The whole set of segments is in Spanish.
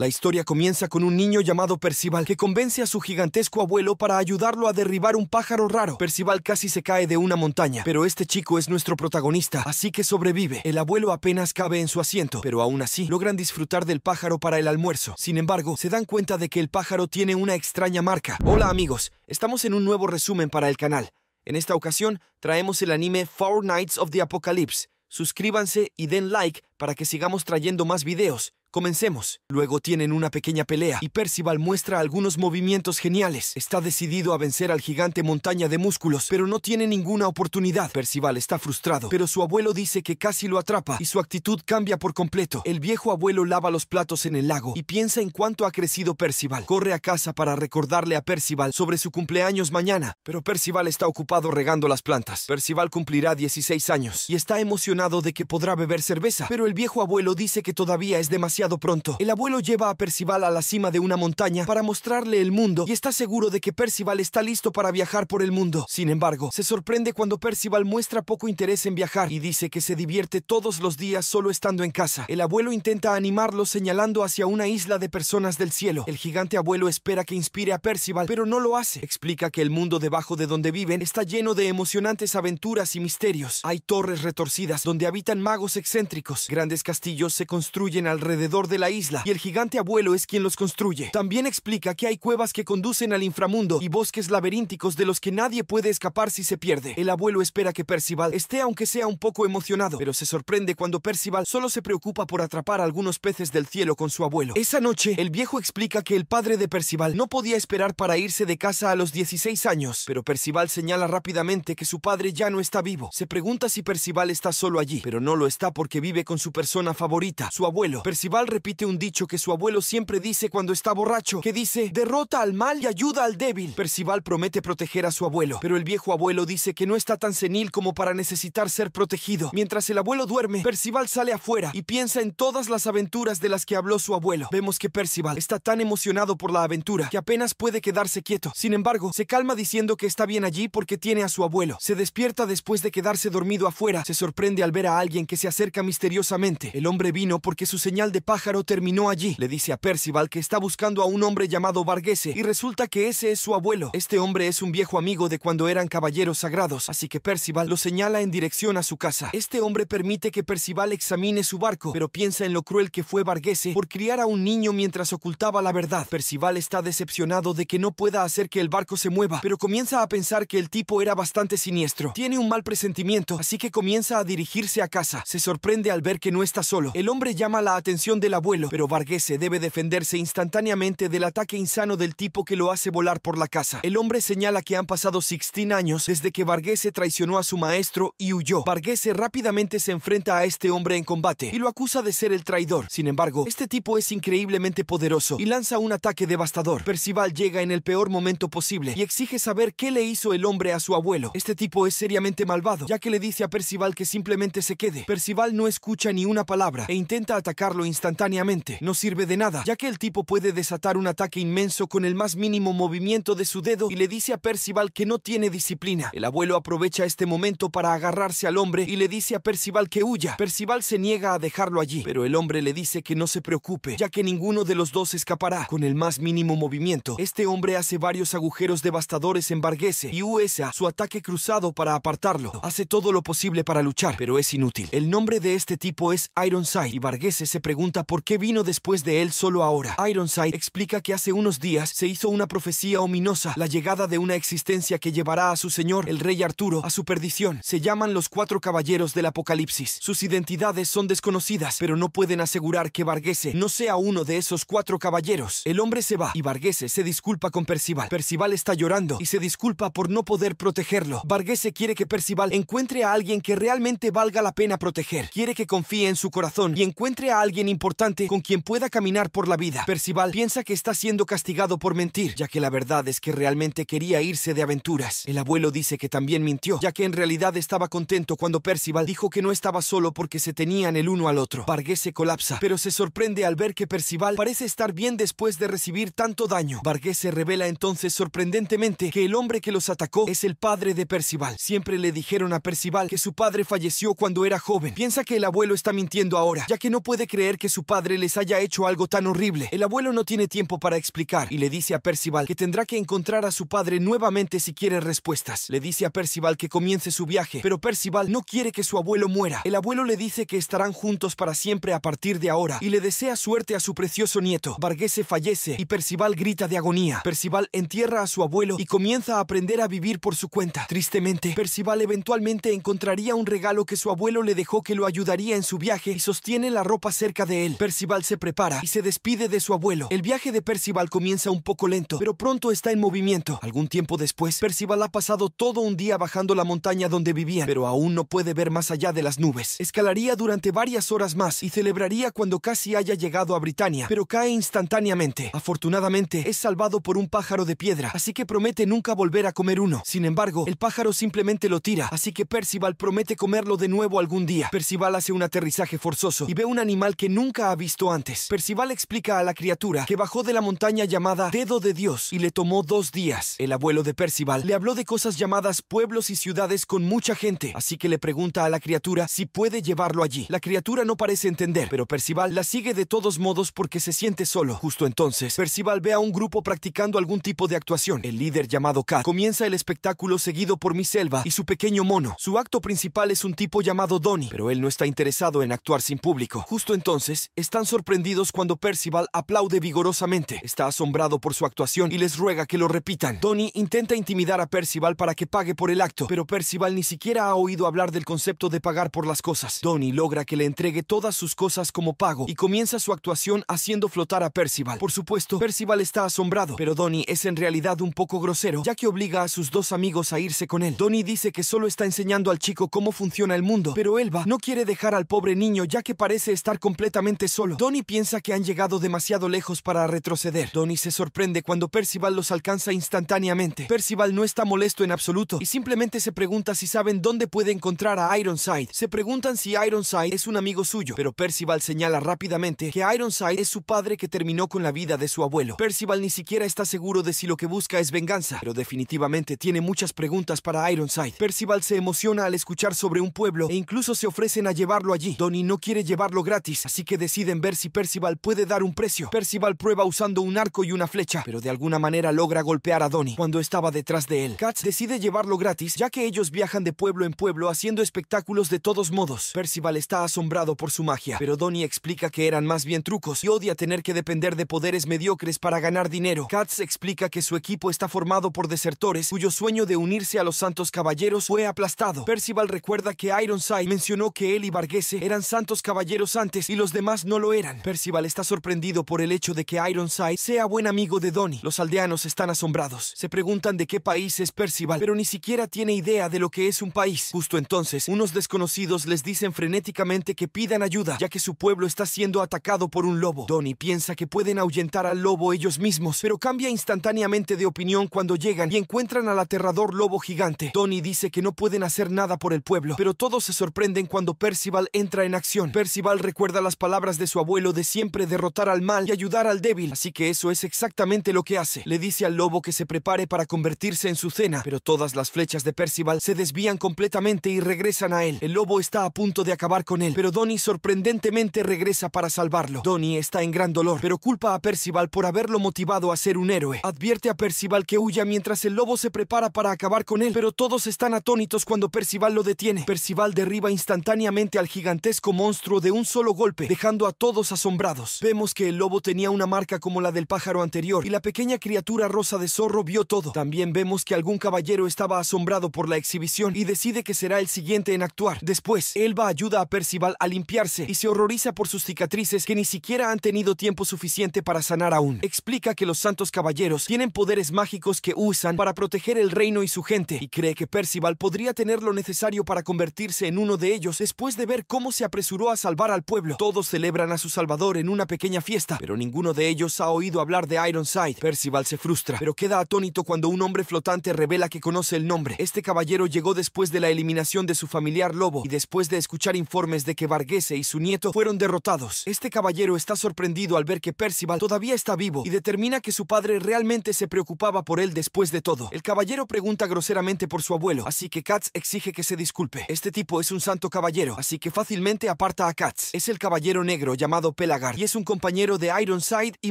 La historia comienza con un niño llamado Percival que convence a su gigantesco abuelo para ayudarlo a derribar un pájaro raro. Percival casi se cae de una montaña, pero este chico es nuestro protagonista, así que sobrevive. El abuelo apenas cabe en su asiento, pero aún así logran disfrutar del pájaro para el almuerzo. Sin embargo, se dan cuenta de que el pájaro tiene una extraña marca. Hola amigos, estamos en un nuevo resumen para el canal. En esta ocasión traemos el anime Four Nights of the Apocalypse. Suscríbanse y den like para que sigamos trayendo más videos. Comencemos. Luego tienen una pequeña pelea y Percival muestra algunos movimientos geniales. Está decidido a vencer al gigante montaña de músculos, pero no tiene ninguna oportunidad. Percival está frustrado, pero su abuelo dice que casi lo atrapa y su actitud cambia por completo. El viejo abuelo lava los platos en el lago y piensa en cuánto ha crecido Percival. Corre a casa para recordarle a Percival sobre su cumpleaños mañana, pero Percival está ocupado regando las plantas. Percival cumplirá 16 años y está emocionado de que podrá beber cerveza, pero el viejo abuelo dice que todavía es demasiado pronto. El abuelo lleva a Percival a la cima de una montaña para mostrarle el mundo y está seguro de que Percival está listo para viajar por el mundo. Sin embargo, se sorprende cuando Percival muestra poco interés en viajar y dice que se divierte todos los días solo estando en casa. El abuelo intenta animarlo señalando hacia una isla de personas del cielo. El gigante abuelo espera que inspire a Percival, pero no lo hace. Explica que el mundo debajo de donde viven está lleno de emocionantes aventuras y misterios. Hay torres retorcidas donde habitan magos excéntricos. Grandes castillos se construyen alrededor de la isla y el gigante abuelo es quien los construye. También explica que hay cuevas que conducen al inframundo y bosques laberínticos de los que nadie puede escapar si se pierde. El abuelo espera que Percival esté aunque sea un poco emocionado, pero se sorprende cuando Percival solo se preocupa por atrapar algunos peces del cielo con su abuelo. Esa noche, el viejo explica que el padre de Percival no podía esperar para irse de casa a los 16 años, pero Percival señala rápidamente que su padre ya no está vivo. Se pregunta si Percival está solo allí, pero no lo está porque vive con su persona favorita, su abuelo. Percival repite un dicho que su abuelo siempre dice cuando está borracho, que dice, derrota al mal y ayuda al débil. Percival promete proteger a su abuelo, pero el viejo abuelo dice que no está tan senil como para necesitar ser protegido. Mientras el abuelo duerme, Percival sale afuera y piensa en todas las aventuras de las que habló su abuelo. Vemos que Percival está tan emocionado por la aventura que apenas puede quedarse quieto. Sin embargo, se calma diciendo que está bien allí porque tiene a su abuelo. Se despierta después de quedarse dormido afuera. Se sorprende al ver a alguien que se acerca misteriosamente. El hombre vino porque su señal de pájaro terminó allí. Le dice a Percival que está buscando a un hombre llamado Varguese y resulta que ese es su abuelo. Este hombre es un viejo amigo de cuando eran caballeros sagrados, así que Percival lo señala en dirección a su casa. Este hombre permite que Percival examine su barco, pero piensa en lo cruel que fue varguese por criar a un niño mientras ocultaba la verdad. Percival está decepcionado de que no pueda hacer que el barco se mueva, pero comienza a pensar que el tipo era bastante siniestro. Tiene un mal presentimiento, así que comienza a dirigirse a casa. Se sorprende al ver que no está solo. El hombre llama la atención del abuelo, pero Vargese debe defenderse instantáneamente del ataque insano del tipo que lo hace volar por la casa. El hombre señala que han pasado 16 años desde que Vargese traicionó a su maestro y huyó. Vargese rápidamente se enfrenta a este hombre en combate y lo acusa de ser el traidor. Sin embargo, este tipo es increíblemente poderoso y lanza un ataque devastador. Percival llega en el peor momento posible y exige saber qué le hizo el hombre a su abuelo. Este tipo es seriamente malvado, ya que le dice a Percival que simplemente se quede. Percival no escucha ni una palabra e intenta atacarlo instantáneamente instantáneamente. No sirve de nada, ya que el tipo puede desatar un ataque inmenso con el más mínimo movimiento de su dedo y le dice a Percival que no tiene disciplina. El abuelo aprovecha este momento para agarrarse al hombre y le dice a Percival que huya. Percival se niega a dejarlo allí, pero el hombre le dice que no se preocupe, ya que ninguno de los dos escapará. Con el más mínimo movimiento, este hombre hace varios agujeros devastadores en Varghese y USA su ataque cruzado para apartarlo. Hace todo lo posible para luchar, pero es inútil. El nombre de este tipo es Ironside y Varghese se pregunta por qué vino después de él solo ahora. Ironside explica que hace unos días se hizo una profecía ominosa, la llegada de una existencia que llevará a su señor, el rey Arturo, a su perdición. Se llaman los cuatro caballeros del Apocalipsis. Sus identidades son desconocidas, pero no pueden asegurar que varguese no sea uno de esos cuatro caballeros. El hombre se va y varguese se disculpa con Percival. Percival está llorando y se disculpa por no poder protegerlo. Vargese quiere que Percival encuentre a alguien que realmente valga la pena proteger. Quiere que confíe en su corazón y encuentre a alguien importante importante con quien pueda caminar por la vida. Percival piensa que está siendo castigado por mentir, ya que la verdad es que realmente quería irse de aventuras. El abuelo dice que también mintió, ya que en realidad estaba contento cuando Percival dijo que no estaba solo porque se tenían el uno al otro. Vargas se colapsa, pero se sorprende al ver que Percival parece estar bien después de recibir tanto daño. Vargas se revela entonces sorprendentemente que el hombre que los atacó es el padre de Percival. Siempre le dijeron a Percival que su padre falleció cuando era joven. Piensa que el abuelo está mintiendo ahora, ya que no puede creer que su padre les haya hecho algo tan horrible. El abuelo no tiene tiempo para explicar y le dice a Percival que tendrá que encontrar a su padre nuevamente si quiere respuestas. Le dice a Percival que comience su viaje, pero Percival no quiere que su abuelo muera. El abuelo le dice que estarán juntos para siempre a partir de ahora y le desea suerte a su precioso nieto. Varguese fallece y Percival grita de agonía. Percival entierra a su abuelo y comienza a aprender a vivir por su cuenta. Tristemente, Percival eventualmente encontraría un regalo que su abuelo le dejó que lo ayudaría en su viaje y sostiene la ropa cerca de él. Percival se prepara y se despide de su abuelo. El viaje de Percival comienza un poco lento, pero pronto está en movimiento. Algún tiempo después, Percival ha pasado todo un día bajando la montaña donde vivía, pero aún no puede ver más allá de las nubes. Escalaría durante varias horas más y celebraría cuando casi haya llegado a Britania, pero cae instantáneamente. Afortunadamente, es salvado por un pájaro de piedra, así que promete nunca volver a comer uno. Sin embargo, el pájaro simplemente lo tira, así que Percival promete comerlo de nuevo algún día. Percival hace un aterrizaje forzoso y ve un animal que nunca nunca ha visto antes. Percival explica a la criatura que bajó de la montaña llamada Dedo de Dios y le tomó dos días. El abuelo de Percival le habló de cosas llamadas pueblos y ciudades con mucha gente, así que le pregunta a la criatura si puede llevarlo allí. La criatura no parece entender, pero Percival la sigue de todos modos porque se siente solo. Justo entonces, Percival ve a un grupo practicando algún tipo de actuación. El líder llamado Kat comienza el espectáculo seguido por mi selva y su pequeño mono. Su acto principal es un tipo llamado Donnie, pero él no está interesado en actuar sin público. Justo entonces, están sorprendidos cuando Percival aplaude vigorosamente. Está asombrado por su actuación y les ruega que lo repitan. Donnie intenta intimidar a Percival para que pague por el acto, pero Percival ni siquiera ha oído hablar del concepto de pagar por las cosas. Donnie logra que le entregue todas sus cosas como pago y comienza su actuación haciendo flotar a Percival. Por supuesto, Percival está asombrado, pero Donnie es en realidad un poco grosero, ya que obliga a sus dos amigos a irse con él. Donnie dice que solo está enseñando al chico cómo funciona el mundo, pero Elba no quiere dejar al pobre niño ya que parece estar completamente solo. Donnie piensa que han llegado demasiado lejos para retroceder. Donnie se sorprende cuando Percival los alcanza instantáneamente. Percival no está molesto en absoluto y simplemente se pregunta si saben dónde puede encontrar a Ironside. Se preguntan si Ironside es un amigo suyo, pero Percival señala rápidamente que Ironside es su padre que terminó con la vida de su abuelo. Percival ni siquiera está seguro de si lo que busca es venganza, pero definitivamente tiene muchas preguntas para Ironside. Percival se emociona al escuchar sobre un pueblo e incluso se ofrecen a llevarlo allí. Donnie no quiere llevarlo gratis, así que deciden ver si Percival puede dar un precio. Percival prueba usando un arco y una flecha, pero de alguna manera logra golpear a Donnie cuando estaba detrás de él. Katz decide llevarlo gratis, ya que ellos viajan de pueblo en pueblo haciendo espectáculos de todos modos. Percival está asombrado por su magia, pero Donnie explica que eran más bien trucos y odia tener que depender de poderes mediocres para ganar dinero. Katz explica que su equipo está formado por desertores cuyo sueño de unirse a los Santos Caballeros fue aplastado. Percival recuerda que Ironside mencionó que él y Vargese eran Santos Caballeros antes y los demás no lo eran. Percival está sorprendido por el hecho de que Ironside sea buen amigo de Donnie. Los aldeanos están asombrados. Se preguntan de qué país es Percival, pero ni siquiera tiene idea de lo que es un país. Justo entonces, unos desconocidos les dicen frenéticamente que pidan ayuda, ya que su pueblo está siendo atacado por un lobo. Donnie piensa que pueden ahuyentar al lobo ellos mismos, pero cambia instantáneamente de opinión cuando llegan y encuentran al aterrador lobo gigante. Donnie dice que no pueden hacer nada por el pueblo, pero todos se sorprenden cuando Percival entra en acción. Percival recuerda las palabras de su abuelo de siempre derrotar al mal y ayudar al débil, así que eso es exactamente lo que hace. Le dice al lobo que se prepare para convertirse en su cena, pero todas las flechas de Percival se desvían completamente y regresan a él. El lobo está a punto de acabar con él, pero Donnie sorprendentemente regresa para salvarlo. Donnie está en gran dolor, pero culpa a Percival por haberlo motivado a ser un héroe. Advierte a Percival que huya mientras el lobo se prepara para acabar con él, pero todos están atónitos cuando Percival lo detiene. Percival derriba instantáneamente al gigantesco monstruo de un solo golpe, dejando a todos asombrados. Vemos que el lobo tenía una marca como la del pájaro anterior y la pequeña criatura rosa de zorro vio todo. También vemos que algún caballero estaba asombrado por la exhibición y decide que será el siguiente en actuar. Después, Elba ayuda a Percival a limpiarse y se horroriza por sus cicatrices que ni siquiera han tenido tiempo suficiente para sanar aún. Explica que los santos caballeros tienen poderes mágicos que usan para proteger el reino y su gente y cree que Percival podría tener lo necesario para convertirse en uno de ellos después de ver cómo se apresuró a salvar al pueblo. Todos celebran a su salvador en una pequeña fiesta, pero ninguno de ellos ha oído hablar de Ironside. Percival se frustra, pero queda atónito cuando un hombre flotante revela que conoce el nombre. Este caballero llegó después de la eliminación de su familiar Lobo y después de escuchar informes de que Vargese y su nieto fueron derrotados. Este caballero está sorprendido al ver que Percival todavía está vivo y determina que su padre realmente se preocupaba por él después de todo. El caballero pregunta groseramente por su abuelo, así que Katz exige que se disculpe. Este tipo es un santo caballero, así que fácilmente aparta a Katz. Es el caballero negro llamado Pelagar y es un compañero de Ironside y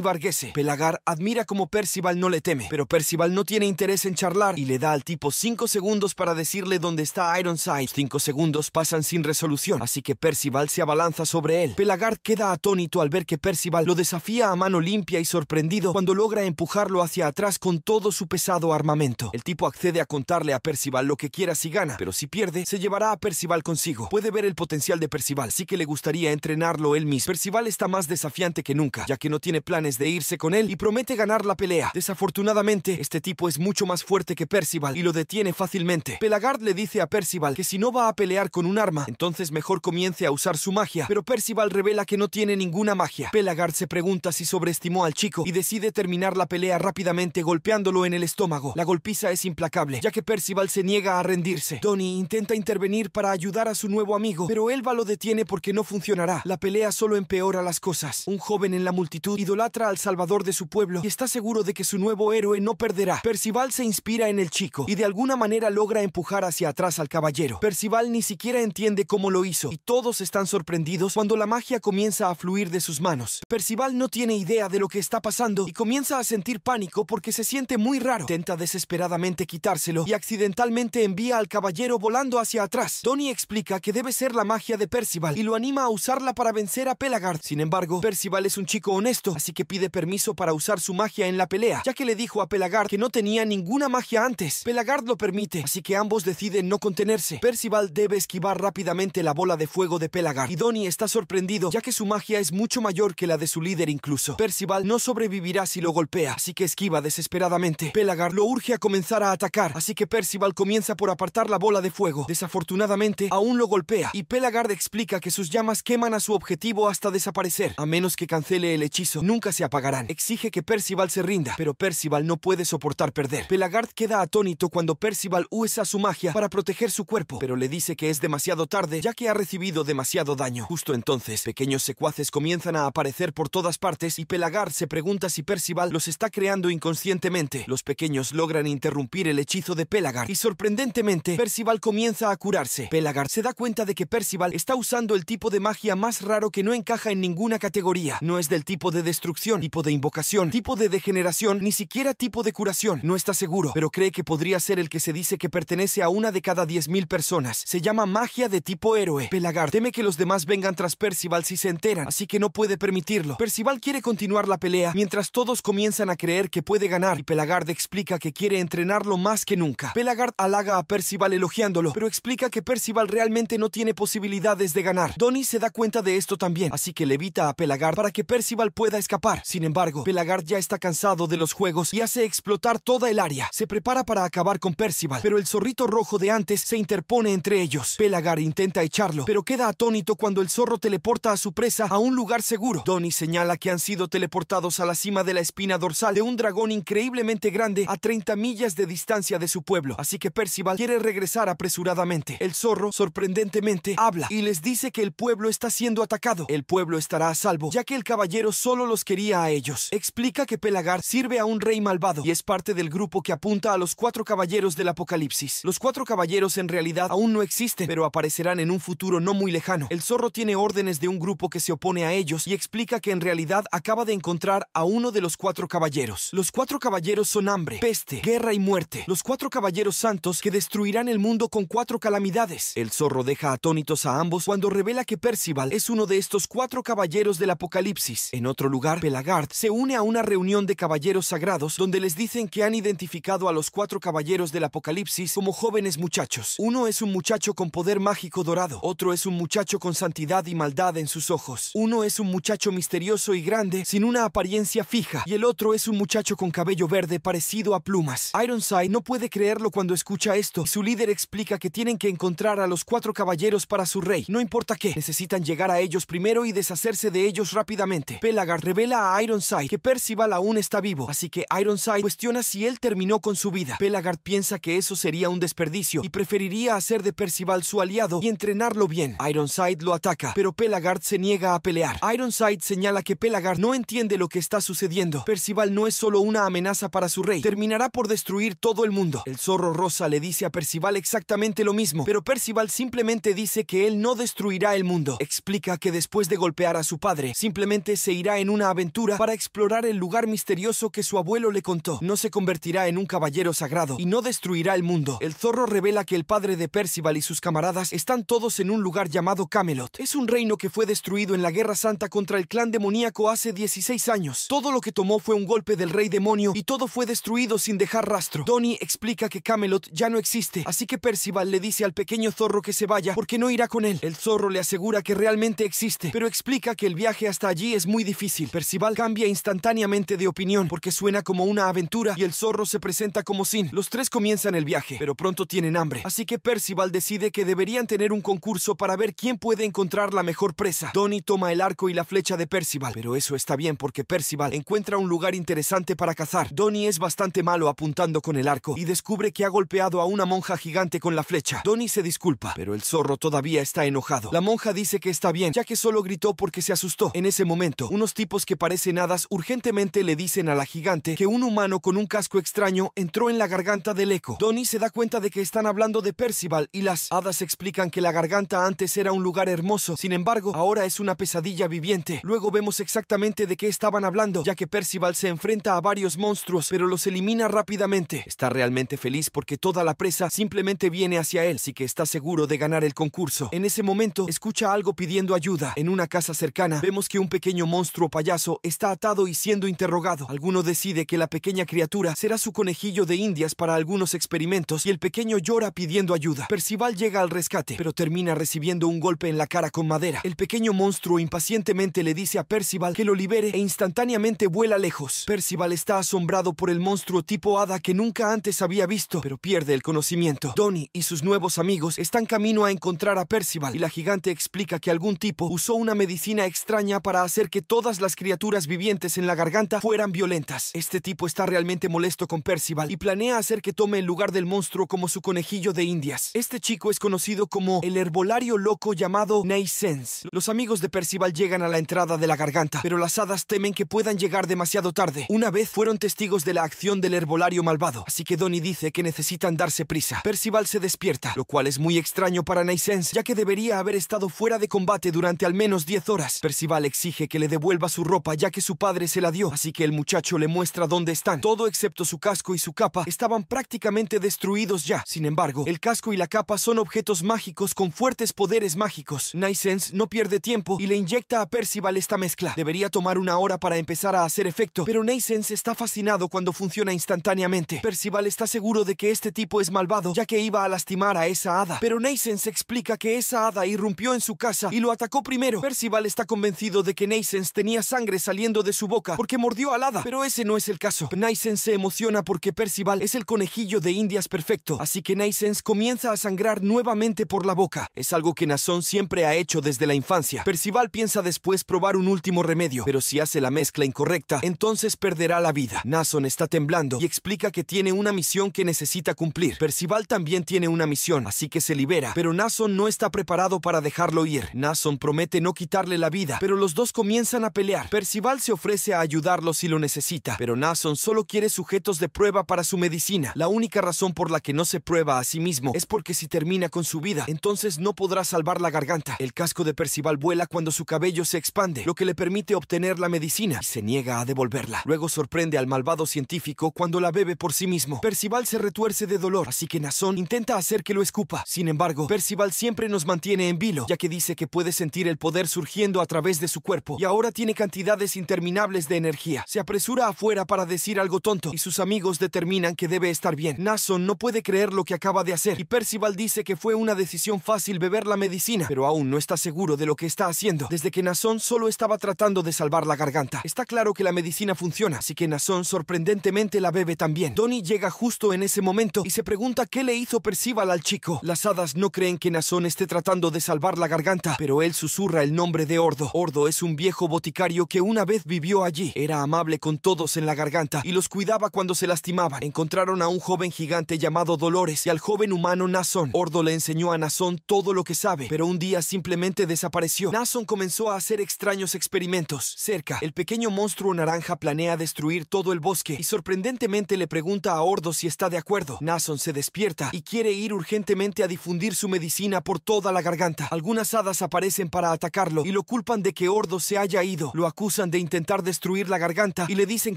Varghese. Pelagar admira como Percival no le teme, pero Percival no tiene interés en charlar y le da al tipo 5 segundos para decirle dónde está Ironside. 5 segundos pasan sin resolución, así que Percival se abalanza sobre él. Pelagar queda atónito al ver que Percival lo desafía a mano limpia y sorprendido cuando logra empujarlo hacia atrás con todo su pesado armamento. El tipo accede a contarle a Percival lo que quiera si gana, pero si pierde, se llevará a Percival consigo. Puede ver el potencial de Percival, sí que le gustaría entrenarlo en él Percival está más desafiante que nunca, ya que no tiene planes de irse con él y promete ganar la pelea. Desafortunadamente, este tipo es mucho más fuerte que Percival y lo detiene fácilmente. Pelagard le dice a Percival que si no va a pelear con un arma, entonces mejor comience a usar su magia, pero Percival revela que no tiene ninguna magia. Pelagard se pregunta si sobreestimó al chico y decide terminar la pelea rápidamente golpeándolo en el estómago. La golpiza es implacable, ya que Percival se niega a rendirse. Donnie intenta intervenir para ayudar a su nuevo amigo, pero Elva lo detiene porque no funcionará. La pelea solo empeora las cosas. Un joven en la multitud idolatra al salvador de su pueblo y está seguro de que su nuevo héroe no perderá. Percival se inspira en el chico y de alguna manera logra empujar hacia atrás al caballero. Percival ni siquiera entiende cómo lo hizo y todos están sorprendidos cuando la magia comienza a fluir de sus manos. Percival no tiene idea de lo que está pasando y comienza a sentir pánico porque se siente muy raro. Tenta desesperadamente quitárselo y accidentalmente envía al caballero volando hacia atrás. Tony explica que debe ser la magia de Percival y lo anima a usarla para vencer a Pelagard. Sin embargo, Percival es un chico honesto, así que pide permiso para usar su magia en la pelea, ya que le dijo a Pelagard que no tenía ninguna magia antes. Pelagard lo permite, así que ambos deciden no contenerse. Percival debe esquivar rápidamente la bola de fuego de Pelagard. Y Donnie está sorprendido, ya que su magia es mucho mayor que la de su líder incluso. Percival no sobrevivirá si lo golpea, así que esquiva desesperadamente. Pelagard lo urge a comenzar a atacar, así que Percival comienza por apartar la bola de fuego. Desafortunadamente, aún lo golpea, y Pelagard explica que sus llamas queman a su objetivo hasta desaparecer. A menos que cancele el hechizo, nunca se apagarán. Exige que Percival se rinda, pero Percival no puede soportar perder. Pelagard queda atónito cuando Percival usa su magia para proteger su cuerpo, pero le dice que es demasiado tarde ya que ha recibido demasiado daño. Justo entonces, pequeños secuaces comienzan a aparecer por todas partes y Pelagard se pregunta si Percival los está creando inconscientemente. Los pequeños logran interrumpir el hechizo de Pelagard y sorprendentemente Percival comienza a curarse. Pelagard se da cuenta de que Percival está usando el tipo de magia más raro que no encaja en ninguna categoría. No es del tipo de destrucción, tipo de invocación, tipo de degeneración, ni siquiera tipo de curación. No está seguro, pero cree que podría ser el que se dice que pertenece a una de cada 10.000 personas. Se llama magia de tipo héroe. Pelagard teme que los demás vengan tras Percival si se enteran, así que no puede permitirlo. Percival quiere continuar la pelea mientras todos comienzan a creer que puede ganar y Pelagard explica que quiere entrenarlo más que nunca. Pelagard halaga a Percival elogiándolo, pero explica que Percival realmente no tiene posibilidades de ganar. Donnie se da cuenta de esto también, así que le evita a Pelagar para que Percival pueda escapar. Sin embargo, Pelagard ya está cansado de los juegos y hace explotar toda el área. Se prepara para acabar con Percival, pero el zorrito rojo de antes se interpone entre ellos. Pelagar intenta echarlo, pero queda atónito cuando el zorro teleporta a su presa a un lugar seguro. Donnie señala que han sido teleportados a la cima de la espina dorsal de un dragón increíblemente grande a 30 millas de distancia de su pueblo, así que Percival quiere regresar apresuradamente. El zorro, sorprendentemente, habla y les dice que el pueblo está siendo atacado el pueblo estará a salvo, ya que el caballero solo los quería a ellos. Explica que Pelagar sirve a un rey malvado y es parte del grupo que apunta a los cuatro caballeros del Apocalipsis. Los cuatro caballeros en realidad aún no existen, pero aparecerán en un futuro no muy lejano. El zorro tiene órdenes de un grupo que se opone a ellos y explica que en realidad acaba de encontrar a uno de los cuatro caballeros. Los cuatro caballeros son hambre, peste, guerra y muerte. Los cuatro caballeros santos que destruirán el mundo con cuatro calamidades. El zorro deja atónitos a ambos cuando revela que Percival es uno de estos cuatro caballeros del Apocalipsis. En otro lugar, Pelagard se une a una reunión de caballeros sagrados donde les dicen que han identificado a los cuatro caballeros del Apocalipsis como jóvenes muchachos. Uno es un muchacho con poder mágico dorado, otro es un muchacho con santidad y maldad en sus ojos, uno es un muchacho misterioso y grande sin una apariencia fija y el otro es un muchacho con cabello verde parecido a plumas. Ironside no puede creerlo cuando escucha esto su líder explica que tienen que encontrar a los cuatro caballeros para su rey, no importa qué, necesitan llegar a ellos primero y deshacerse de ellos rápidamente. Pelagar revela a Ironside que Percival aún está vivo, así que Ironside cuestiona si él terminó con su vida. Pelagard piensa que eso sería un desperdicio y preferiría hacer de Percival su aliado y entrenarlo bien. Ironside lo ataca, pero Pelagard se niega a pelear. Ironside señala que Pelagard no entiende lo que está sucediendo. Percival no es solo una amenaza para su rey, terminará por destruir todo el mundo. El zorro rosa le dice a Percival exactamente lo mismo, pero Percival simplemente dice que él no destruirá el mundo. Explica que después de golpear a su padre. Simplemente se irá en una aventura para explorar el lugar misterioso que su abuelo le contó. No se convertirá en un caballero sagrado y no destruirá el mundo. El zorro revela que el padre de Percival y sus camaradas están todos en un lugar llamado Camelot. Es un reino que fue destruido en la Guerra Santa contra el clan demoníaco hace 16 años. Todo lo que tomó fue un golpe del rey demonio y todo fue destruido sin dejar rastro. Donnie explica que Camelot ya no existe, así que Percival le dice al pequeño zorro que se vaya porque no irá con él. El zorro le asegura que realmente existe pero explica que el viaje hasta allí es muy difícil. Percival cambia instantáneamente de opinión porque suena como una aventura y el zorro se presenta como sin. Los tres comienzan el viaje, pero pronto tienen hambre. Así que Percival decide que deberían tener un concurso para ver quién puede encontrar la mejor presa. Donnie toma el arco y la flecha de Percival, pero eso está bien porque Percival encuentra un lugar interesante para cazar. Donnie es bastante malo apuntando con el arco y descubre que ha golpeado a una monja gigante con la flecha. Donnie se disculpa, pero el zorro todavía está enojado. La monja dice que está bien, ya que solo gritó porque se asustó. En ese momento, unos tipos que parecen hadas urgentemente le dicen a la gigante que un humano con un casco extraño entró en la garganta del eco. Donnie se da cuenta de que están hablando de Percival y las hadas explican que la garganta antes era un lugar hermoso, sin embargo, ahora es una pesadilla viviente. Luego vemos exactamente de qué estaban hablando, ya que Percival se enfrenta a varios monstruos, pero los elimina rápidamente. Está realmente feliz porque toda la presa simplemente viene hacia él, así que está seguro de ganar el concurso. En ese momento, escucha algo pidiendo ayuda en una casa cercana, vemos que un pequeño monstruo payaso está atado y siendo interrogado. Alguno decide que la pequeña criatura será su conejillo de indias para algunos experimentos y el pequeño llora pidiendo ayuda. Percival llega al rescate, pero termina recibiendo un golpe en la cara con madera. El pequeño monstruo impacientemente le dice a Percival que lo libere e instantáneamente vuela lejos. Percival está asombrado por el monstruo tipo hada que nunca antes había visto, pero pierde el conocimiento. Donnie y sus nuevos amigos están camino a encontrar a Percival y la gigante explica que algún tipo usó una medicina extraña para hacer que todas las criaturas vivientes en la garganta fueran violentas. Este tipo está realmente molesto con Percival y planea hacer que tome el lugar del monstruo como su conejillo de indias. Este chico es conocido como el herbolario loco llamado Naissance. Los amigos de Percival llegan a la entrada de la garganta, pero las hadas temen que puedan llegar demasiado tarde. Una vez fueron testigos de la acción del herbolario malvado, así que Donnie dice que necesitan darse prisa. Percival se despierta, lo cual es muy extraño para Naissance, ya que debería haber estado fuera de combate durante al menos 10 horas. Percival exige que le devuelva su ropa ya que su padre se la dio, así que el muchacho le muestra dónde están. Todo excepto su casco y su capa estaban prácticamente destruidos ya. Sin embargo, el casco y la capa son objetos mágicos con fuertes poderes mágicos. naisens no pierde tiempo y le inyecta a Percival esta mezcla. Debería tomar una hora para empezar a hacer efecto, pero naisens está fascinado cuando funciona instantáneamente. Percival está seguro de que este tipo es malvado, ya que iba a lastimar a esa hada. Pero naisens explica que esa hada irrumpió en su casa y lo atacó primero. Percival está convencido de que Naisens tenía sangre saliendo de su boca porque mordió al hada, pero ese no es el caso. Naisens se emociona porque Percival es el conejillo de indias perfecto, así que Naisens comienza a sangrar nuevamente por la boca. Es algo que Nason siempre ha hecho desde la infancia. Percival piensa después probar un último remedio, pero si hace la mezcla incorrecta, entonces perderá la vida. Nason está temblando y explica que tiene una misión que necesita cumplir. Percival también tiene una misión, así que se libera, pero Nason no está preparado para dejarlo ir. Nason promete no quitarle la vida, pero los dos comienzan a pelear. Percival se ofrece a ayudarlo si lo necesita, pero Nason solo quiere sujetos de prueba para su medicina. La única razón por la que no se prueba a sí mismo es porque si termina con su vida, entonces no podrá salvar la garganta. El casco de Percival vuela cuando su cabello se expande, lo que le permite obtener la medicina y se niega a devolverla. Luego sorprende al malvado científico cuando la bebe por sí mismo. Percival se retuerce de dolor, así que Nason intenta hacer que lo escupa. Sin embargo, Percival siempre nos mantiene en vilo, ya que dice que puede sentir el poder surgiendo a través de su cuerpo y ahora tiene cantidades interminables de energía. Se apresura afuera para decir algo tonto y sus amigos determinan que debe estar bien. Nason no puede creer lo que acaba de hacer y Percival dice que fue una decisión fácil beber la medicina, pero aún no está seguro de lo que está haciendo, desde que Nason solo estaba tratando de salvar la garganta. Está claro que la medicina funciona, así que Nason sorprendentemente la bebe también. Tony llega justo en ese momento y se pregunta qué le hizo Percival al chico. Las hadas no creen que Nason esté tratando de salvar la garganta, pero él susurra el nombre de Ordo. Ordo es un viejo boticario que una vez vivió allí. Era amable con todos en la garganta y los cuidaba cuando se lastimaban. Encontraron a un joven gigante llamado Dolores y al joven humano Nason. Ordo le enseñó a Nason todo lo que sabe, pero un día simplemente desapareció. Nason comenzó a hacer extraños experimentos. Cerca, el pequeño monstruo naranja planea destruir todo el bosque y sorprendentemente le pregunta a Ordo si está de acuerdo. Nason se despierta y quiere ir urgentemente a difundir su medicina por toda la garganta. Algunas hadas aparecen para atacarlo y lo culpan de que Ordo se haya ido. Lo acusan de intentar destruir la garganta y le dicen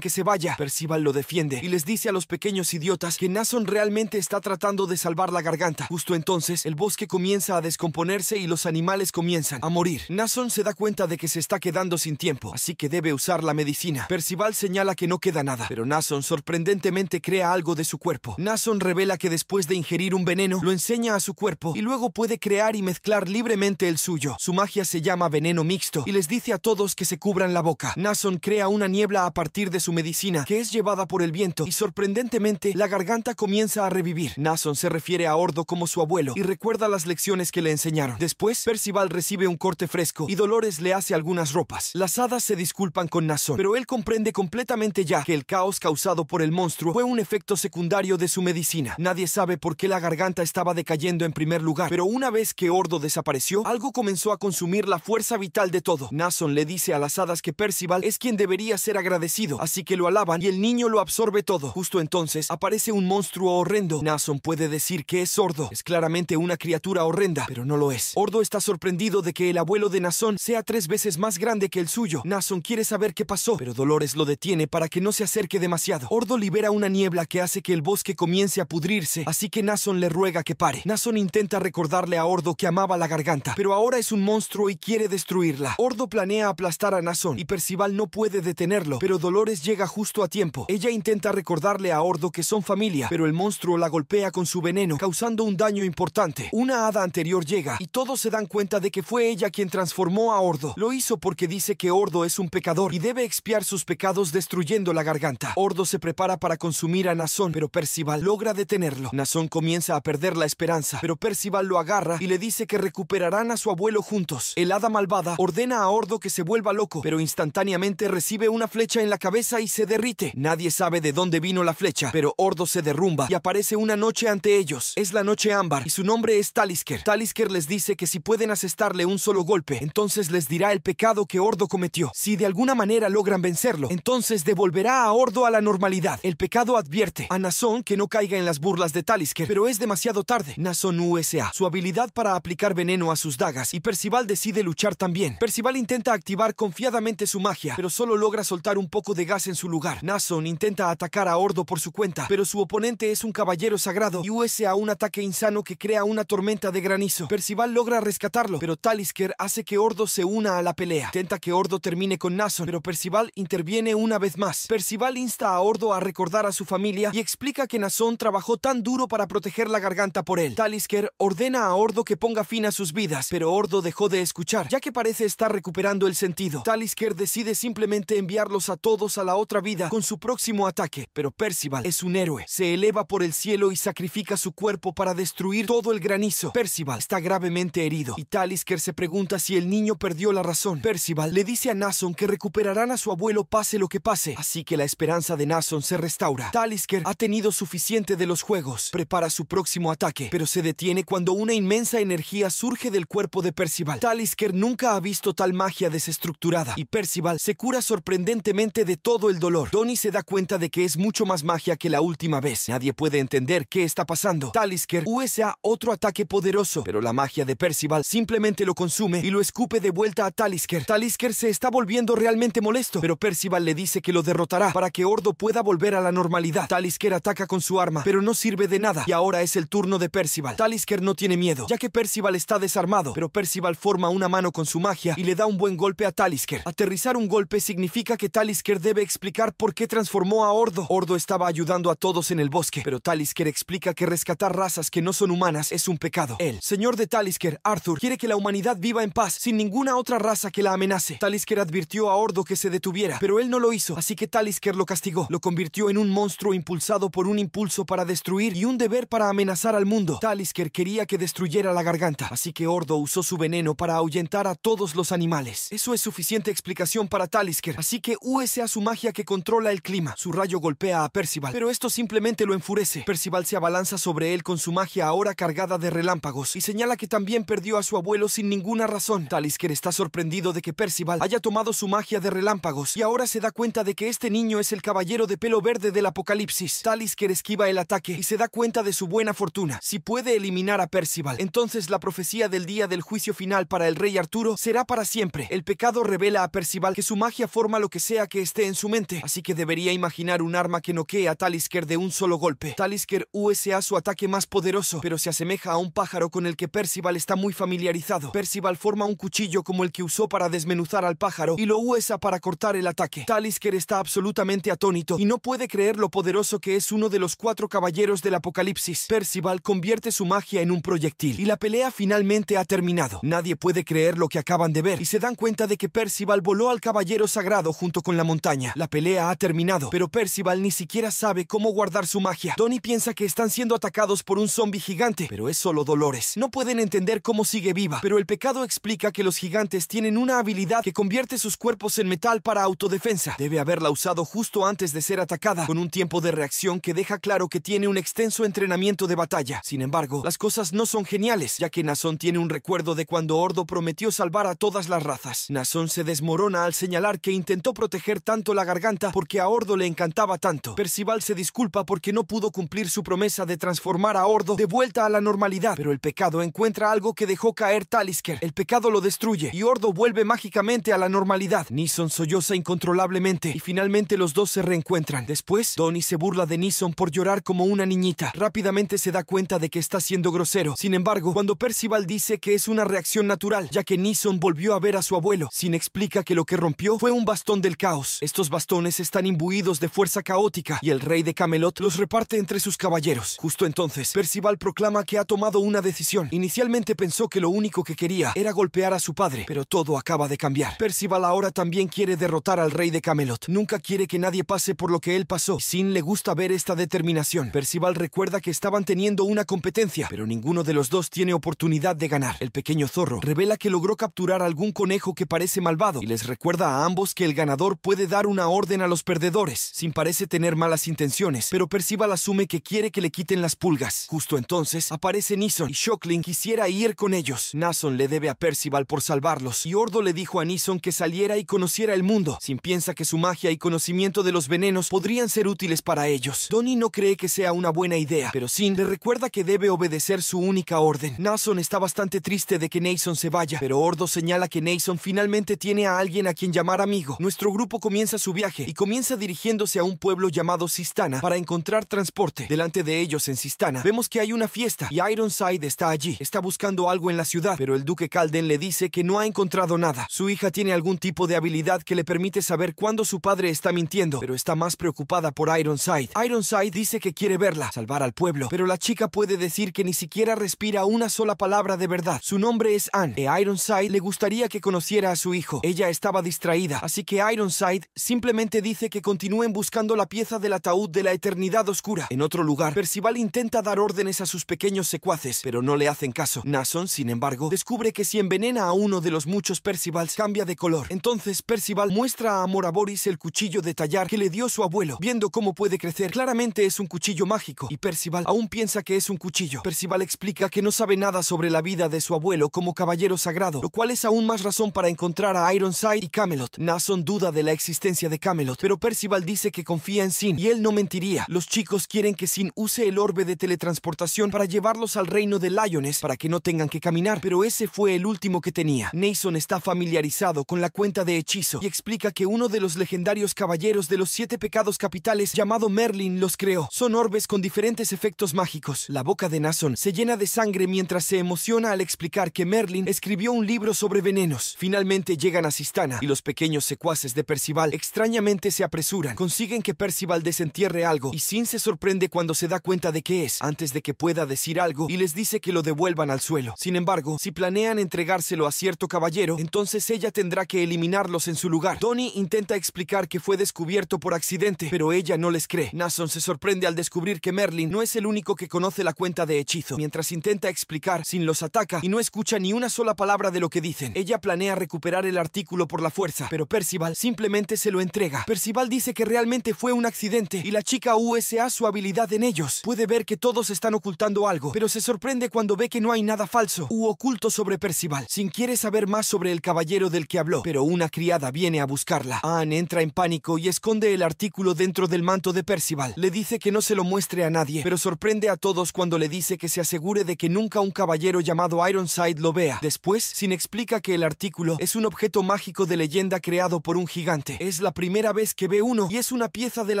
que se vaya. Percival lo defiende y les dice a los pequeños idiotas que Nason realmente está tratando de salvar la garganta. Justo entonces, el bosque comienza a descomponerse y los animales comienzan a morir. Nason se da cuenta de que se está quedando sin tiempo, así que debe usar la medicina. Percival señala que no queda nada, pero Nason sorprendentemente crea algo de su cuerpo. Nason revela que después de ingerir un veneno, lo enseña a su cuerpo y luego puede crear y mezclar libremente el suyo. Su magia se llama veneno mixto y les dice a todos que se cubran la boca. Nason crea una niebla a partir de su medicina, que es llevada por el viento, y sorprendentemente, la garganta comienza a revivir. Nason se refiere a Ordo como su abuelo y recuerda las lecciones que le enseñaron. Después, Percival recibe un corte fresco y Dolores le hace algunas ropas. Las hadas se disculpan con Nason, pero él comprende completamente ya que el caos causado por el monstruo fue un efecto secundario de su medicina. Nadie sabe por qué la garganta estaba decayendo en primer lugar, pero una vez que Ordo desapareció, algo comenzó a consumir la fuerza vital de todo. Nason le dice a las hadas que Percival es quien debería ser agradecido, así que lo alaban y el niño lo absorbe todo. Justo entonces aparece un monstruo horrendo. Nason puede decir que es Ordo. Es claramente una criatura horrenda, pero no lo es. Ordo está sorprendido de que el abuelo de Nason sea tres veces más grande que el suyo. Nason quiere saber qué pasó, pero Dolores lo detiene para que no se acerque demasiado. Ordo libera una niebla que hace que el bosque comience a pudrirse, así que Nason le ruega que pare. Nason intenta recordarle a Ordo que amaba la garganta, pero ahora es un monstruo y quiere destruirla. Ordo planea aplastar a Nason y Percival no puede detenerlo, pero Dolores llega justo a tiempo. Ella intenta recordarle a Ordo que son familia, pero el monstruo la golpea con su veneno, causando un daño importante. Una hada anterior llega y todos se dan cuenta de que fue ella quien transformó a Ordo. Lo hizo porque dice que Ordo es un pecador y debe expiar sus pecados destruyendo la garganta. Ordo se prepara para consumir a Nason, pero Percival logra detenerlo. Nason comienza a perder la esperanza, pero Percival lo agarra y le dice que recuperarán a su abuelo juntos. El hada malvada ordena a Ordo que se vuelva loco, pero instantáneamente recibe una flecha en la cabeza y se derrite. Nadie sabe de dónde vino la flecha, pero Ordo se derrumba y aparece una noche ante ellos. Es la noche ámbar y su nombre es Talisker. Talisker les dice que si pueden asestarle un solo golpe, entonces les dirá el pecado que Ordo cometió. Si de alguna manera logran vencerlo, entonces devolverá a Ordo a la normalidad. El pecado advierte a Nason que no caiga en las burlas de Talisker, pero es demasiado tarde. Nason USA, su habilidad para aplicar veneno a sus dagas y Percival de decide luchar también. Percival intenta activar confiadamente su magia, pero solo logra soltar un poco de gas en su lugar. Nason intenta atacar a Ordo por su cuenta, pero su oponente es un caballero sagrado y USA un ataque insano que crea una tormenta de granizo. Percival logra rescatarlo, pero Talisker hace que Ordo se una a la pelea. Intenta que Ordo termine con Nason, pero Percival interviene una vez más. Percival insta a Ordo a recordar a su familia y explica que Nason trabajó tan duro para proteger la garganta por él. Talisker ordena a Ordo que ponga fin a sus vidas, pero Ordo dejó de escuchar, ya que parece estar recuperando el sentido. Talisker decide simplemente enviarlos a todos a la otra vida con su próximo ataque, pero Percival es un héroe. Se eleva por el cielo y sacrifica su cuerpo para destruir todo el granizo. Percival está gravemente herido y Talisker se pregunta si el niño perdió la razón. Percival le dice a Nason que recuperarán a su abuelo pase lo que pase, así que la esperanza de Nason se restaura. Talisker ha tenido suficiente de los juegos, prepara su próximo ataque, pero se detiene cuando una inmensa energía surge del cuerpo de Percival. Talisker nunca ha visto tal magia desestructurada y Percival se cura sorprendentemente de todo el dolor. Donnie se da cuenta de que es mucho más magia que la última vez. Nadie puede entender qué está pasando. Talisker usa otro ataque poderoso, pero la magia de Percival simplemente lo consume y lo escupe de vuelta a Talisker. Talisker se está volviendo realmente molesto, pero Percival le dice que lo derrotará para que Ordo pueda volver a la normalidad. Talisker ataca con su arma, pero no sirve de nada y ahora es el turno de Percival. Talisker no tiene miedo, ya que Percival está desarmado, pero Percival forma una mano con su magia y le da un buen golpe a Talisker. Aterrizar un golpe significa que Talisker debe explicar por qué transformó a Ordo. Ordo estaba ayudando a todos en el bosque, pero Talisker explica que rescatar razas que no son humanas es un pecado. El señor de Talisker, Arthur, quiere que la humanidad viva en paz, sin ninguna otra raza que la amenace. Talisker advirtió a Ordo que se detuviera, pero él no lo hizo, así que Talisker lo castigó. Lo convirtió en un monstruo impulsado por un impulso para destruir y un deber para amenazar al mundo. Talisker quería que destruyera la garganta, así que Ordo usó su veneno para ahuyentar a todos los animales. Eso es suficiente explicación para Talisker, así que usa a su magia que controla el clima. Su rayo golpea a Percival, pero esto simplemente lo enfurece. Percival se abalanza sobre él con su magia ahora cargada de relámpagos y señala que también perdió a su abuelo sin ninguna razón. Talisker está sorprendido de que Percival haya tomado su magia de relámpagos y ahora se da cuenta de que este niño es el caballero de pelo verde del apocalipsis. Talisker esquiva el ataque y se da cuenta de su buena fortuna. Si puede eliminar a Percival, entonces la profecía del día del juicio final para el rey Arturo será para siempre. El pecado revela a Percival que su magia forma lo que sea que esté en su mente, así que debería imaginar un arma que noquee a Talisker de un solo golpe. Talisker USA su ataque más poderoso, pero se asemeja a un pájaro con el que Percival está muy familiarizado. Percival forma un cuchillo como el que usó para desmenuzar al pájaro y lo usa para cortar el ataque. Talisker está absolutamente atónito y no puede creer lo poderoso que es uno de los cuatro caballeros del apocalipsis. Percival convierte su magia en un proyectil y la pelea finalmente ha terminado. Nadie puede creer lo que acaban de ver y se dan cuenta de que Percival voló al caballero sagrado junto con la montaña. La pelea ha terminado, pero Percival ni siquiera sabe cómo guardar su magia. Tony piensa que están siendo atacados por un zombie gigante, pero es solo Dolores. No pueden entender cómo sigue viva, pero el pecado explica que los gigantes tienen una habilidad que convierte sus cuerpos en metal para autodefensa. Debe haberla usado justo antes de ser atacada, con un tiempo de reacción que deja claro que tiene un extenso entrenamiento de batalla. Sin embargo, las cosas no son geniales, ya que Nason tiene un recuerdo de cuando prometió salvar a todas las razas. Nason se desmorona al señalar que intentó proteger tanto la garganta porque a Ordo le encantaba tanto. Percival se disculpa porque no pudo cumplir su promesa de transformar a Ordo de vuelta a la normalidad, pero el pecado encuentra algo que dejó caer Talisker. El pecado lo destruye y Ordo vuelve mágicamente a la normalidad. Nison solloza incontrolablemente y finalmente los dos se reencuentran. Después, Donnie se burla de Nison por llorar como una niñita. Rápidamente se da cuenta de que está siendo grosero. Sin embargo, cuando Percival dice que es una reacción natural, ya que Nison volvió a ver a su abuelo. Sin explica que lo que rompió fue un bastón del caos. Estos bastones están imbuidos de fuerza caótica y el rey de Camelot los reparte entre sus caballeros. Justo entonces, Percival proclama que ha tomado una decisión. Inicialmente pensó que lo único que quería era golpear a su padre, pero todo acaba de cambiar. Percival ahora también quiere derrotar al rey de Camelot. Nunca quiere que nadie pase por lo que él pasó. Sin le gusta ver esta determinación. Percival recuerda que estaban teniendo una competencia, pero ninguno de los dos tiene oportunidad de ganar. El pequeño zorro revela que logró capturar algún conejo que parece malvado y les recuerda a ambos que el ganador puede dar una orden a los perdedores, sin parece tener malas intenciones, pero Percival asume que quiere que le quiten las pulgas. Justo entonces, aparece Nison y Shockling quisiera ir con ellos. Nason le debe a Percival por salvarlos y Ordo le dijo a Nison que saliera y conociera el mundo, sin piensa que su magia y conocimiento de los venenos podrían ser útiles para ellos. Donnie no cree que sea una buena idea, pero Sin le recuerda que debe obedecer su única orden. Nason está bastante triste de que Nason se vaya, pero Ordo señala que Nason finalmente tiene a alguien a quien llamar amigo. Nuestro grupo comienza su viaje y comienza dirigiéndose a un pueblo llamado Sistana para encontrar transporte. Delante de ellos en Sistana vemos que hay una fiesta y Ironside está allí. Está buscando algo en la ciudad, pero el duque Calden le dice que no ha encontrado nada. Su hija tiene algún tipo de habilidad que le permite saber cuándo su padre está mintiendo, pero está más preocupada por Ironside. Ironside dice que quiere verla, salvar al pueblo, pero la chica puede decir que ni siquiera respira una sola palabra de verdad. Su nombre es Anne e Ironside le gustaría que conociera a su hijo. Ella estaba distraída, así que Ironside simplemente dice que continúen buscando la pieza del ataúd de la eternidad oscura. En otro lugar, Percival intenta dar órdenes a sus pequeños secuaces, pero no le hacen caso. Nason, sin embargo, descubre que si envenena a uno de los muchos Percivals, cambia de color. Entonces, Percival muestra a Moraboris el cuchillo de tallar que le dio su abuelo, viendo cómo puede crecer. Claramente es un cuchillo mágico, y Percival aún piensa que es un cuchillo. Percival explica que no sabe nada sobre la vida de su abuelo como caballero Sagrado, lo cual es aún más razón para encontrar a Ironside y Camelot. Nason duda de la existencia de Camelot, pero Percival dice que confía en Sin y él no mentiría. Los chicos quieren que Sin use el orbe de teletransportación para llevarlos al reino de Lyones para que no tengan que caminar, pero ese fue el último que tenía. Nason está familiarizado con la cuenta de hechizo y explica que uno de los legendarios caballeros de los siete pecados capitales llamado Merlin los creó. Son orbes con diferentes efectos mágicos. La boca de Nason se llena de sangre mientras se emociona al explicar que Merlin es escribió un libro sobre venenos. Finalmente llegan a Sistana y los pequeños secuaces de Percival extrañamente se apresuran. Consiguen que Percival desentierre algo y Sin se sorprende cuando se da cuenta de qué es, antes de que pueda decir algo y les dice que lo devuelvan al suelo. Sin embargo, si planean entregárselo a cierto caballero, entonces ella tendrá que eliminarlos en su lugar. Tony intenta explicar que fue descubierto por accidente, pero ella no les cree. Nason se sorprende al descubrir que Merlin no es el único que conoce la cuenta de hechizo, mientras intenta explicar, Sin los ataca y no escucha ni una sola palabra de lo que dicen. Ella planea recuperar el artículo por la fuerza, pero Percival simplemente se lo entrega. Percival dice que realmente fue un accidente y la chica USA su habilidad en ellos. Puede ver que todos están ocultando algo, pero se sorprende cuando ve que no hay nada falso u oculto sobre Percival. Sin quiere saber más sobre el caballero del que habló, pero una criada viene a buscarla. Anne entra en pánico y esconde el artículo dentro del manto de Percival. Le dice que no se lo muestre a nadie, pero sorprende a todos cuando le dice que se asegure de que nunca un caballero llamado Ironside lo vea. Después, Sin explica que el artículo es un objeto mágico de leyenda creado por un gigante. Es la primera vez que ve uno y es una pieza del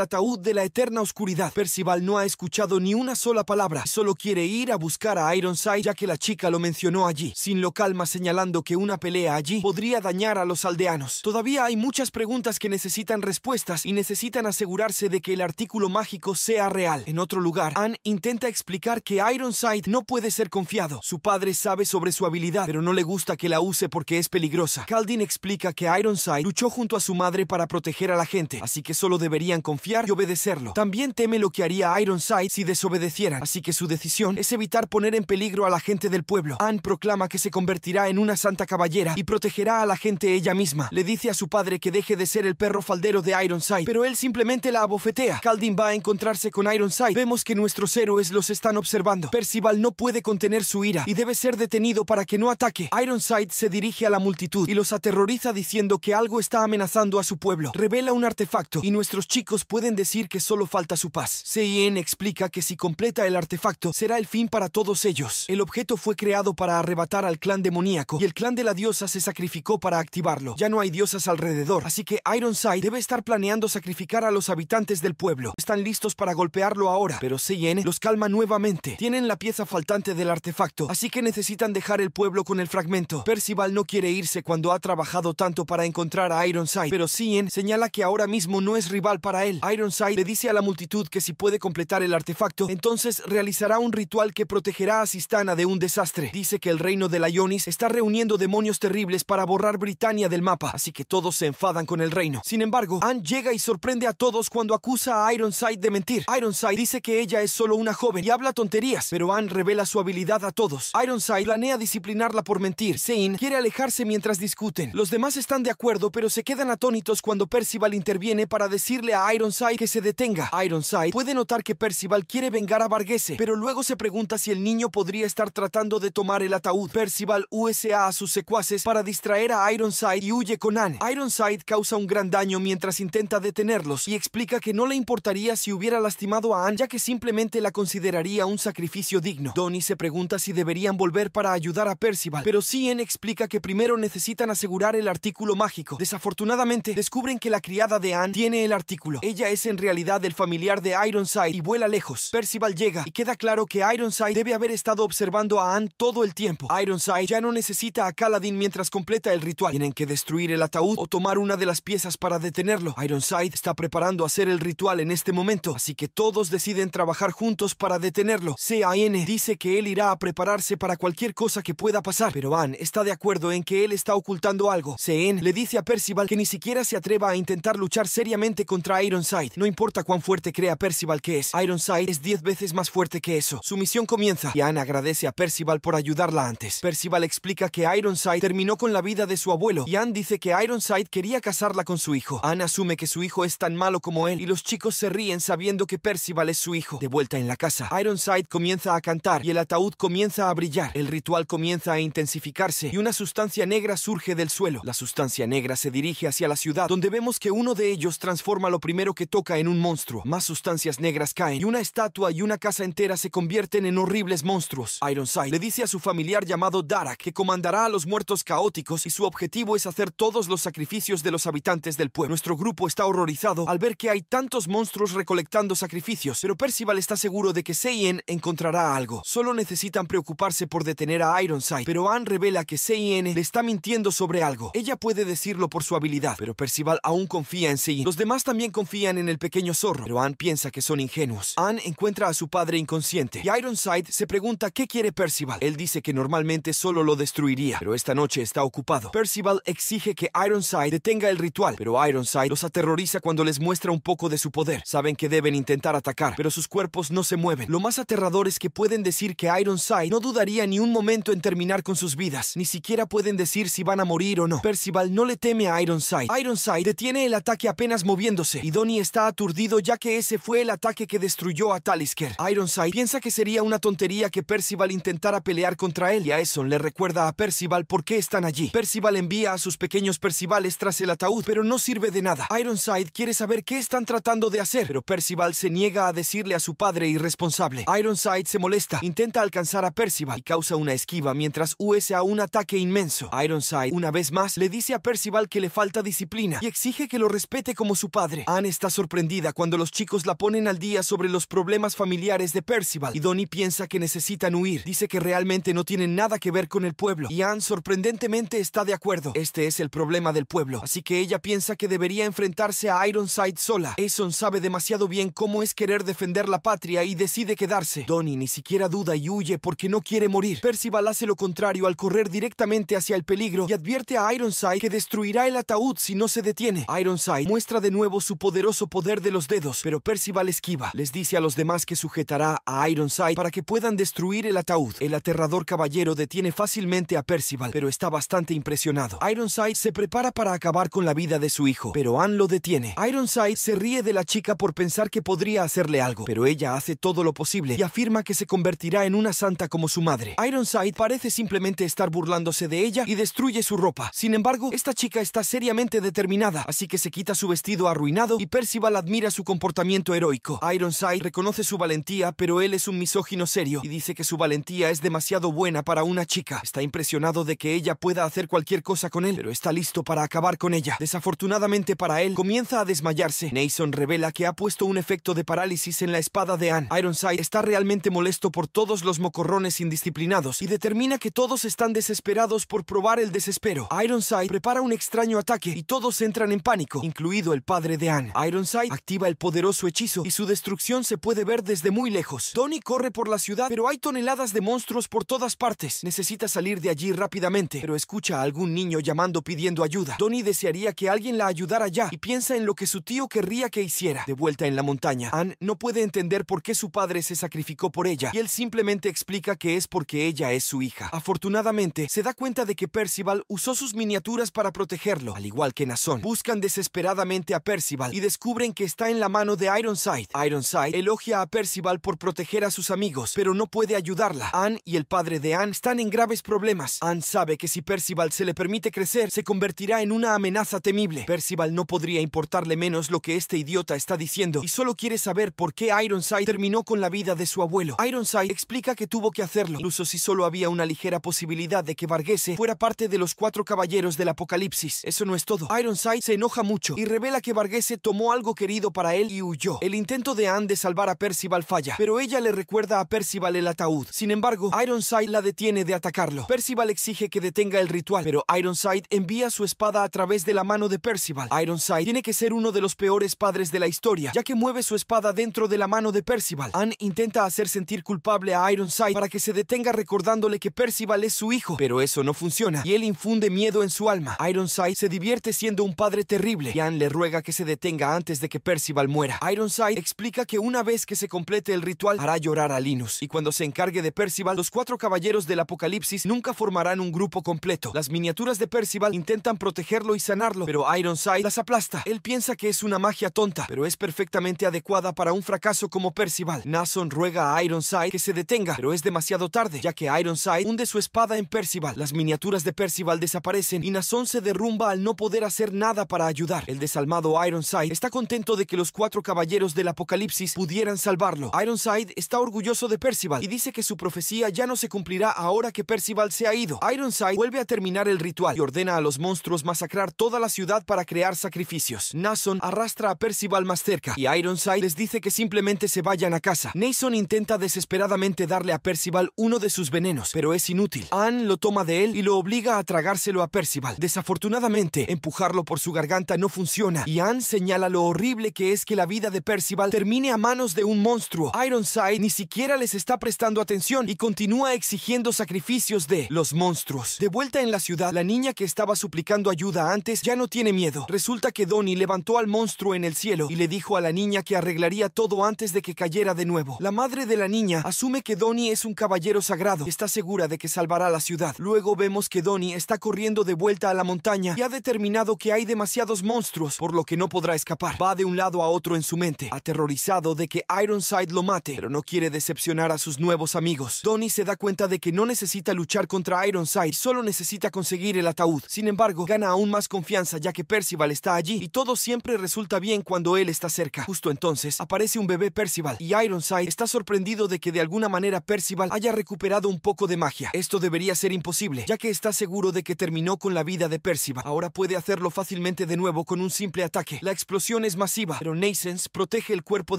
ataúd de la eterna oscuridad. Percival no ha escuchado ni una sola palabra, solo quiere ir a buscar a Ironside ya que la chica lo mencionó allí. Sin lo calma señalando que una pelea allí podría dañar a los aldeanos. Todavía hay muchas preguntas que necesitan respuestas y necesitan asegurarse de que el artículo mágico sea real. En otro lugar, Anne intenta explicar que Ironside no puede ser confiado. Su padre sabe sobre su habilidad, pero no le gusta que la use porque es peligrosa. Caldin explica que Ironside luchó junto a su madre para proteger a la gente, así que solo deberían confiar y obedecerlo. También teme lo que haría Ironside si desobedecieran, así que su decisión es evitar poner en peligro a la gente del pueblo. Anne proclama que se convertirá en una santa caballera y protegerá a la gente ella misma. Le dice a su padre que deje de ser el perro faldero de Ironside, pero él simplemente la abofetea. Caldin va a encontrarse con Ironside. Vemos que nuestros héroes los están observando. Percival no puede contener su ira y debe ser detenido para que no ataque Ironside se dirige a la multitud y los aterroriza diciendo que algo está amenazando a su pueblo. Revela un artefacto y nuestros chicos pueden decir que solo falta su paz. CIN explica que si completa el artefacto será el fin para todos ellos. El objeto fue creado para arrebatar al clan demoníaco y el clan de la diosa se sacrificó para activarlo. Ya no hay diosas alrededor, así que Ironside debe estar planeando sacrificar a los habitantes del pueblo. Están listos para golpearlo ahora, pero CIN los calma nuevamente. Tienen la pieza faltante del artefacto, así que necesitan dejar el pueblo con el fragmento. Percival no quiere irse cuando ha trabajado tanto para encontrar a Ironside, pero Cien señala que ahora mismo no es rival para él. Ironside le dice a la multitud que si puede completar el artefacto, entonces realizará un ritual que protegerá a Sistana de un desastre. Dice que el reino de la está reuniendo demonios terribles para borrar Britania del mapa, así que todos se enfadan con el reino. Sin embargo, Anne llega y sorprende a todos cuando acusa a Ironside de mentir. Ironside dice que ella es solo una joven y habla tonterías, pero Anne revela su habilidad a todos. Ironside planea disciplinar la por mentir. Zane quiere alejarse mientras discuten. Los demás están de acuerdo, pero se quedan atónitos cuando Percival interviene para decirle a Ironside que se detenga. Ironside puede notar que Percival quiere vengar a Vargese, pero luego se pregunta si el niño podría estar tratando de tomar el ataúd. Percival USA a sus secuaces para distraer a Ironside y huye con Anne. Ironside causa un gran daño mientras intenta detenerlos y explica que no le importaría si hubiera lastimado a Anne, ya que simplemente la consideraría un sacrificio digno. Donnie se pregunta si deberían volver para ayudar a Percival pero CN explica que primero necesitan asegurar el artículo mágico. Desafortunadamente, descubren que la criada de Anne tiene el artículo. Ella es en realidad el familiar de Ironside y vuela lejos. Percival llega y queda claro que Ironside debe haber estado observando a Anne todo el tiempo. Ironside ya no necesita a Kaladin mientras completa el ritual. Tienen que destruir el ataúd o tomar una de las piezas para detenerlo. Ironside está preparando hacer el ritual en este momento, así que todos deciden trabajar juntos para detenerlo. CAN dice que él irá a prepararse para cualquier cosa que pueda pasar Ah, pero Anne está de acuerdo en que él está ocultando algo. Sean le dice a Percival que ni siquiera se atreva a intentar luchar seriamente contra Ironside. No importa cuán fuerte crea Percival que es, Ironside es 10 veces más fuerte que eso. Su misión comienza y Anne agradece a Percival por ayudarla antes. Percival explica que Ironside terminó con la vida de su abuelo y Anne dice que Ironside quería casarla con su hijo. Anne asume que su hijo es tan malo como él y los chicos se ríen sabiendo que Percival es su hijo. De vuelta en la casa, Ironside comienza a cantar y el ataúd comienza a brillar. El ritual comienza a intensificarse y una sustancia negra surge del suelo. La sustancia negra se dirige hacia la ciudad, donde vemos que uno de ellos transforma lo primero que toca en un monstruo. Más sustancias negras caen y una estatua y una casa entera se convierten en horribles monstruos. Ironside le dice a su familiar llamado Darak que comandará a los muertos caóticos y su objetivo es hacer todos los sacrificios de los habitantes del pueblo. Nuestro grupo está horrorizado al ver que hay tantos monstruos recolectando sacrificios, pero Percival está seguro de que Seien encontrará algo. Solo necesitan preocuparse por detener a Ironside, pero Anne revela que CIN le está mintiendo sobre algo. Ella puede decirlo por su habilidad, pero Percival aún confía en CIN. Los demás también confían en el pequeño zorro, pero Anne piensa que son ingenuos. Anne encuentra a su padre inconsciente y Ironside se pregunta qué quiere Percival. Él dice que normalmente solo lo destruiría, pero esta noche está ocupado. Percival exige que Ironside detenga el ritual, pero Ironside los aterroriza cuando les muestra un poco de su poder. Saben que deben intentar atacar, pero sus cuerpos no se mueven. Lo más aterrador es que pueden decir que Ironside no dudaría ni un momento en terminar con sus vidas. Ni siquiera pueden decir si van a morir o no. Percival no le teme a Ironside. Ironside detiene el ataque apenas moviéndose y Donnie está aturdido ya que ese fue el ataque que destruyó a Talisker. Ironside piensa que sería una tontería que Percival intentara pelear contra él y a Eson le recuerda a Percival por qué están allí. Percival envía a sus pequeños Percivales tras el ataúd, pero no sirve de nada. Ironside quiere saber qué están tratando de hacer, pero Percival se niega a decirle a su padre irresponsable. Ironside se molesta, intenta alcanzar a Percival y causa una esquiva mientras usa a un ataque inmenso. Ironside, una vez más, le dice a Percival que le falta disciplina y exige que lo respete como su padre. Anne está sorprendida cuando los chicos la ponen al día sobre los problemas familiares de Percival y Donnie piensa que necesitan huir. Dice que realmente no tienen nada que ver con el pueblo y Anne sorprendentemente está de acuerdo. Este es el problema del pueblo, así que ella piensa que debería enfrentarse a Ironside sola. Eson sabe demasiado bien cómo es querer defender la patria y decide quedarse. Donnie ni siquiera duda y huye porque no quiere morir. Percival hace lo contrario al correr directamente hacia el peligro y advierte a Ironside que destruirá el ataúd si no se detiene. Ironside muestra de nuevo su poderoso poder de los dedos, pero Percival esquiva. Les dice a los demás que sujetará a Ironside para que puedan destruir el ataúd. El aterrador caballero detiene fácilmente a Percival, pero está bastante impresionado. Ironside se prepara para acabar con la vida de su hijo, pero Anne lo detiene. Ironside se ríe de la chica por pensar que podría hacerle algo, pero ella hace todo lo posible y afirma que se convertirá en una santa como su madre. Ironside parece simplemente estar burlándose de ella y destruye su ropa. Sin embargo, esta chica está seriamente determinada, así que se quita su vestido arruinado y Percival admira su comportamiento heroico. Ironside reconoce su valentía, pero él es un misógino serio y dice que su valentía es demasiado buena para una chica. Está impresionado de que ella pueda hacer cualquier cosa con él, pero está listo para acabar con ella. Desafortunadamente para él, comienza a desmayarse. Nason revela que ha puesto un efecto de parálisis en la espada de Anne. Ironside está realmente molesto por todos los mocorrones indisciplinados y determina que todo todos están desesperados por probar el desespero. Ironside prepara un extraño ataque y todos entran en pánico, incluido el padre de Anne. Ironside activa el poderoso hechizo y su destrucción se puede ver desde muy lejos. Tony corre por la ciudad, pero hay toneladas de monstruos por todas partes. Necesita salir de allí rápidamente, pero escucha a algún niño llamando pidiendo ayuda. Tony desearía que alguien la ayudara ya y piensa en lo que su tío querría que hiciera. De vuelta en la montaña, Anne no puede entender por qué su padre se sacrificó por ella y él simplemente explica que es porque ella es su hija. Afortunadamente, se da cuenta de que Percival usó sus miniaturas para protegerlo, al igual que Nason. Buscan desesperadamente a Percival y descubren que está en la mano de Ironside. Ironside elogia a Percival por proteger a sus amigos, pero no puede ayudarla. Anne y el padre de Anne están en graves problemas. Anne sabe que si Percival se le permite crecer, se convertirá en una amenaza temible. Percival no podría importarle menos lo que este idiota está diciendo y solo quiere saber por qué Ironside terminó con la vida de su abuelo. Ironside explica que tuvo que hacerlo, incluso si solo había una ligera posibilidad de que Vargese fuera parte de los cuatro caballeros del apocalipsis. Eso no es todo. Ironside se enoja mucho y revela que Vargese tomó algo querido para él y huyó. El intento de Anne de salvar a Percival falla, pero ella le recuerda a Percival el ataúd. Sin embargo, Ironside la detiene de atacarlo. Percival exige que detenga el ritual, pero Ironside envía su espada a través de la mano de Percival. Ironside tiene que ser uno de los peores padres de la historia, ya que mueve su espada dentro de la mano de Percival. Anne intenta hacer sentir culpable a Ironside para que se detenga recordándole que Percival es su hijo, pero eso no funciona y él infunde miedo en su alma. Ironside se divierte siendo un padre terrible. Ian le ruega que se detenga antes de que Percival muera. Ironside explica que una vez que se complete el ritual hará llorar a Linus y cuando se encargue de Percival, los cuatro caballeros del apocalipsis nunca formarán un grupo completo. Las miniaturas de Percival intentan protegerlo y sanarlo, pero Ironside las aplasta. Él piensa que es una magia tonta, pero es perfectamente adecuada para un fracaso como Percival. Nason ruega a Ironside que se detenga, pero es demasiado tarde, ya que Ironside hunde su espada en Percival. Las miniaturas de Percival desaparecen y Nason se derrumba al no poder hacer nada para ayudar. El desalmado Ironside está contento de que los cuatro caballeros del apocalipsis pudieran salvarlo. Ironside está orgulloso de Percival y dice que su profecía ya no se cumplirá ahora que Percival se ha ido. Ironside vuelve a terminar el ritual y ordena a los monstruos masacrar toda la ciudad para crear sacrificios. Nason arrastra a Percival más cerca y Ironside les dice que simplemente se vayan a casa. Nason intenta desesperadamente darle a Percival uno de sus venenos, pero es inútil Ann lo toma de él y lo obliga a tragárselo a Percival. Desafortunadamente, empujarlo por su garganta no funciona y Anne señala lo horrible que es que la vida de Percival termine a manos de un monstruo. Ironside ni siquiera les está prestando atención y continúa exigiendo sacrificios de los monstruos. De vuelta en la ciudad, la niña que estaba suplicando ayuda antes ya no tiene miedo. Resulta que Donnie levantó al monstruo en el cielo y le dijo a la niña que arreglaría todo antes de que cayera de nuevo. La madre de la niña asume que Donnie es un caballero sagrado. Está segura de que salvará la ciudad. Luego vemos que Donnie está corriendo de vuelta a la montaña y ha determinado que hay demasiados monstruos, por lo que no podrá escapar. Va de un lado a otro en su mente, aterrorizado de que Ironside lo mate, pero no quiere decepcionar a sus nuevos amigos. Donnie se da cuenta de que no necesita luchar contra Ironside, solo necesita conseguir el ataúd. Sin embargo, gana aún más confianza ya que Percival está allí y todo siempre resulta bien cuando él está cerca. Justo entonces, aparece un bebé Percival y Ironside está sorprendido de que de alguna manera Percival haya recuperado un poco de magia. Esto debería ser imposible, ya que está seguro de que terminó con la vida de Percival. Ahora puede hacerlo fácilmente de nuevo con un simple ataque. La explosión es masiva, pero Nascence protege el cuerpo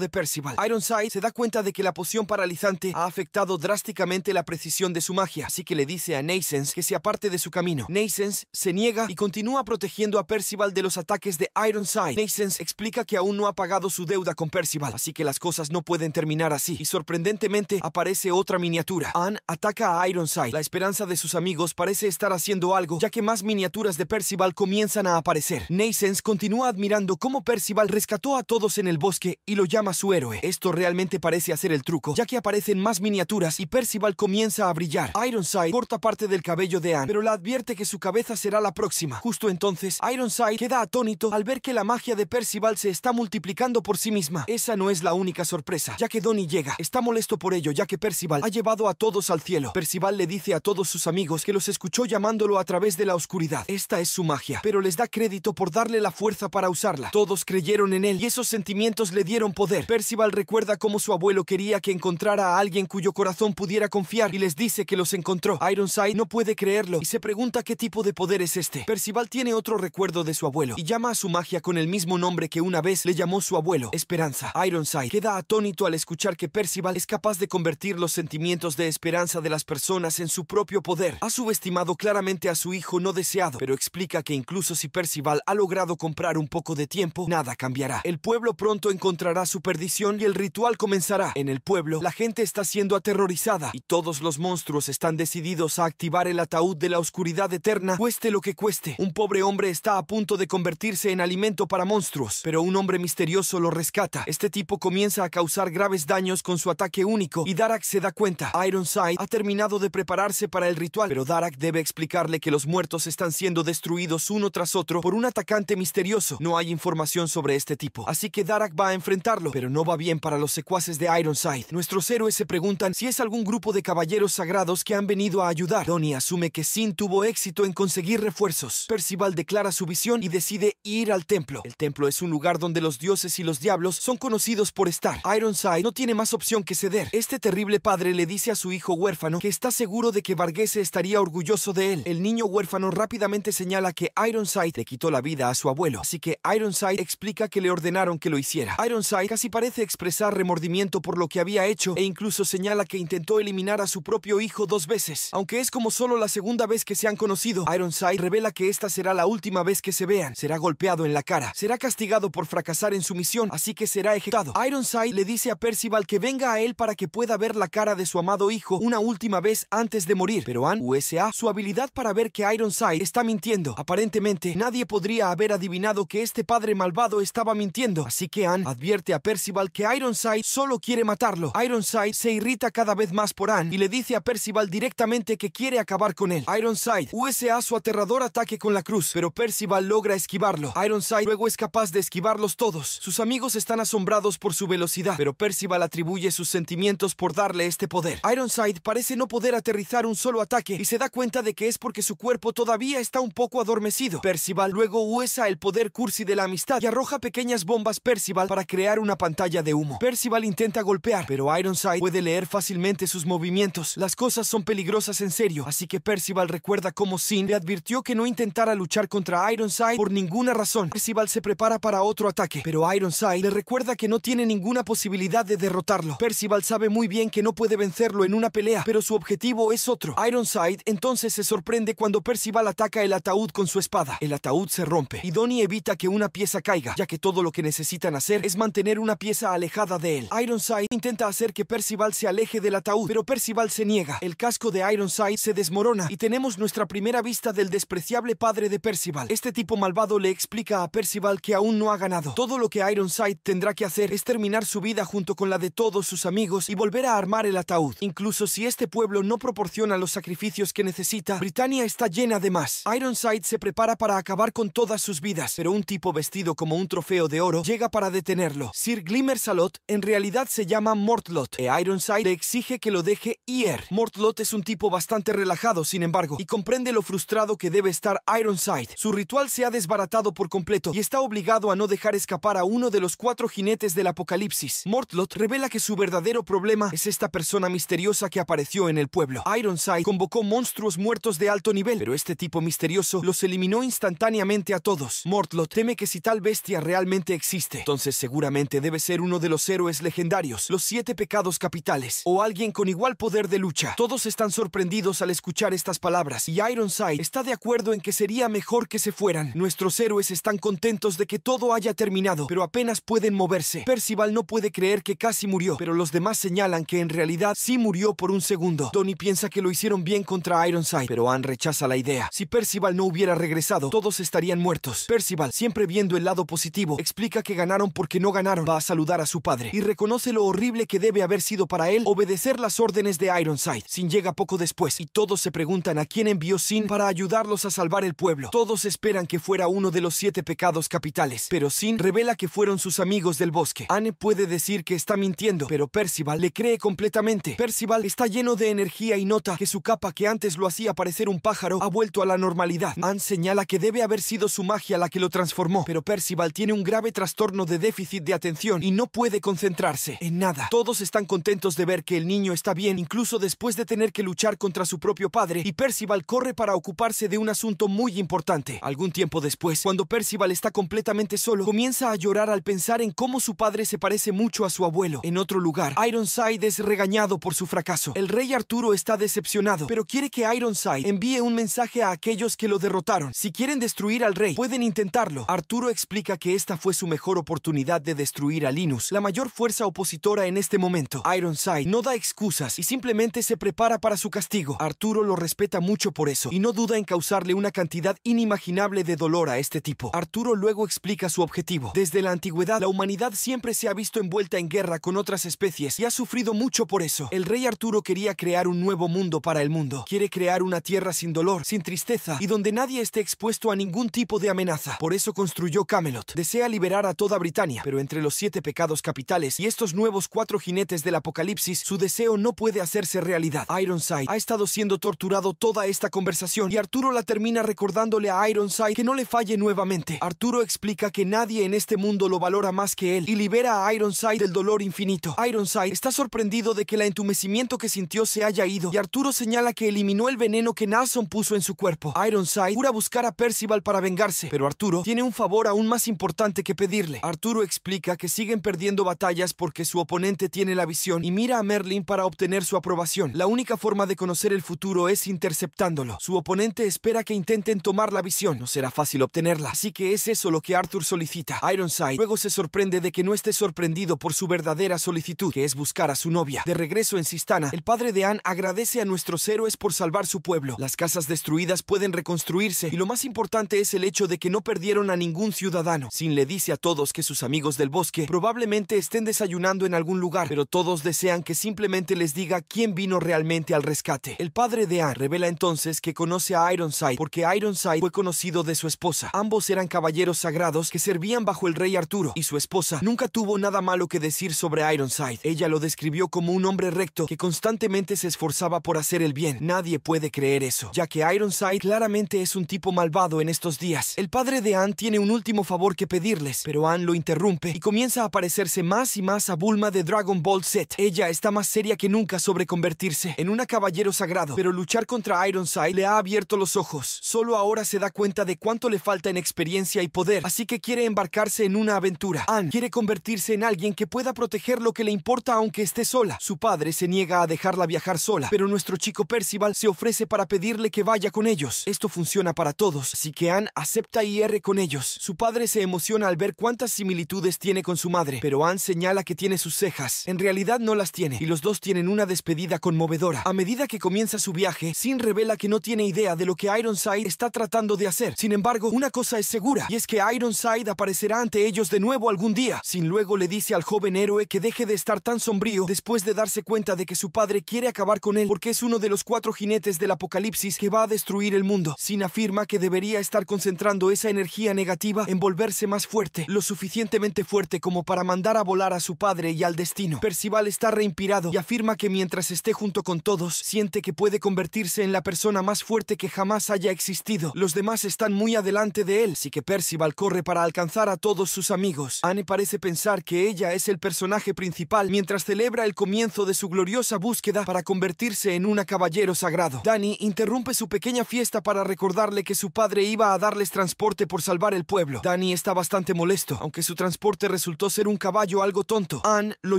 de Percival. Ironside se da cuenta de que la poción paralizante ha afectado drásticamente la precisión de su magia, así que le dice a Nascence que se aparte de su camino. Nascence se niega y continúa protegiendo a Percival de los ataques de Ironside. Nascence explica que aún no ha pagado su deuda con Percival, así que las cosas no pueden terminar así. Y sorprendentemente aparece otra miniatura. Anne ataca a Ironside la esperanza de sus amigos parece estar haciendo algo, ya que más miniaturas de Percival comienzan a aparecer. Nascens continúa admirando cómo Percival rescató a todos en el bosque y lo llama su héroe. Esto realmente parece hacer el truco, ya que aparecen más miniaturas y Percival comienza a brillar. Ironside corta parte del cabello de Anne, pero la advierte que su cabeza será la próxima. Justo entonces, Ironside queda atónito al ver que la magia de Percival se está multiplicando por sí misma. Esa no es la única sorpresa, ya que Donnie llega. Está molesto por ello, ya que Percival ha llevado a todos al cielo. Percival le dice a todos sus amigos que los escuchó llamándolo a través de la oscuridad. Esta es su magia, pero les da crédito por darle la fuerza para usarla. Todos creyeron en él y esos sentimientos le dieron poder. Percival recuerda cómo su abuelo quería que encontrara a alguien cuyo corazón pudiera confiar y les dice que los encontró. Ironside no puede creerlo y se pregunta qué tipo de poder es este. Percival tiene otro recuerdo de su abuelo y llama a su magia con el mismo nombre que una vez le llamó su abuelo, Esperanza. Ironside queda atónito al escuchar que Percival es capaz de convertir los sentimientos de esperanza de las personas en su su propio poder. Ha subestimado claramente a su hijo no deseado, pero explica que incluso si Percival ha logrado comprar un poco de tiempo, nada cambiará. El pueblo pronto encontrará su perdición y el ritual comenzará. En el pueblo, la gente está siendo aterrorizada y todos los monstruos están decididos a activar el ataúd de la oscuridad eterna, cueste lo que cueste. Un pobre hombre está a punto de convertirse en alimento para monstruos, pero un hombre misterioso lo rescata. Este tipo comienza a causar graves daños con su ataque único y Darak se da cuenta. Ironside ha terminado de preparar para el ritual, pero Darak debe explicarle que los muertos están siendo destruidos uno tras otro por un atacante misterioso. No hay información sobre este tipo, así que Darak va a enfrentarlo, pero no va bien para los secuaces de Ironside. Nuestros héroes se preguntan si es algún grupo de caballeros sagrados que han venido a ayudar. Donnie asume que Sin tuvo éxito en conseguir refuerzos. Percival declara su visión y decide ir al templo. El templo es un lugar donde los dioses y los diablos son conocidos por estar. Ironside no tiene más opción que ceder. Este terrible padre le dice a su hijo huérfano que está seguro de que Varghese estaría orgulloso de él. El niño huérfano rápidamente señala que Ironside le quitó la vida a su abuelo, así que Ironside explica que le ordenaron que lo hiciera. Ironside casi parece expresar remordimiento por lo que había hecho e incluso señala que intentó eliminar a su propio hijo dos veces. Aunque es como solo la segunda vez que se han conocido, Ironside revela que esta será la última vez que se vean. Será golpeado en la cara, será castigado por fracasar en su misión, así que será ejecutado. Ironside le dice a Percival que venga a él para que pueda ver la cara de su amado hijo una última vez antes de morir, pero Ann USA, su habilidad para ver que Ironside está mintiendo. Aparentemente, nadie podría haber adivinado que este padre malvado estaba mintiendo, así que Ann advierte a Percival que Ironside solo quiere matarlo. Ironside se irrita cada vez más por Ann y le dice a Percival directamente que quiere acabar con él. Ironside USA su aterrador ataque con la cruz, pero Percival logra esquivarlo. Ironside luego es capaz de esquivarlos todos. Sus amigos están asombrados por su velocidad, pero Percival atribuye sus sentimientos por darle este poder. Ironside parece no poder aterrizar un solo ataque y se da cuenta de que es porque su cuerpo todavía está un poco adormecido. Percival luego usa el poder cursi de la amistad y arroja pequeñas bombas Percival para crear una pantalla de humo. Percival intenta golpear, pero Ironside puede leer fácilmente sus movimientos. Las cosas son peligrosas en serio, así que Percival recuerda cómo Sin le advirtió que no intentara luchar contra Ironside por ninguna razón. Percival se prepara para otro ataque, pero Ironside le recuerda que no tiene ninguna posibilidad de derrotarlo. Percival sabe muy bien que no puede vencerlo en una pelea, pero su objetivo es es otro. Ironside entonces se sorprende cuando Percival ataca el ataúd con su espada. El ataúd se rompe y Donnie evita que una pieza caiga, ya que todo lo que necesitan hacer es mantener una pieza alejada de él. Ironside intenta hacer que Percival se aleje del ataúd, pero Percival se niega. El casco de Ironside se desmorona y tenemos nuestra primera vista del despreciable padre de Percival. Este tipo malvado le explica a Percival que aún no ha ganado. Todo lo que Ironside tendrá que hacer es terminar su vida junto con la de todos sus amigos y volver a armar el ataúd, incluso si este pueblo no proporciona a los sacrificios que necesita, Britannia está llena de más. Ironside se prepara para acabar con todas sus vidas, pero un tipo vestido como un trofeo de oro llega para detenerlo. Sir Glimmer Salot en realidad se llama Mortlot e Ironside le exige que lo deje ir. Mortlot es un tipo bastante relajado, sin embargo, y comprende lo frustrado que debe estar Ironside. Su ritual se ha desbaratado por completo y está obligado a no dejar escapar a uno de los cuatro jinetes del apocalipsis. Mortlot revela que su verdadero problema es esta persona misteriosa que apareció en el pueblo. Ironside convocó monstruos muertos de alto nivel, pero este tipo misterioso los eliminó instantáneamente a todos. Mortlot teme que si tal bestia realmente existe, entonces seguramente debe ser uno de los héroes legendarios, los siete pecados capitales, o alguien con igual poder de lucha. Todos están sorprendidos al escuchar estas palabras, y Ironside está de acuerdo en que sería mejor que se fueran. Nuestros héroes están contentos de que todo haya terminado, pero apenas pueden moverse. Percival no puede creer que casi murió, pero los demás señalan que en realidad sí murió por un segundo. Tony piensa que lo hicieron bien contra Ironside, pero Anne rechaza la idea. Si Percival no hubiera regresado, todos estarían muertos. Percival, siempre viendo el lado positivo, explica que ganaron porque no ganaron. Va a saludar a su padre y reconoce lo horrible que debe haber sido para él obedecer las órdenes de Ironside. Sin llega poco después y todos se preguntan a quién envió Sin para ayudarlos a salvar el pueblo. Todos esperan que fuera uno de los siete pecados capitales, pero Sin revela que fueron sus amigos del bosque. Anne puede decir que está mintiendo, pero Percival le cree completamente. Percival está lleno de energía y no nota que su capa que antes lo hacía parecer un pájaro ha vuelto a la normalidad. Anne señala que debe haber sido su magia la que lo transformó, pero Percival tiene un grave trastorno de déficit de atención y no puede concentrarse en nada. Todos están contentos de ver que el niño está bien, incluso después de tener que luchar contra su propio padre, y Percival corre para ocuparse de un asunto muy importante. Algún tiempo después, cuando Percival está completamente solo, comienza a llorar al pensar en cómo su padre se parece mucho a su abuelo. En otro lugar, Ironside es regañado por su fracaso. El rey Arturo está decepcionado, pero quiere que Ironside envíe un mensaje a aquellos que lo derrotaron. Si quieren destruir al rey, pueden intentarlo. Arturo explica que esta fue su mejor oportunidad de destruir a Linus, la mayor fuerza opositora en este momento. Ironside no da excusas y simplemente se prepara para su castigo. Arturo lo respeta mucho por eso y no duda en causarle una cantidad inimaginable de dolor a este tipo. Arturo luego explica su objetivo. Desde la antigüedad, la humanidad siempre se ha visto envuelta en guerra con otras especies y ha sufrido mucho por eso. El rey Arturo quería crear un nuevo mundo para el mundo. Quiere crear una tierra sin dolor, sin tristeza y donde nadie esté expuesto a ningún tipo de amenaza. Por eso construyó Camelot. Desea liberar a toda Britania, pero entre los siete pecados capitales y estos nuevos cuatro jinetes del apocalipsis, su deseo no puede hacerse realidad. Ironside ha estado siendo torturado toda esta conversación y Arturo la termina recordándole a Ironside que no le falle nuevamente. Arturo explica que nadie en este mundo lo valora más que él y libera a Ironside del dolor infinito. Ironside está sorprendido de que el entumecimiento que sintió se haya ido Arturo señala que eliminó el veneno que Nelson puso en su cuerpo. Ironside jura buscar a Percival para vengarse, pero Arturo tiene un favor aún más importante que pedirle. Arturo explica que siguen perdiendo batallas porque su oponente tiene la visión y mira a Merlin para obtener su aprobación. La única forma de conocer el futuro es interceptándolo. Su oponente espera que intenten tomar la visión. No será fácil obtenerla, así que es eso lo que Arthur solicita. Ironside luego se sorprende de que no esté sorprendido por su verdadera solicitud, que es buscar a su novia. De regreso en Sistana, el padre de Anne agradece a nuestros héroes por salvar su pueblo. Las casas destruidas pueden reconstruirse y lo más importante es el hecho de que no perdieron a ningún ciudadano. Sin le dice a todos que sus amigos del bosque probablemente estén desayunando en algún lugar, pero todos desean que simplemente les diga quién vino realmente al rescate. El padre de Anne revela entonces que conoce a Ironside porque Ironside fue conocido de su esposa. Ambos eran caballeros sagrados que servían bajo el rey Arturo y su esposa nunca tuvo nada malo que decir sobre Ironside. Ella lo describió como un hombre recto que constantemente se esforzaba por hacer el bien. Nadie puede creer eso, ya que Ironside claramente es un tipo malvado en estos días. El padre de Anne tiene un último favor que pedirles, pero Anne lo interrumpe y comienza a parecerse más y más a Bulma de Dragon Ball Z. Ella está más seria que nunca sobre convertirse en una caballero sagrado, pero luchar contra Ironside le ha abierto los ojos. Solo ahora se da cuenta de cuánto le falta en experiencia y poder, así que quiere embarcarse en una aventura. Anne quiere convertirse en alguien que pueda proteger lo que le importa aunque esté sola. Su padre se niega a dejarla viajar sola, pero nuestro chico Percival se ofrece para pedirle que vaya con ellos. Esto funciona para todos, así que Anne acepta y erre con ellos. Su padre se emociona al ver cuántas similitudes tiene con su madre, pero Anne señala que tiene sus cejas. En realidad no las tiene, y los dos tienen una despedida conmovedora. A medida que comienza su viaje, Sin revela que no tiene idea de lo que Ironside está tratando de hacer. Sin embargo, una cosa es segura, y es que Ironside aparecerá ante ellos de nuevo algún día. Sin luego le dice al joven héroe que deje de estar tan sombrío después de darse cuenta de que su padre quiere acabar con él porque es uno de los cuatro jinetes del apocalipsis que va a destruir el mundo. Sin afirma que debería estar concentrando esa energía negativa en volverse más fuerte, lo suficientemente fuerte como para mandar a volar a su padre y al destino. Percival está reimpirado y afirma que mientras esté junto con todos, siente que puede convertirse en la persona más fuerte que jamás haya existido. Los demás están muy adelante de él, así que Percival corre para alcanzar a todos sus amigos. Anne parece pensar que ella es el personaje principal mientras celebra el comienzo de su gloriosa búsqueda para convertirse en una caballero sagrado. Danny interrumpe su pequeña fiesta para recordarle que su padre iba a darles transporte por salvar el pueblo. Danny está bastante molesto, aunque su transporte resultó ser un caballo algo tonto. Anne lo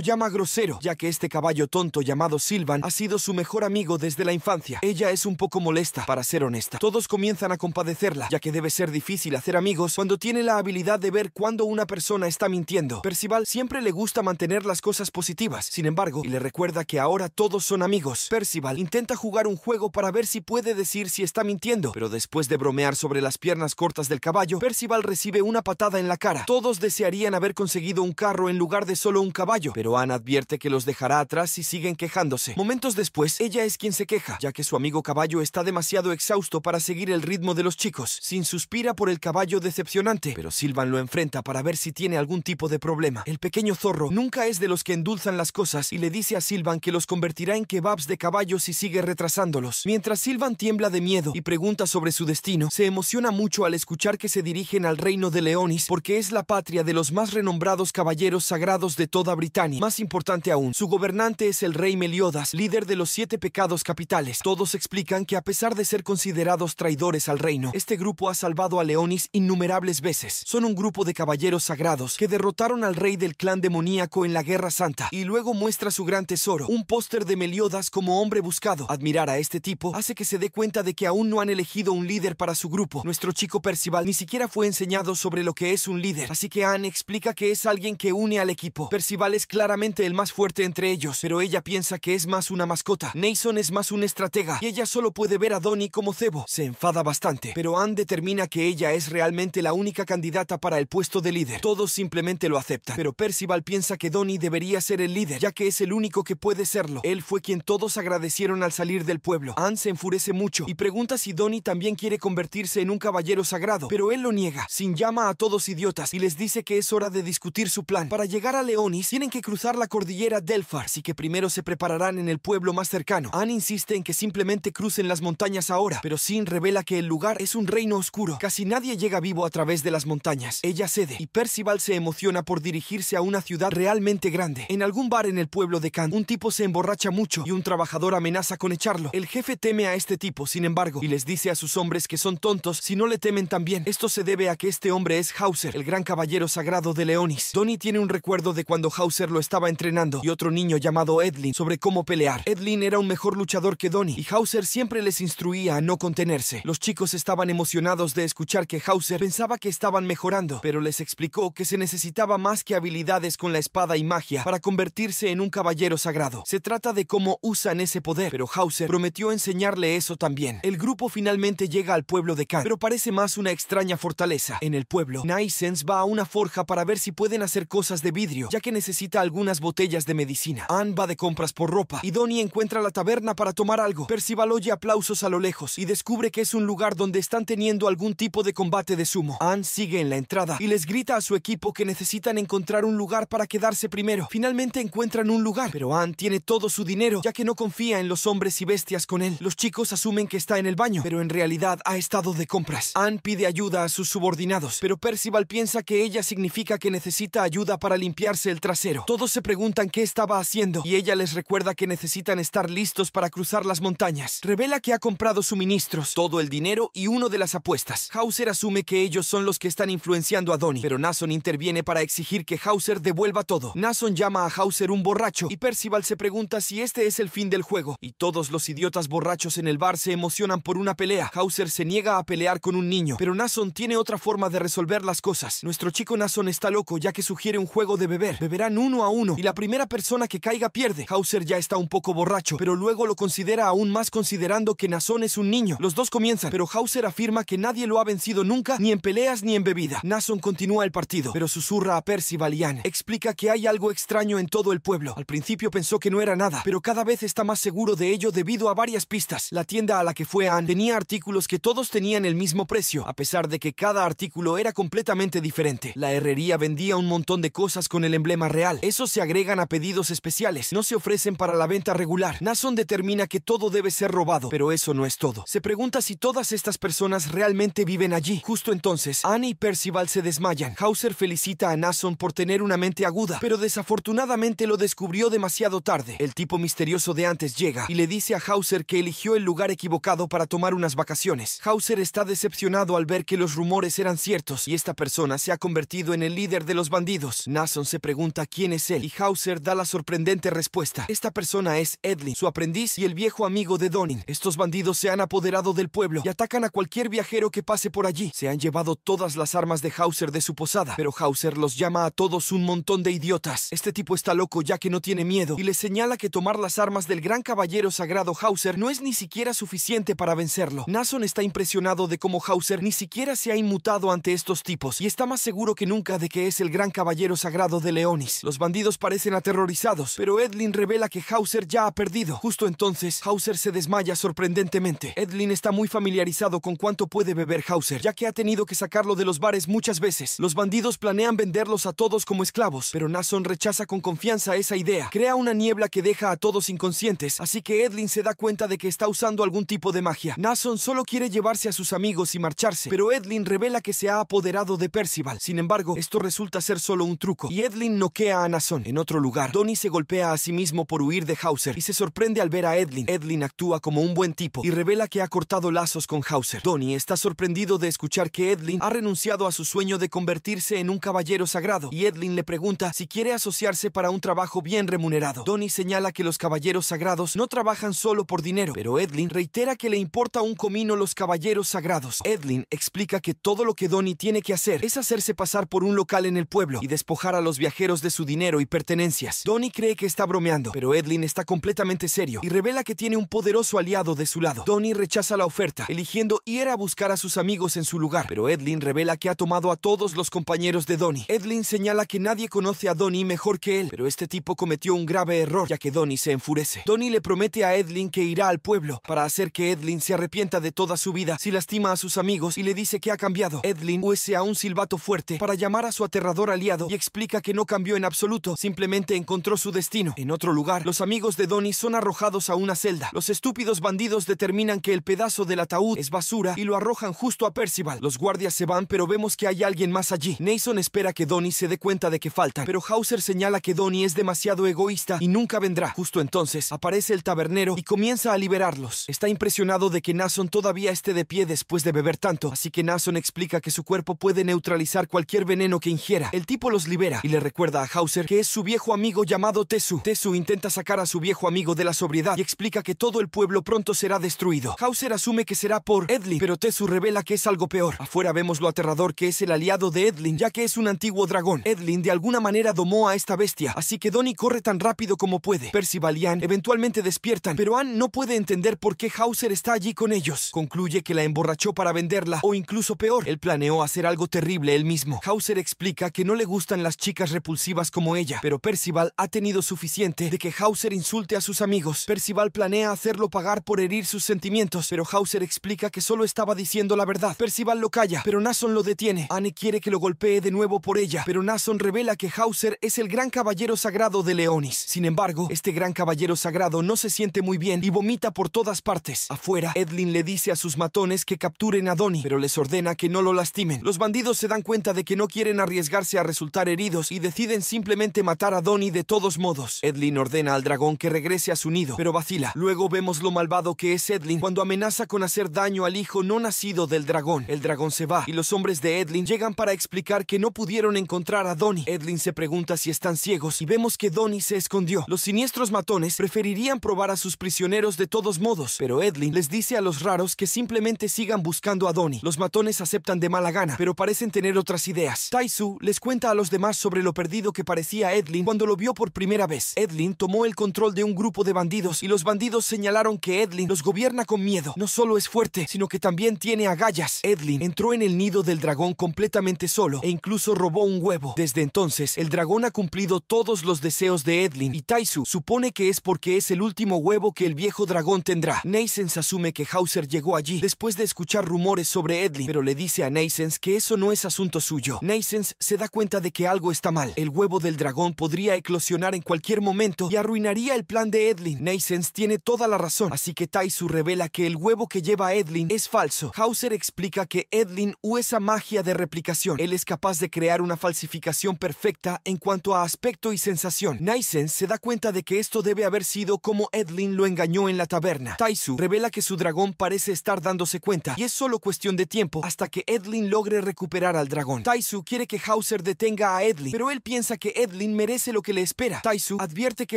llama grosero, ya que este caballo tonto llamado Sylvan ha sido su mejor amigo desde la infancia. Ella es un poco molesta, para ser honesta. Todos comienzan a compadecerla, ya que debe ser difícil hacer amigos cuando tiene la habilidad de ver cuando una persona está mintiendo. Percival siempre le gusta mantener las cosas positivas, sin embargo, y le recuerda que ahora todos son amigos. Percival intenta jugar un juego para ver si puede decir si está mintiendo, pero después de bromear sobre las piernas cortas del caballo, Percival recibe una patada en la cara. Todos desearían haber conseguido un carro en lugar de solo un caballo, pero Anne advierte que los dejará atrás y siguen quejándose. Momentos después, ella es quien se queja, ya que su amigo caballo está demasiado exhausto para seguir el ritmo de los chicos. Sin suspira por el caballo decepcionante, pero Silvan lo enfrenta para ver si tiene algún tipo de problema. El pequeño zorro nunca es de los que endulzan las cosas y le dice a Silvan que los convertirá en kebabs de caballo y sigue retrasándolos. Mientras Silvan tiembla de miedo y pregunta sobre su destino, se emociona mucho al escuchar que se dirigen al reino de Leonis porque es la patria de los más renombrados caballeros sagrados de toda Britania. Más importante aún, su gobernante es el rey Meliodas, líder de los siete pecados capitales. Todos explican que a pesar de ser considerados traidores al reino, este grupo ha salvado a Leonis innumerables veces. Son un grupo de caballeros sagrados que derrotaron al rey del clan demoníaco en la Guerra Santa y luego muestra su gran tesoro, un póster de Meliodas como hombre buscado. Admirar a este tipo hace que se dé cuenta de que aún no han elegido un líder para su grupo. Nuestro chico Percival ni siquiera fue enseñado sobre lo que es un líder, así que Anne explica que es alguien que une al equipo. Percival es claramente el más fuerte entre ellos, pero ella piensa que es más una mascota. Nason es más un estratega y ella solo puede ver a Donnie como cebo. Se enfada bastante, pero Anne determina que ella es realmente la única candidata para el puesto de líder. Todos simplemente lo aceptan, pero Percival piensa que Donnie debería ser el líder, ya que es el único que puede serlo. Él fue quien todos agradecieron agradecieron al salir del pueblo. Anne se enfurece mucho y pregunta si Donnie también quiere convertirse en un caballero sagrado, pero él lo niega. Sin llama a todos idiotas y les dice que es hora de discutir su plan. Para llegar a Leonis, tienen que cruzar la cordillera Delfar, así que primero se prepararán en el pueblo más cercano. Anne insiste en que simplemente crucen las montañas ahora, pero Sin revela que el lugar es un reino oscuro. Casi nadie llega vivo a través de las montañas. Ella cede y Percival se emociona por dirigirse a una ciudad realmente grande. En algún bar en el pueblo de Kant, un tipo se emborracha mucho y un trabajador amenaza con echarlo. El jefe teme a este tipo, sin embargo, y les dice a sus hombres que son tontos si no le temen también. Esto se debe a que este hombre es Hauser, el gran caballero sagrado de Leonis. Donnie tiene un recuerdo de cuando Hauser lo estaba entrenando y otro niño llamado Edlin sobre cómo pelear. Edlin era un mejor luchador que Donnie y Hauser siempre les instruía a no contenerse. Los chicos estaban emocionados de escuchar que Hauser pensaba que estaban mejorando, pero les explicó que se necesitaba más que habilidades con la espada y magia para convertirse en un caballero sagrado. Se trata de cómo usan ese poder, pero Hauser prometió enseñarle eso también. El grupo finalmente llega al pueblo de Khan, pero parece más una extraña fortaleza. En el pueblo, Nysense va a una forja para ver si pueden hacer cosas de vidrio, ya que necesita algunas botellas de medicina. Anne va de compras por ropa y Donnie encuentra la taberna para tomar algo. Percival oye aplausos a lo lejos y descubre que es un lugar donde están teniendo algún tipo de combate de sumo. Anne sigue en la entrada y les grita a su equipo que necesitan encontrar un lugar para quedarse primero. Finalmente encuentran un lugar, pero Anne tiene todo su dinero, ya que no confía en los hombres y bestias con él. Los chicos asumen que está en el baño, pero en realidad ha estado de compras. Ann pide ayuda a sus subordinados, pero Percival piensa que ella significa que necesita ayuda para limpiarse el trasero. Todos se preguntan qué estaba haciendo y ella les recuerda que necesitan estar listos para cruzar las montañas. Revela que ha comprado suministros, todo el dinero y uno de las apuestas. Hauser asume que ellos son los que están influenciando a Donnie, pero Nason interviene para exigir que Hauser devuelva todo. Nason llama a Hauser un borracho y Percival se pregunta si este es el fin del juego y todos los idiotas borrachos en el bar se emocionan por una pelea. Hauser se niega a pelear con un niño, pero Nason tiene otra forma de resolver las cosas. Nuestro chico Nason está loco ya que sugiere un juego de beber. Beberán uno a uno y la primera persona que caiga pierde. Hauser ya está un poco borracho, pero luego lo considera aún más considerando que Nason es un niño. Los dos comienzan, pero Hauser afirma que nadie lo ha vencido nunca, ni en peleas ni en bebida. Nason continúa el partido, pero susurra a Percy y Explica que hay algo extraño en todo el pueblo. Al principio pensó que no era nada, pero cada vez está más seguro de ello debido a varias pistas. La tienda a la que fue Anne tenía artículos que todos tenían el mismo precio, a pesar de que cada artículo era completamente diferente. La herrería vendía un montón de cosas con el emblema real. Esos se agregan a pedidos especiales. No se ofrecen para la venta regular. Nason determina que todo debe ser robado, pero eso no es todo. Se pregunta si todas estas personas realmente viven allí. Justo entonces, Anne y Percival se desmayan. Hauser felicita a Nason por tener una mente aguda, pero desafortunadamente lo descubrió demasiado tarde. El tipo misterioso de antes llega y le dice a Hauser que eligió el lugar equivocado para tomar unas vacaciones. Hauser está decepcionado al ver que los rumores eran ciertos y esta persona se ha convertido en el líder de los bandidos. Nason se pregunta quién es él y Hauser da la sorprendente respuesta. Esta persona es Edlin, su aprendiz y el viejo amigo de Donin. Estos bandidos se han apoderado del pueblo y atacan a cualquier viajero que pase por allí. Se han llevado todas las armas de Hauser de su posada, pero Hauser los llama a todos un montón de idiotas. Este tipo está loco ya que no tiene miedo y le señala que tomar las armas del gran caballero sagrado Hauser no es ni siquiera suficiente para vencerlo. Nason está impresionado de cómo Hauser ni siquiera se ha inmutado ante estos tipos y está más seguro que nunca de que es el gran caballero sagrado de Leonis. Los bandidos parecen aterrorizados, pero Edlin revela que Hauser ya ha perdido. Justo entonces, Hauser se desmaya sorprendentemente. Edlin está muy familiarizado con cuánto puede beber Hauser, ya que ha tenido que sacarlo de los bares muchas veces. Los bandidos planean venderlos a todos como esclavos, pero Nason rechaza con confianza esa idea. Crea una niebla que deja a todos inconscientes así que Edlin se da cuenta de que está usando algún tipo de magia. Nason solo quiere llevarse a sus amigos y marcharse, pero Edlin revela que se ha apoderado de Percival. Sin embargo, esto resulta ser solo un truco, y Edlin noquea a Nason. En otro lugar, Donnie se golpea a sí mismo por huir de Hauser y se sorprende al ver a Edlin. Edlin actúa como un buen tipo y revela que ha cortado lazos con Hauser. Donnie está sorprendido de escuchar que Edlin ha renunciado a su sueño de convertirse en un caballero sagrado, y Edlin le pregunta si quiere asociarse para un trabajo bien remunerado. Donnie señala que los caballeros sagrados no trabajan solo por dinero, pero Edlin reitera que le importa un comino los caballeros sagrados. Edlin explica que todo lo que Donnie tiene que hacer es hacerse pasar por un local en el pueblo y despojar a los viajeros de su dinero y pertenencias. Donnie cree que está bromeando, pero Edlin está completamente serio y revela que tiene un poderoso aliado de su lado. Donnie rechaza la oferta, eligiendo ir a buscar a sus amigos en su lugar, pero Edlin revela que ha tomado a todos los compañeros de Donnie. Edlin señala que nadie conoce a Donnie mejor que él, pero este tipo cometió un grave error, ya que Donnie se enfurece. Donnie le promete a Edlin que irá al pueblo para hacer que Edlin se arrepienta de toda su vida si lastima a sus amigos y le dice que ha cambiado. Edlin huese a un silbato fuerte para llamar a su aterrador aliado y explica que no cambió en absoluto, simplemente encontró su destino. En otro lugar, los amigos de Donnie son arrojados a una celda. Los estúpidos bandidos determinan que el pedazo del ataúd es basura y lo arrojan justo a Percival. Los guardias se van, pero vemos que hay alguien más allí. Nason espera que Donnie se dé cuenta de que faltan, pero Hauser señala que Donnie es demasiado egoísta y nunca vendrá. Justo entonces aparece es el tabernero y comienza a liberarlos. Está impresionado de que Nason todavía esté de pie después de beber tanto, así que Nason explica que su cuerpo puede neutralizar cualquier veneno que ingiera. El tipo los libera y le recuerda a Hauser que es su viejo amigo llamado Tesu. Tesu intenta sacar a su viejo amigo de la sobriedad y explica que todo el pueblo pronto será destruido. Hauser asume que será por Edlin, pero Tesu revela que es algo peor. Afuera vemos lo aterrador que es el aliado de Edlin, ya que es un antiguo dragón. Edlin de alguna manera domó a esta bestia, así que Donnie corre tan rápido como puede. Percy eventualmente despiertan, pero Anne no puede entender por qué Hauser está allí con ellos. Concluye que la emborrachó para venderla, o incluso peor, él planeó hacer algo terrible él mismo. Hauser explica que no le gustan las chicas repulsivas como ella, pero Percival ha tenido suficiente de que Hauser insulte a sus amigos. Percival planea hacerlo pagar por herir sus sentimientos, pero Hauser explica que solo estaba diciendo la verdad. Percival lo calla, pero Nason lo detiene. Anne quiere que lo golpee de nuevo por ella, pero Nason revela que Hauser es el gran caballero sagrado de Leonis. Sin embargo, este gran caballero sagrado no se siente muy bien y vomita por todas partes. Afuera, Edlin le dice a sus matones que capturen a Donnie, pero les ordena que no lo lastimen. Los bandidos se dan cuenta de que no quieren arriesgarse a resultar heridos y deciden simplemente matar a Donnie de todos modos. Edlin ordena al dragón que regrese a su nido, pero vacila. Luego vemos lo malvado que es Edlin cuando amenaza con hacer daño al hijo no nacido del dragón. El dragón se va y los hombres de Edlin llegan para explicar que no pudieron encontrar a Donnie. Edlin se pregunta si están ciegos y vemos que Donnie se escondió. Los siniestros matones preferirían Querían probar a sus prisioneros de todos modos, pero Edlin les dice a los raros que simplemente sigan buscando a Donnie. Los matones aceptan de mala gana, pero parecen tener otras ideas. Taisu les cuenta a los demás sobre lo perdido que parecía Edlin cuando lo vio por primera vez. Edlin tomó el control de un grupo de bandidos y los bandidos señalaron que Edlin los gobierna con miedo. No solo es fuerte, sino que también tiene agallas. Edlin entró en el nido del dragón completamente solo e incluso robó un huevo. Desde entonces, el dragón ha cumplido todos los deseos de Edlin y Taisu supone que es porque es el último huevo que el viejo dragón tendrá. Neisens asume que Hauser llegó allí después de escuchar rumores sobre Edlin, pero le dice a Neisens que eso no es asunto suyo. Neisens se da cuenta de que algo está mal. El huevo del dragón podría eclosionar en cualquier momento y arruinaría el plan de Edlin. Neisens tiene toda la razón, así que Taisu revela que el huevo que lleva Edlin es falso. Hauser explica que Edlin usa magia de replicación. Él es capaz de crear una falsificación perfecta en cuanto a aspecto y sensación. Neisens se da cuenta de que esto debe haber sido Edlin lo engañó en la taberna. Taisu revela que su dragón parece estar dándose cuenta y es solo cuestión de tiempo hasta que Edlin logre recuperar al dragón. Taisu quiere que Hauser detenga a Edlin, pero él piensa que Edlin merece lo que le espera. Taisu advierte que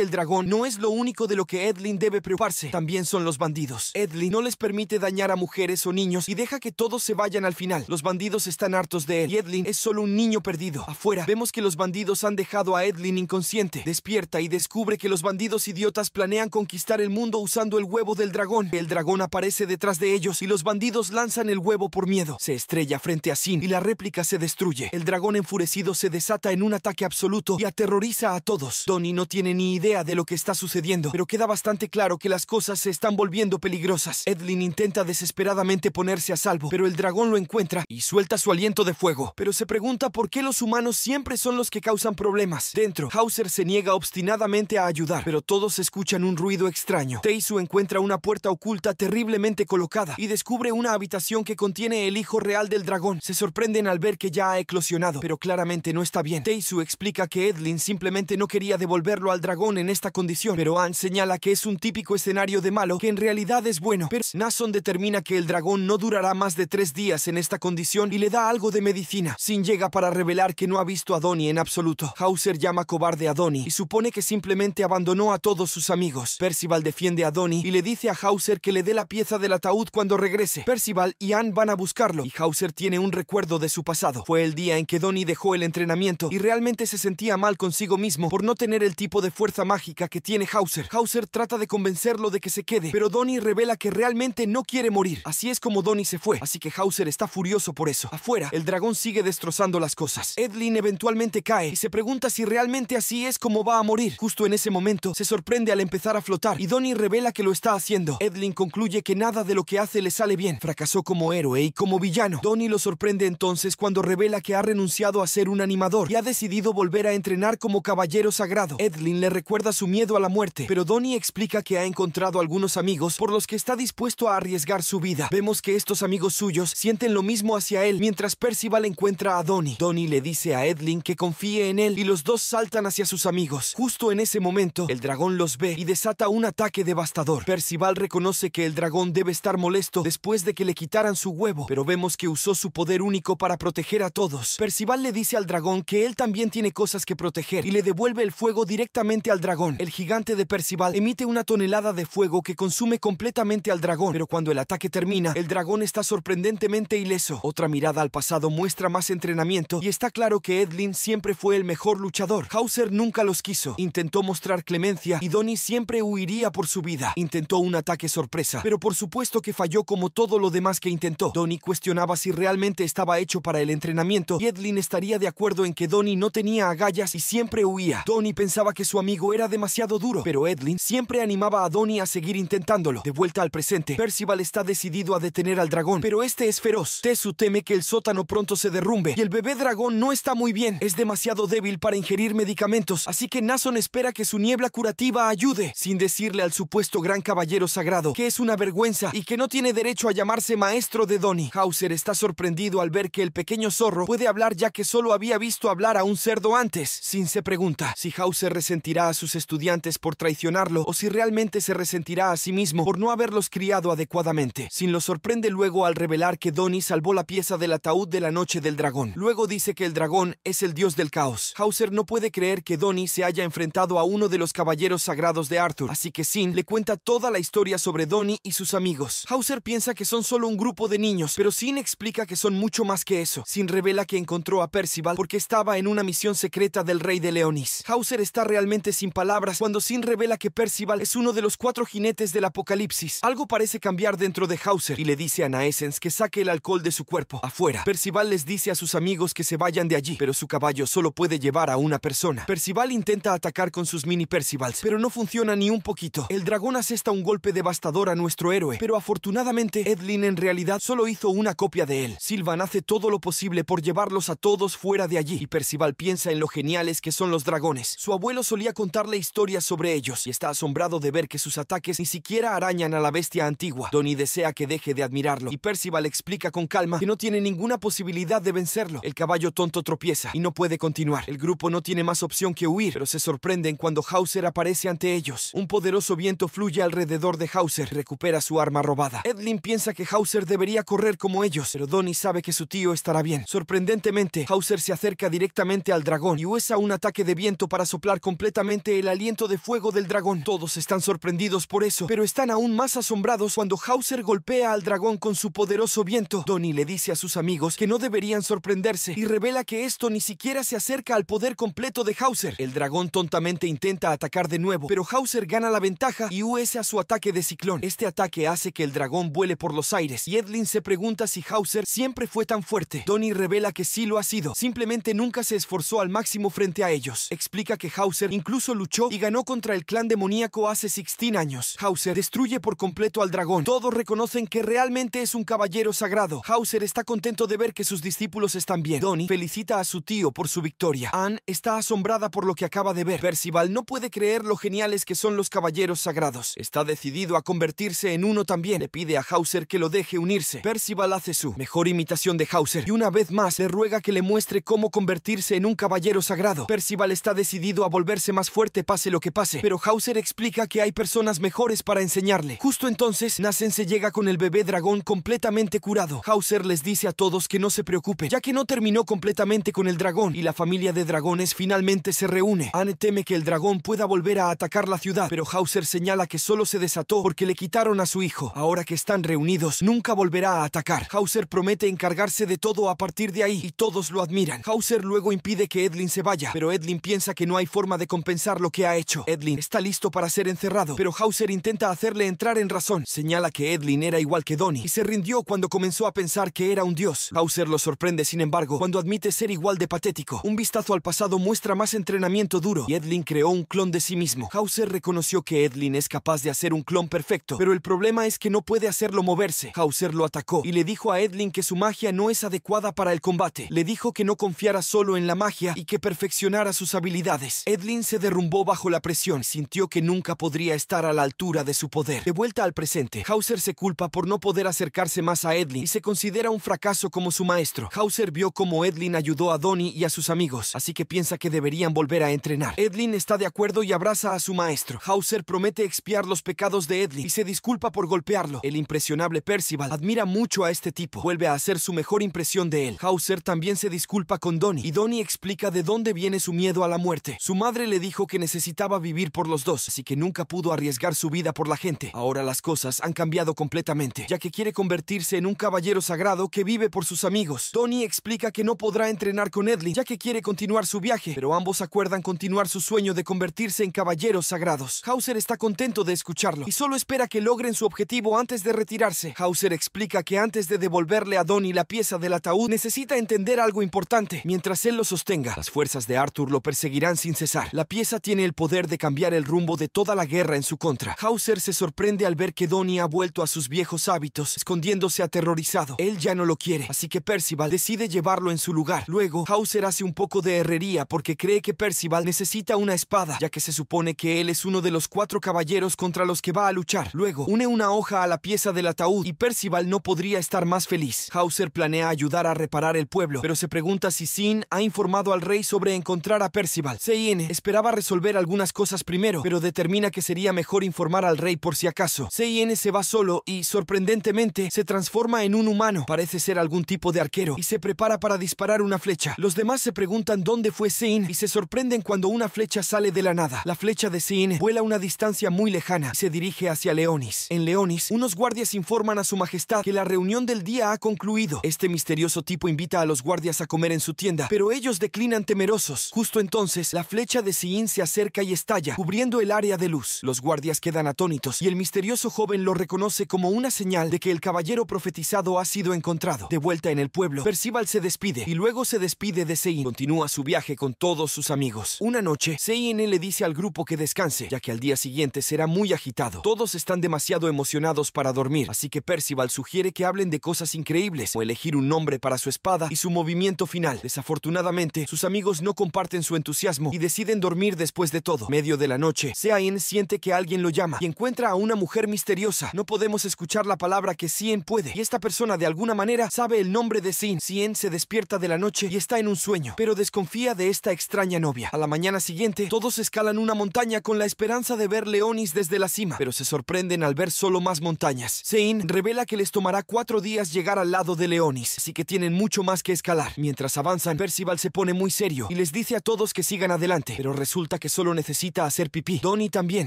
el dragón no es lo único de lo que Edlin debe preocuparse, también son los bandidos. Edlin no les permite dañar a mujeres o niños y deja que todos se vayan al final. Los bandidos están hartos de él y Edlin es solo un niño perdido. Afuera vemos que los bandidos han dejado a Edlin inconsciente. Despierta y descubre que los bandidos idiotas planean conquistar el mundo usando el huevo del dragón. El dragón aparece detrás de ellos y los bandidos lanzan el huevo por miedo. Se estrella frente a Sin y la réplica se destruye. El dragón enfurecido se desata en un ataque absoluto y aterroriza a todos. Donnie no tiene ni idea de lo que está sucediendo, pero queda bastante claro que las cosas se están volviendo peligrosas. Edlin intenta desesperadamente ponerse a salvo, pero el dragón lo encuentra y suelta su aliento de fuego. Pero se pregunta por qué los humanos siempre son los que causan problemas. Dentro, Hauser se niega obstinadamente a ayudar, pero todos escuchan un ruido extraño. Teisu encuentra una puerta oculta terriblemente colocada y descubre una habitación que contiene el hijo real del dragón. Se sorprenden al ver que ya ha eclosionado, pero claramente no está bien. Teisu explica que Edlin simplemente no quería devolverlo al dragón en esta condición, pero Ann señala que es un típico escenario de malo que en realidad es bueno. Pero Nason determina que el dragón no durará más de tres días en esta condición y le da algo de medicina. Sin llega para revelar que no ha visto a Donnie en absoluto. Hauser llama cobarde a Donnie y supone que simplemente abandonó a todos sus amigos. Percival defiende a Donnie y le dice a Hauser que le dé la pieza del ataúd cuando regrese. Percival y Ann van a buscarlo y Hauser tiene un recuerdo de su pasado. Fue el día en que Donnie dejó el entrenamiento y realmente se sentía mal consigo mismo por no tener el tipo de fuerza mágica que tiene Hauser. Hauser trata de convencerlo de que se quede, pero Donnie revela que realmente no quiere morir. Así es como Donnie se fue, así que Hauser está furioso por eso. Afuera, el dragón sigue destrozando las cosas. Edlin eventualmente cae y se pregunta si realmente así es como va a morir. Justo en ese momento, se sorprende al empezar a flotar y Donnie revela que lo está haciendo. Edlin concluye que nada de lo que hace le sale bien. Fracasó como héroe y como villano. Donnie lo sorprende entonces cuando revela que ha renunciado a ser un animador y ha decidido volver a entrenar como caballero sagrado. Edlin le recuerda su miedo a la muerte, pero Donnie explica que ha encontrado algunos amigos por los que está dispuesto a arriesgar su vida. Vemos que estos amigos suyos sienten lo mismo hacia él mientras Percival encuentra a Donnie. Donnie le dice a Edlin que confíe en él y los dos saltan hacia sus amigos. Justo en ese momento, el dragón los ve y desata un ataque devastador. Percival reconoce que el dragón debe estar molesto después de que le quitaran su huevo, pero vemos que usó su poder único para proteger a todos. Percival le dice al dragón que él también tiene cosas que proteger y le devuelve el fuego directamente al dragón. El gigante de Percival emite una tonelada de fuego que consume completamente al dragón, pero cuando el ataque termina, el dragón está sorprendentemente ileso. Otra mirada al pasado muestra más entrenamiento y está claro que Edlin siempre fue el mejor luchador. Hauser nunca los quiso. Intentó mostrar clemencia y Donnie siempre huiría por su vida. Intentó un ataque sorpresa, pero por supuesto que falló como todo lo demás que intentó. Donnie cuestionaba si realmente estaba hecho para el entrenamiento y Edlin estaría de acuerdo en que Donnie no tenía agallas y siempre huía. Donnie pensaba que su amigo era demasiado duro, pero Edlin siempre animaba a Donnie a seguir intentándolo. De vuelta al presente, Percival está decidido a detener al dragón, pero este es feroz. Tessu teme que el sótano pronto se derrumbe y el bebé dragón no está muy bien. Es demasiado débil para ingerir medicamentos, así que Nason espera que su niebla curativa ayude sin decirle al supuesto gran caballero sagrado que es una vergüenza y que no tiene derecho a llamarse maestro de Donnie. Hauser está sorprendido al ver que el pequeño zorro puede hablar ya que solo había visto hablar a un cerdo antes. Sin se pregunta si Hauser resentirá a sus estudiantes por traicionarlo o si realmente se resentirá a sí mismo por no haberlos criado adecuadamente. Sin lo sorprende luego al revelar que Donnie salvó la pieza del ataúd de la noche del dragón. Luego dice que el dragón es el dios del caos. Hauser no puede creer que Donnie se haya enfrentado a uno de los caballeros sagrados de Arthur, así que Sin le cuenta toda la historia sobre Donnie y sus amigos. Hauser piensa que son solo un grupo de niños, pero Sin explica que son mucho más que eso. Sin revela que encontró a Percival porque estaba en una misión secreta del rey de Leonis. Hauser está realmente sin palabras cuando Sin revela que Percival es uno de los cuatro jinetes del apocalipsis. Algo parece cambiar dentro de Hauser y le dice a Naessens que saque el alcohol de su cuerpo. Afuera, Percival les dice a sus amigos que se vayan de allí, pero su caballo solo puede llevar a una persona. Percival intenta atacar con sus mini Percivals, pero no funciona ni un poquito. El dragón asesta un golpe devastador a nuestro héroe, pero afortunadamente Edlin en realidad solo hizo una copia de él. Silvan hace todo lo posible por llevarlos a todos fuera de allí, y Percival piensa en lo geniales que son los dragones. Su abuelo solía contarle historias sobre ellos, y está asombrado de ver que sus ataques ni siquiera arañan a la bestia antigua. Donnie desea que deje de admirarlo, y Percival explica con calma que no tiene ninguna posibilidad de vencerlo. El caballo tonto tropieza y no puede continuar. El grupo no tiene más opción que huir, pero se sorprenden cuando Hauser aparece ante ellos. Un poderoso viento fluye alrededor de Hauser. Recupera su arma robada. Edlin piensa que Hauser debería correr como ellos, pero Donnie sabe que su tío estará bien. Sorprendentemente, Hauser se acerca directamente al dragón y usa un ataque de viento para soplar completamente el aliento de fuego del dragón. Todos están sorprendidos por eso, pero están aún más asombrados cuando Hauser golpea al dragón con su poderoso viento. Donnie le dice a sus amigos que no deberían sorprenderse y revela que esto ni siquiera se acerca al poder completo de Hauser. El dragón tontamente intenta atacar de nuevo, pero Hauser Hauser gana la ventaja y usa a su ataque de ciclón. Este ataque hace que el dragón vuele por los aires y Edlin se pregunta si Hauser siempre fue tan fuerte. Donnie revela que sí lo ha sido, simplemente nunca se esforzó al máximo frente a ellos. Explica que Hauser incluso luchó y ganó contra el clan demoníaco hace 16 años. Hauser destruye por completo al dragón. Todos reconocen que realmente es un caballero sagrado. Hauser está contento de ver que sus discípulos están bien. Donnie felicita a su tío por su victoria. Anne está asombrada por lo que acaba de ver. Percival no puede creer lo geniales que son los caballeros sagrados. Está decidido a convertirse en uno también. Le pide a Hauser que lo deje unirse. Percival hace su mejor imitación de Hauser y una vez más le ruega que le muestre cómo convertirse en un caballero sagrado. Percival está decidido a volverse más fuerte pase lo que pase, pero Hauser explica que hay personas mejores para enseñarle. Justo entonces, Nassen se llega con el bebé dragón completamente curado. Hauser les dice a todos que no se preocupen, ya que no terminó completamente con el dragón y la familia de dragones finalmente se reúne. Anne teme que el dragón pueda volver a atacar la ciudad, pero Hauser señala que solo se desató porque le quitaron a su hijo. Ahora que están reunidos, nunca volverá a atacar. Hauser promete encargarse de todo a partir de ahí y todos lo admiran. Hauser luego impide que Edlin se vaya, pero Edlin piensa que no hay forma de compensar lo que ha hecho. Edlin está listo para ser encerrado, pero Hauser intenta hacerle entrar en razón. Señala que Edlin era igual que Donnie y se rindió cuando comenzó a pensar que era un dios. Hauser lo sorprende, sin embargo, cuando admite ser igual de patético. Un vistazo al pasado muestra más entrenamiento duro y Edlin creó un clon de sí mismo. Hauser reconoció que Edlin es capaz de hacer un clon perfecto, pero el problema es que no puede hacerlo moverse. Hauser lo atacó y le dijo a Edlin que su magia no es adecuada para el combate. Le dijo que no confiara solo en la magia y que perfeccionara sus habilidades. Edlin se derrumbó bajo la presión, sintió que nunca podría estar a la altura de su poder. De vuelta al presente, Hauser se culpa por no poder acercarse más a Edlin y se considera un fracaso como su maestro. Hauser vio cómo Edlin ayudó a Donnie y a sus amigos, así que piensa que deberían volver a entrenar. Edlin está de acuerdo y abraza a su maestro. Hauser promete expiar los pecados de Edlin y se disculpa por golpearlo. El impresionable Percival admira mucho a este tipo. Vuelve a hacer su mejor impresión de él. Hauser también se disculpa con Donnie y Donnie explica de dónde viene su miedo a la muerte. Su madre le dijo que necesitaba vivir por los dos, así que nunca pudo arriesgar su vida por la gente. Ahora las cosas han cambiado completamente, ya que quiere convertirse en un caballero sagrado que vive por sus amigos. Donnie explica que no podrá entrenar con Edlin, ya que quiere continuar su viaje, pero ambos acuerdan continuar su sueño de convertirse en caballeros sagrados. Grados. Hauser está contento de escucharlo y solo espera que logren su objetivo antes de retirarse. Hauser explica que antes de devolverle a Donnie la pieza del ataúd, necesita entender algo importante. Mientras él lo sostenga, las fuerzas de Arthur lo perseguirán sin cesar. La pieza tiene el poder de cambiar el rumbo de toda la guerra en su contra. Hauser se sorprende al ver que Donnie ha vuelto a sus viejos hábitos, escondiéndose aterrorizado. Él ya no lo quiere, así que Percival decide llevarlo en su lugar. Luego, Hauser hace un poco de herrería porque cree que Percival necesita una espada, ya que se supone que él es uno de los cuatro caballeros contra los que va a luchar. Luego, une una hoja a la pieza del ataúd y Percival no podría estar más feliz. Hauser planea ayudar a reparar el pueblo, pero se pregunta si Sin ha informado al rey sobre encontrar a Percival. Sein esperaba resolver algunas cosas primero, pero determina que sería mejor informar al rey por si acaso. Sein se va solo y, sorprendentemente, se transforma en un humano. Parece ser algún tipo de arquero y se prepara para disparar una flecha. Los demás se preguntan dónde fue Sin y se sorprenden cuando una flecha sale de la nada. La flecha de Sein vuela vuela una distancia muy lejana. Se dirige hacia Leonis. En Leonis, unos guardias informan a su majestad que la reunión del día ha concluido. Este misterioso tipo invita a los guardias a comer en su tienda, pero ellos declinan temerosos. Justo entonces, la flecha de Sein se acerca y estalla, cubriendo el área de luz. Los guardias quedan atónitos y el misterioso joven lo reconoce como una señal de que el caballero profetizado ha sido encontrado. De vuelta en el pueblo, Percival se despide y luego se despide de Sein. Continúa su viaje con todos sus amigos. Una noche, Sein le dice al grupo que descansa ya que al día siguiente será muy agitado. Todos están demasiado emocionados para dormir, así que Percival sugiere que hablen de cosas increíbles, ...o elegir un nombre para su espada y su movimiento final. Desafortunadamente, sus amigos no comparten su entusiasmo y deciden dormir después de todo. Medio de la noche, ...Cien siente que alguien lo llama y encuentra a una mujer misteriosa. No podemos escuchar la palabra que Cien puede, y esta persona de alguna manera sabe el nombre de Cien... ...Cien se despierta de la noche y está en un sueño, pero desconfía de esta extraña novia. A la mañana siguiente, todos escalan una montaña con la esperanza de ver leonis desde la cima, pero se sorprenden al ver solo más montañas. Sein revela que les tomará cuatro días llegar al lado de leonis, así que tienen mucho más que escalar. Mientras avanzan, Percival se pone muy serio y les dice a todos que sigan adelante, pero resulta que solo necesita hacer pipí. Donnie también,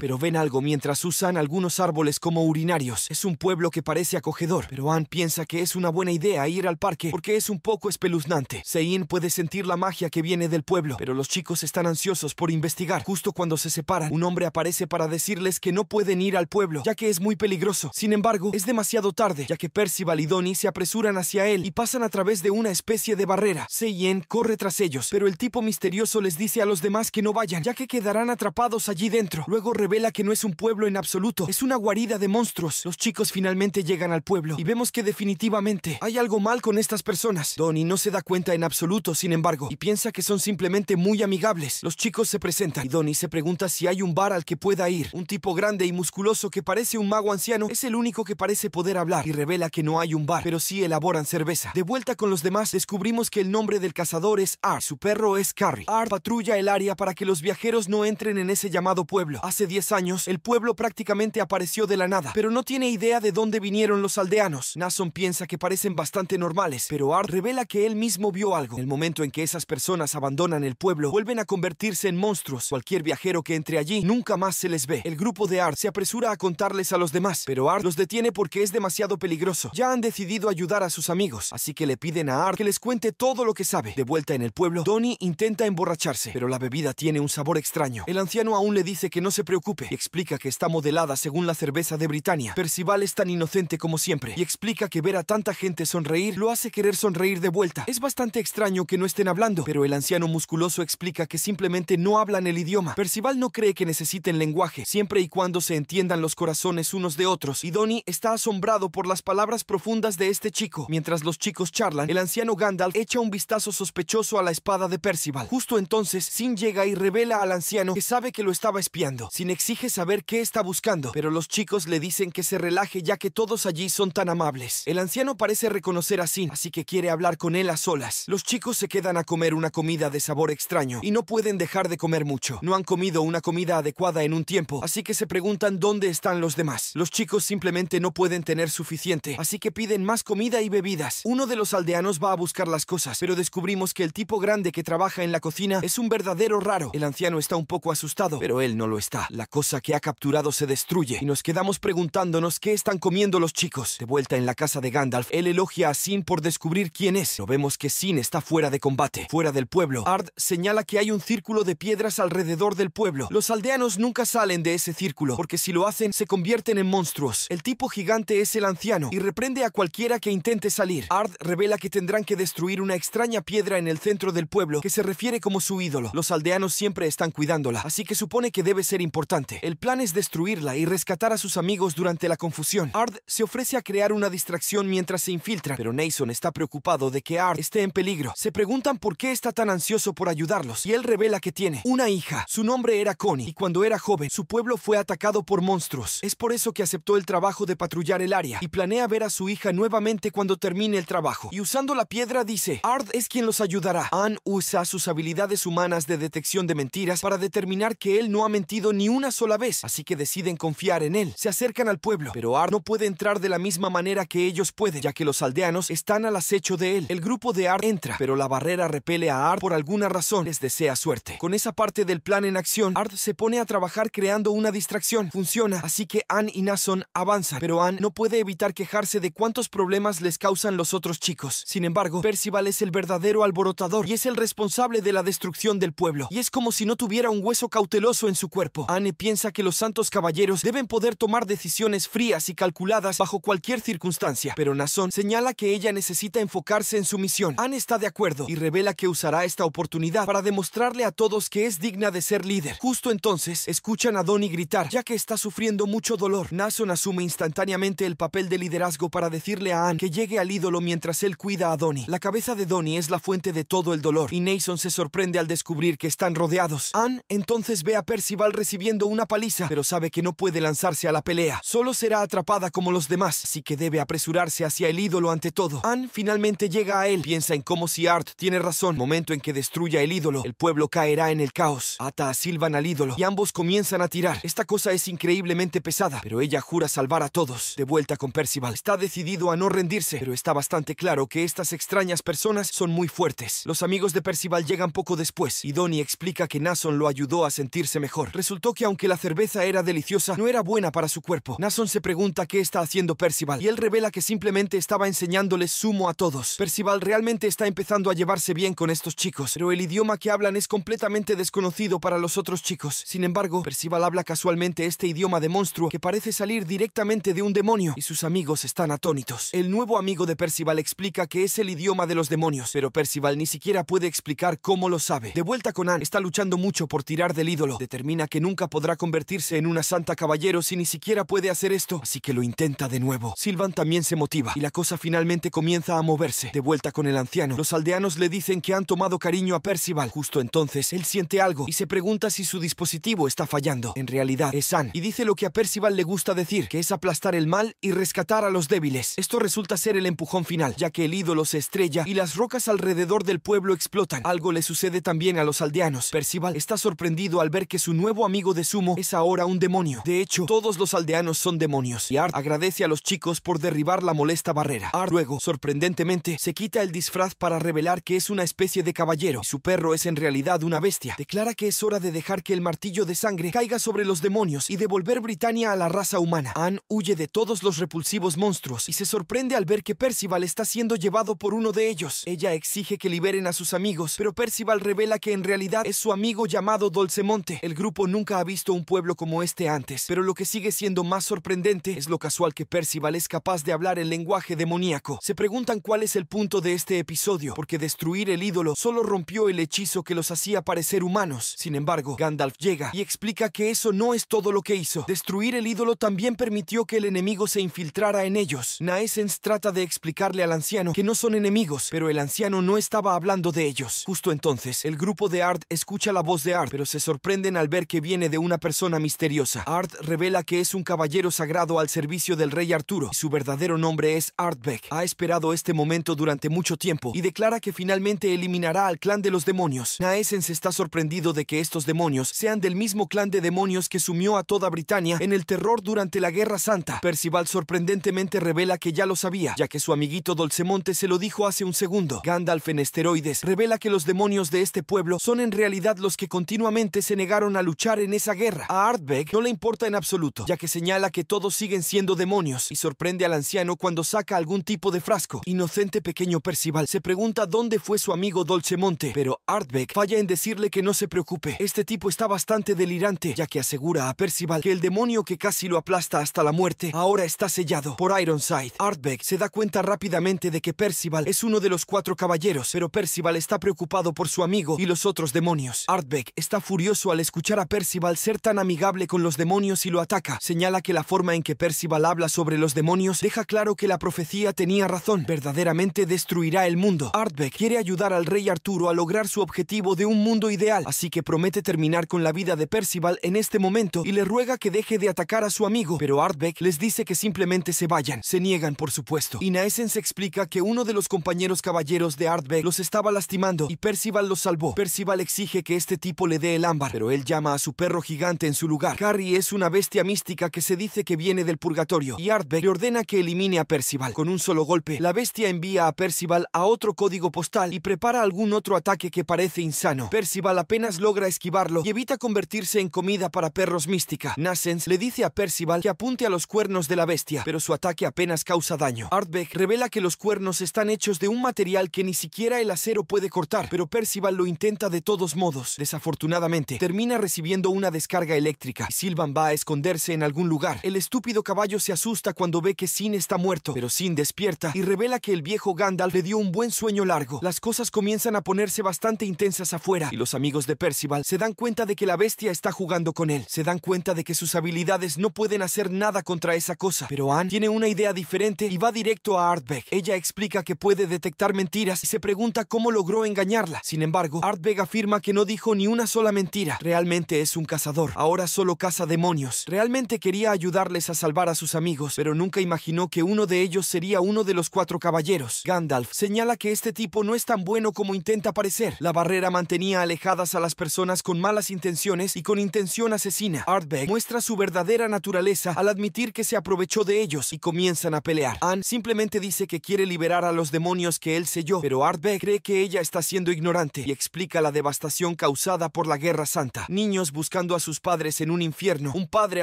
pero ven algo mientras usan algunos árboles como urinarios. Es un pueblo que parece acogedor, pero Anne piensa que es una buena idea ir al parque porque es un poco espeluznante. Sein puede sentir la magia que viene del pueblo, pero los chicos están ansiosos por investigar. Justo cuando se separan, uno hombre aparece para decirles que no pueden ir al pueblo, ya que es muy peligroso. Sin embargo, es demasiado tarde, ya que Percival y Donnie se apresuran hacia él y pasan a través de una especie de barrera. Seien corre tras ellos, pero el tipo misterioso les dice a los demás que no vayan, ya que quedarán atrapados allí dentro. Luego revela que no es un pueblo en absoluto, es una guarida de monstruos. Los chicos finalmente llegan al pueblo y vemos que definitivamente hay algo mal con estas personas. Donnie no se da cuenta en absoluto, sin embargo, y piensa que son simplemente muy amigables. Los chicos se presentan y Donnie se pregunta si hay un bar al que pueda ir. Un tipo grande y musculoso que parece un mago anciano es el único que parece poder hablar y revela que no hay un bar, pero sí elaboran cerveza. De vuelta con los demás, descubrimos que el nombre del cazador es Art. Su perro es Carrie. Art patrulla el área para que los viajeros no entren en ese llamado pueblo. Hace 10 años, el pueblo prácticamente apareció de la nada, pero no tiene idea de dónde vinieron los aldeanos. Nason piensa que parecen bastante normales, pero Art revela que él mismo vio algo. En el momento en que esas personas abandonan el pueblo, vuelven a convertirse en monstruos. Cualquier viajero que entre allí nunca más se les ve. El grupo de Art se apresura a contarles a los demás, pero Art los detiene porque es demasiado peligroso. Ya han decidido ayudar a sus amigos, así que le piden a Art que les cuente todo lo que sabe. De vuelta en el pueblo, Donnie intenta emborracharse, pero la bebida tiene un sabor extraño. El anciano aún le dice que no se preocupe y explica que está modelada según la cerveza de Britania. Percival es tan inocente como siempre y explica que ver a tanta gente sonreír lo hace querer sonreír de vuelta. Es bastante extraño que no estén hablando, pero el anciano musculoso explica que simplemente no hablan el idioma. Percival no cree que necesiten lenguaje, siempre y cuando se entiendan los corazones unos de otros. Y Donnie está asombrado por las palabras profundas de este chico. Mientras los chicos charlan, el anciano Gandalf echa un vistazo sospechoso a la espada de Percival. Justo entonces, Sin llega y revela al anciano que sabe que lo estaba espiando. Sin exige saber qué está buscando, pero los chicos le dicen que se relaje ya que todos allí son tan amables. El anciano parece reconocer a Sin, así que quiere hablar con él a solas. Los chicos se quedan a comer una comida de sabor extraño y no pueden dejar de comer mucho. No han comido una comida adecuada en un tiempo, así que se preguntan dónde están los demás. Los chicos simplemente no pueden tener suficiente, así que piden más comida y bebidas. Uno de los aldeanos va a buscar las cosas, pero descubrimos que el tipo grande que trabaja en la cocina es un verdadero raro. El anciano está un poco asustado, pero él no lo está. La cosa que ha capturado se destruye y nos quedamos preguntándonos qué están comiendo los chicos. De vuelta en la casa de Gandalf, él elogia a Sin por descubrir quién es. Lo vemos que Sin está fuera de combate, fuera del pueblo. Ard señala que hay un círculo de piedras alrededor del pueblo. Los aldeanos aldeanos nunca salen de ese círculo, porque si lo hacen, se convierten en monstruos. El tipo gigante es el anciano y reprende a cualquiera que intente salir. Ard revela que tendrán que destruir una extraña piedra en el centro del pueblo que se refiere como su ídolo. Los aldeanos siempre están cuidándola, así que supone que debe ser importante. El plan es destruirla y rescatar a sus amigos durante la confusión. Ard se ofrece a crear una distracción mientras se infiltra, pero Nason está preocupado de que Ard esté en peligro. Se preguntan por qué está tan ansioso por ayudarlos y él revela que tiene una hija. Su nombre era Connie cuando era joven, su pueblo fue atacado por monstruos. Es por eso que aceptó el trabajo de patrullar el área y planea ver a su hija nuevamente cuando termine el trabajo. Y usando la piedra dice, Ard es quien los ayudará. Ann usa sus habilidades humanas de detección de mentiras para determinar que él no ha mentido ni una sola vez, así que deciden confiar en él. Se acercan al pueblo, pero Ard no puede entrar de la misma manera que ellos pueden, ya que los aldeanos están al acecho de él. El grupo de Ard entra, pero la barrera repele a Ard por alguna razón. Les desea suerte. Con esa parte del plan en acción, Ard se pone pone a trabajar creando una distracción. Funciona, así que Anne y Nason avanzan, pero Anne no puede evitar quejarse de cuántos problemas les causan los otros chicos. Sin embargo, Percival es el verdadero alborotador y es el responsable de la destrucción del pueblo. Y es como si no tuviera un hueso cauteloso en su cuerpo. Anne piensa que los santos caballeros deben poder tomar decisiones frías y calculadas bajo cualquier circunstancia, pero Nason señala que ella necesita enfocarse en su misión. Anne está de acuerdo y revela que usará esta oportunidad para demostrarle a todos que es digna de ser líder. Justo entonces, entonces, escuchan a Donnie gritar, ya que está sufriendo mucho dolor. Nason asume instantáneamente el papel de liderazgo para decirle a Anne que llegue al ídolo mientras él cuida a Donnie. La cabeza de Donnie es la fuente de todo el dolor, y Nason se sorprende al descubrir que están rodeados. Anne entonces ve a Percival recibiendo una paliza, pero sabe que no puede lanzarse a la pelea. Solo será atrapada como los demás, así que debe apresurarse hacia el ídolo ante todo. Anne finalmente llega a él, piensa en cómo si Art tiene razón. Momento en que destruya el ídolo, el pueblo caerá en el caos. Ata a Silvan al ídolo y ambos comienzan a tirar. Esta cosa es increíblemente pesada, pero ella jura salvar a todos. De vuelta con Percival. Está decidido a no rendirse, pero está bastante claro que estas extrañas personas son muy fuertes. Los amigos de Percival llegan poco después y Donnie explica que Nason lo ayudó a sentirse mejor. Resultó que aunque la cerveza era deliciosa, no era buena para su cuerpo. Nason se pregunta qué está haciendo Percival y él revela que simplemente estaba enseñándoles sumo a todos. Percival realmente está empezando a llevarse bien con estos chicos, pero el idioma que hablan es completamente desconocido para los otros chicos. Sin embargo, Percival habla casualmente este idioma de monstruo que parece salir directamente de un demonio y sus amigos están atónitos. El nuevo amigo de Percival explica que es el idioma de los demonios, pero Percival ni siquiera puede explicar cómo lo sabe. De vuelta con Anne, está luchando mucho por tirar del ídolo. Determina que nunca podrá convertirse en una santa caballero si ni siquiera puede hacer esto, así que lo intenta de nuevo. Silvan también se motiva y la cosa finalmente comienza a moverse. De vuelta con el anciano, los aldeanos le dicen que han tomado cariño a Percival. Justo entonces, él siente algo y se pregunta si su disposición está fallando. En realidad, es Anne, y dice lo que a Percival le gusta decir, que es aplastar el mal y rescatar a los débiles. Esto resulta ser el empujón final, ya que el ídolo se estrella y las rocas alrededor del pueblo explotan. Algo le sucede también a los aldeanos. Percival está sorprendido al ver que su nuevo amigo de Sumo es ahora un demonio. De hecho, todos los aldeanos son demonios, y Art agradece a los chicos por derribar la molesta barrera. Art luego, sorprendentemente, se quita el disfraz para revelar que es una especie de caballero. Y su perro es en realidad una bestia. Declara que es hora de dejar que el martillo de sangre caiga sobre los demonios y devolver Britania a la raza humana. Anne huye de todos los repulsivos monstruos y se sorprende al ver que Percival está siendo llevado por uno de ellos. Ella exige que liberen a sus amigos, pero Percival revela que en realidad es su amigo llamado Dolcemonte. El grupo nunca ha visto un pueblo como este antes, pero lo que sigue siendo más sorprendente es lo casual que Percival es capaz de hablar el lenguaje demoníaco. Se preguntan cuál es el punto de este episodio, porque destruir el ídolo solo rompió el hechizo que los hacía parecer humanos. Sin embargo, Gandalf llega y explica que eso no es todo lo que hizo. Destruir el ídolo también permitió que el enemigo se infiltrara en ellos. Naessens trata de explicarle al anciano que no son enemigos, pero el anciano no estaba hablando de ellos. Justo entonces, el grupo de Art escucha la voz de Art, pero se sorprenden al ver que viene de una persona misteriosa. Art revela que es un caballero sagrado al servicio del rey Arturo y su verdadero nombre es Artbeck. Ha esperado este momento durante mucho tiempo y declara que finalmente eliminará al clan de los demonios. Naessens está sorprendido de que estos demonios sean de el mismo clan de demonios que sumió a toda Britania en el terror durante la Guerra Santa. Percival sorprendentemente revela que ya lo sabía, ya que su amiguito Dolcemonte se lo dijo hace un segundo. Gandalf en esteroides revela que los demonios de este pueblo son en realidad los que continuamente se negaron a luchar en esa guerra. A Artbeck no le importa en absoluto, ya que señala que todos siguen siendo demonios y sorprende al anciano cuando saca algún tipo de frasco. Inocente pequeño Percival se pregunta dónde fue su amigo Dolcemonte, pero Artbeck falla en decirle que no se preocupe. Este tipo está bastante delirante, ya que asegura a Percival que el demonio que casi lo aplasta hasta la muerte ahora está sellado por Ironside. Artbeck se da cuenta rápidamente de que Percival es uno de los cuatro caballeros, pero Percival está preocupado por su amigo y los otros demonios. Artbeck está furioso al escuchar a Percival ser tan amigable con los demonios y lo ataca. Señala que la forma en que Percival habla sobre los demonios deja claro que la profecía tenía razón, verdaderamente destruirá el mundo. Artbeck quiere ayudar al rey Arturo a lograr su objetivo de un mundo ideal, así que promete terminar con la vida de Percival en este momento y le ruega que deje de atacar a su amigo, pero Artbeck les dice que simplemente se vayan. Se niegan, por supuesto. Y Naesen se explica que uno de los compañeros caballeros de Artbeck los estaba lastimando y Percival los salvó. Percival exige que este tipo le dé el ámbar, pero él llama a su perro gigante en su lugar. Carrie es una bestia mística que se dice que viene del purgatorio y Artbeck le ordena que elimine a Percival. Con un solo golpe, la bestia envía a Percival a otro código postal y prepara algún otro ataque que parece insano. Percival apenas logra esquivarlo y evita con convertirse en comida para perros mística. Nassens le dice a Percival que apunte a los cuernos de la bestia, pero su ataque apenas causa daño. Artbeck revela que los cuernos están hechos de un material que ni siquiera el acero puede cortar, pero Percival lo intenta de todos modos. Desafortunadamente, termina recibiendo una descarga eléctrica y Silvan va a esconderse en algún lugar. El estúpido caballo se asusta cuando ve que Sin está muerto, pero Sin despierta y revela que el viejo Gandalf le dio un buen sueño largo. Las cosas comienzan a ponerse bastante intensas afuera y los amigos de Percival se dan cuenta de que la bestia está jugando con él. Se dan cuenta de que sus habilidades no pueden hacer nada contra esa cosa. Pero Anne tiene una idea diferente y va directo a Artbeg. Ella explica que puede detectar mentiras y se pregunta cómo logró engañarla. Sin embargo, Artbeg afirma que no dijo ni una sola mentira. Realmente es un cazador. Ahora solo caza demonios. Realmente quería ayudarles a salvar a sus amigos, pero nunca imaginó que uno de ellos sería uno de los cuatro caballeros. Gandalf señala que este tipo no es tan bueno como intenta parecer. La barrera mantenía alejadas a las personas con malas intenciones y con intención asesina. Artbeck muestra su verdadera naturaleza al admitir que se aprovechó de ellos y comienzan a pelear. Anne simplemente dice que quiere liberar a los demonios que él selló, pero Artbeck cree que ella está siendo ignorante y explica la devastación causada por la Guerra Santa. Niños buscando a sus padres en un infierno, un padre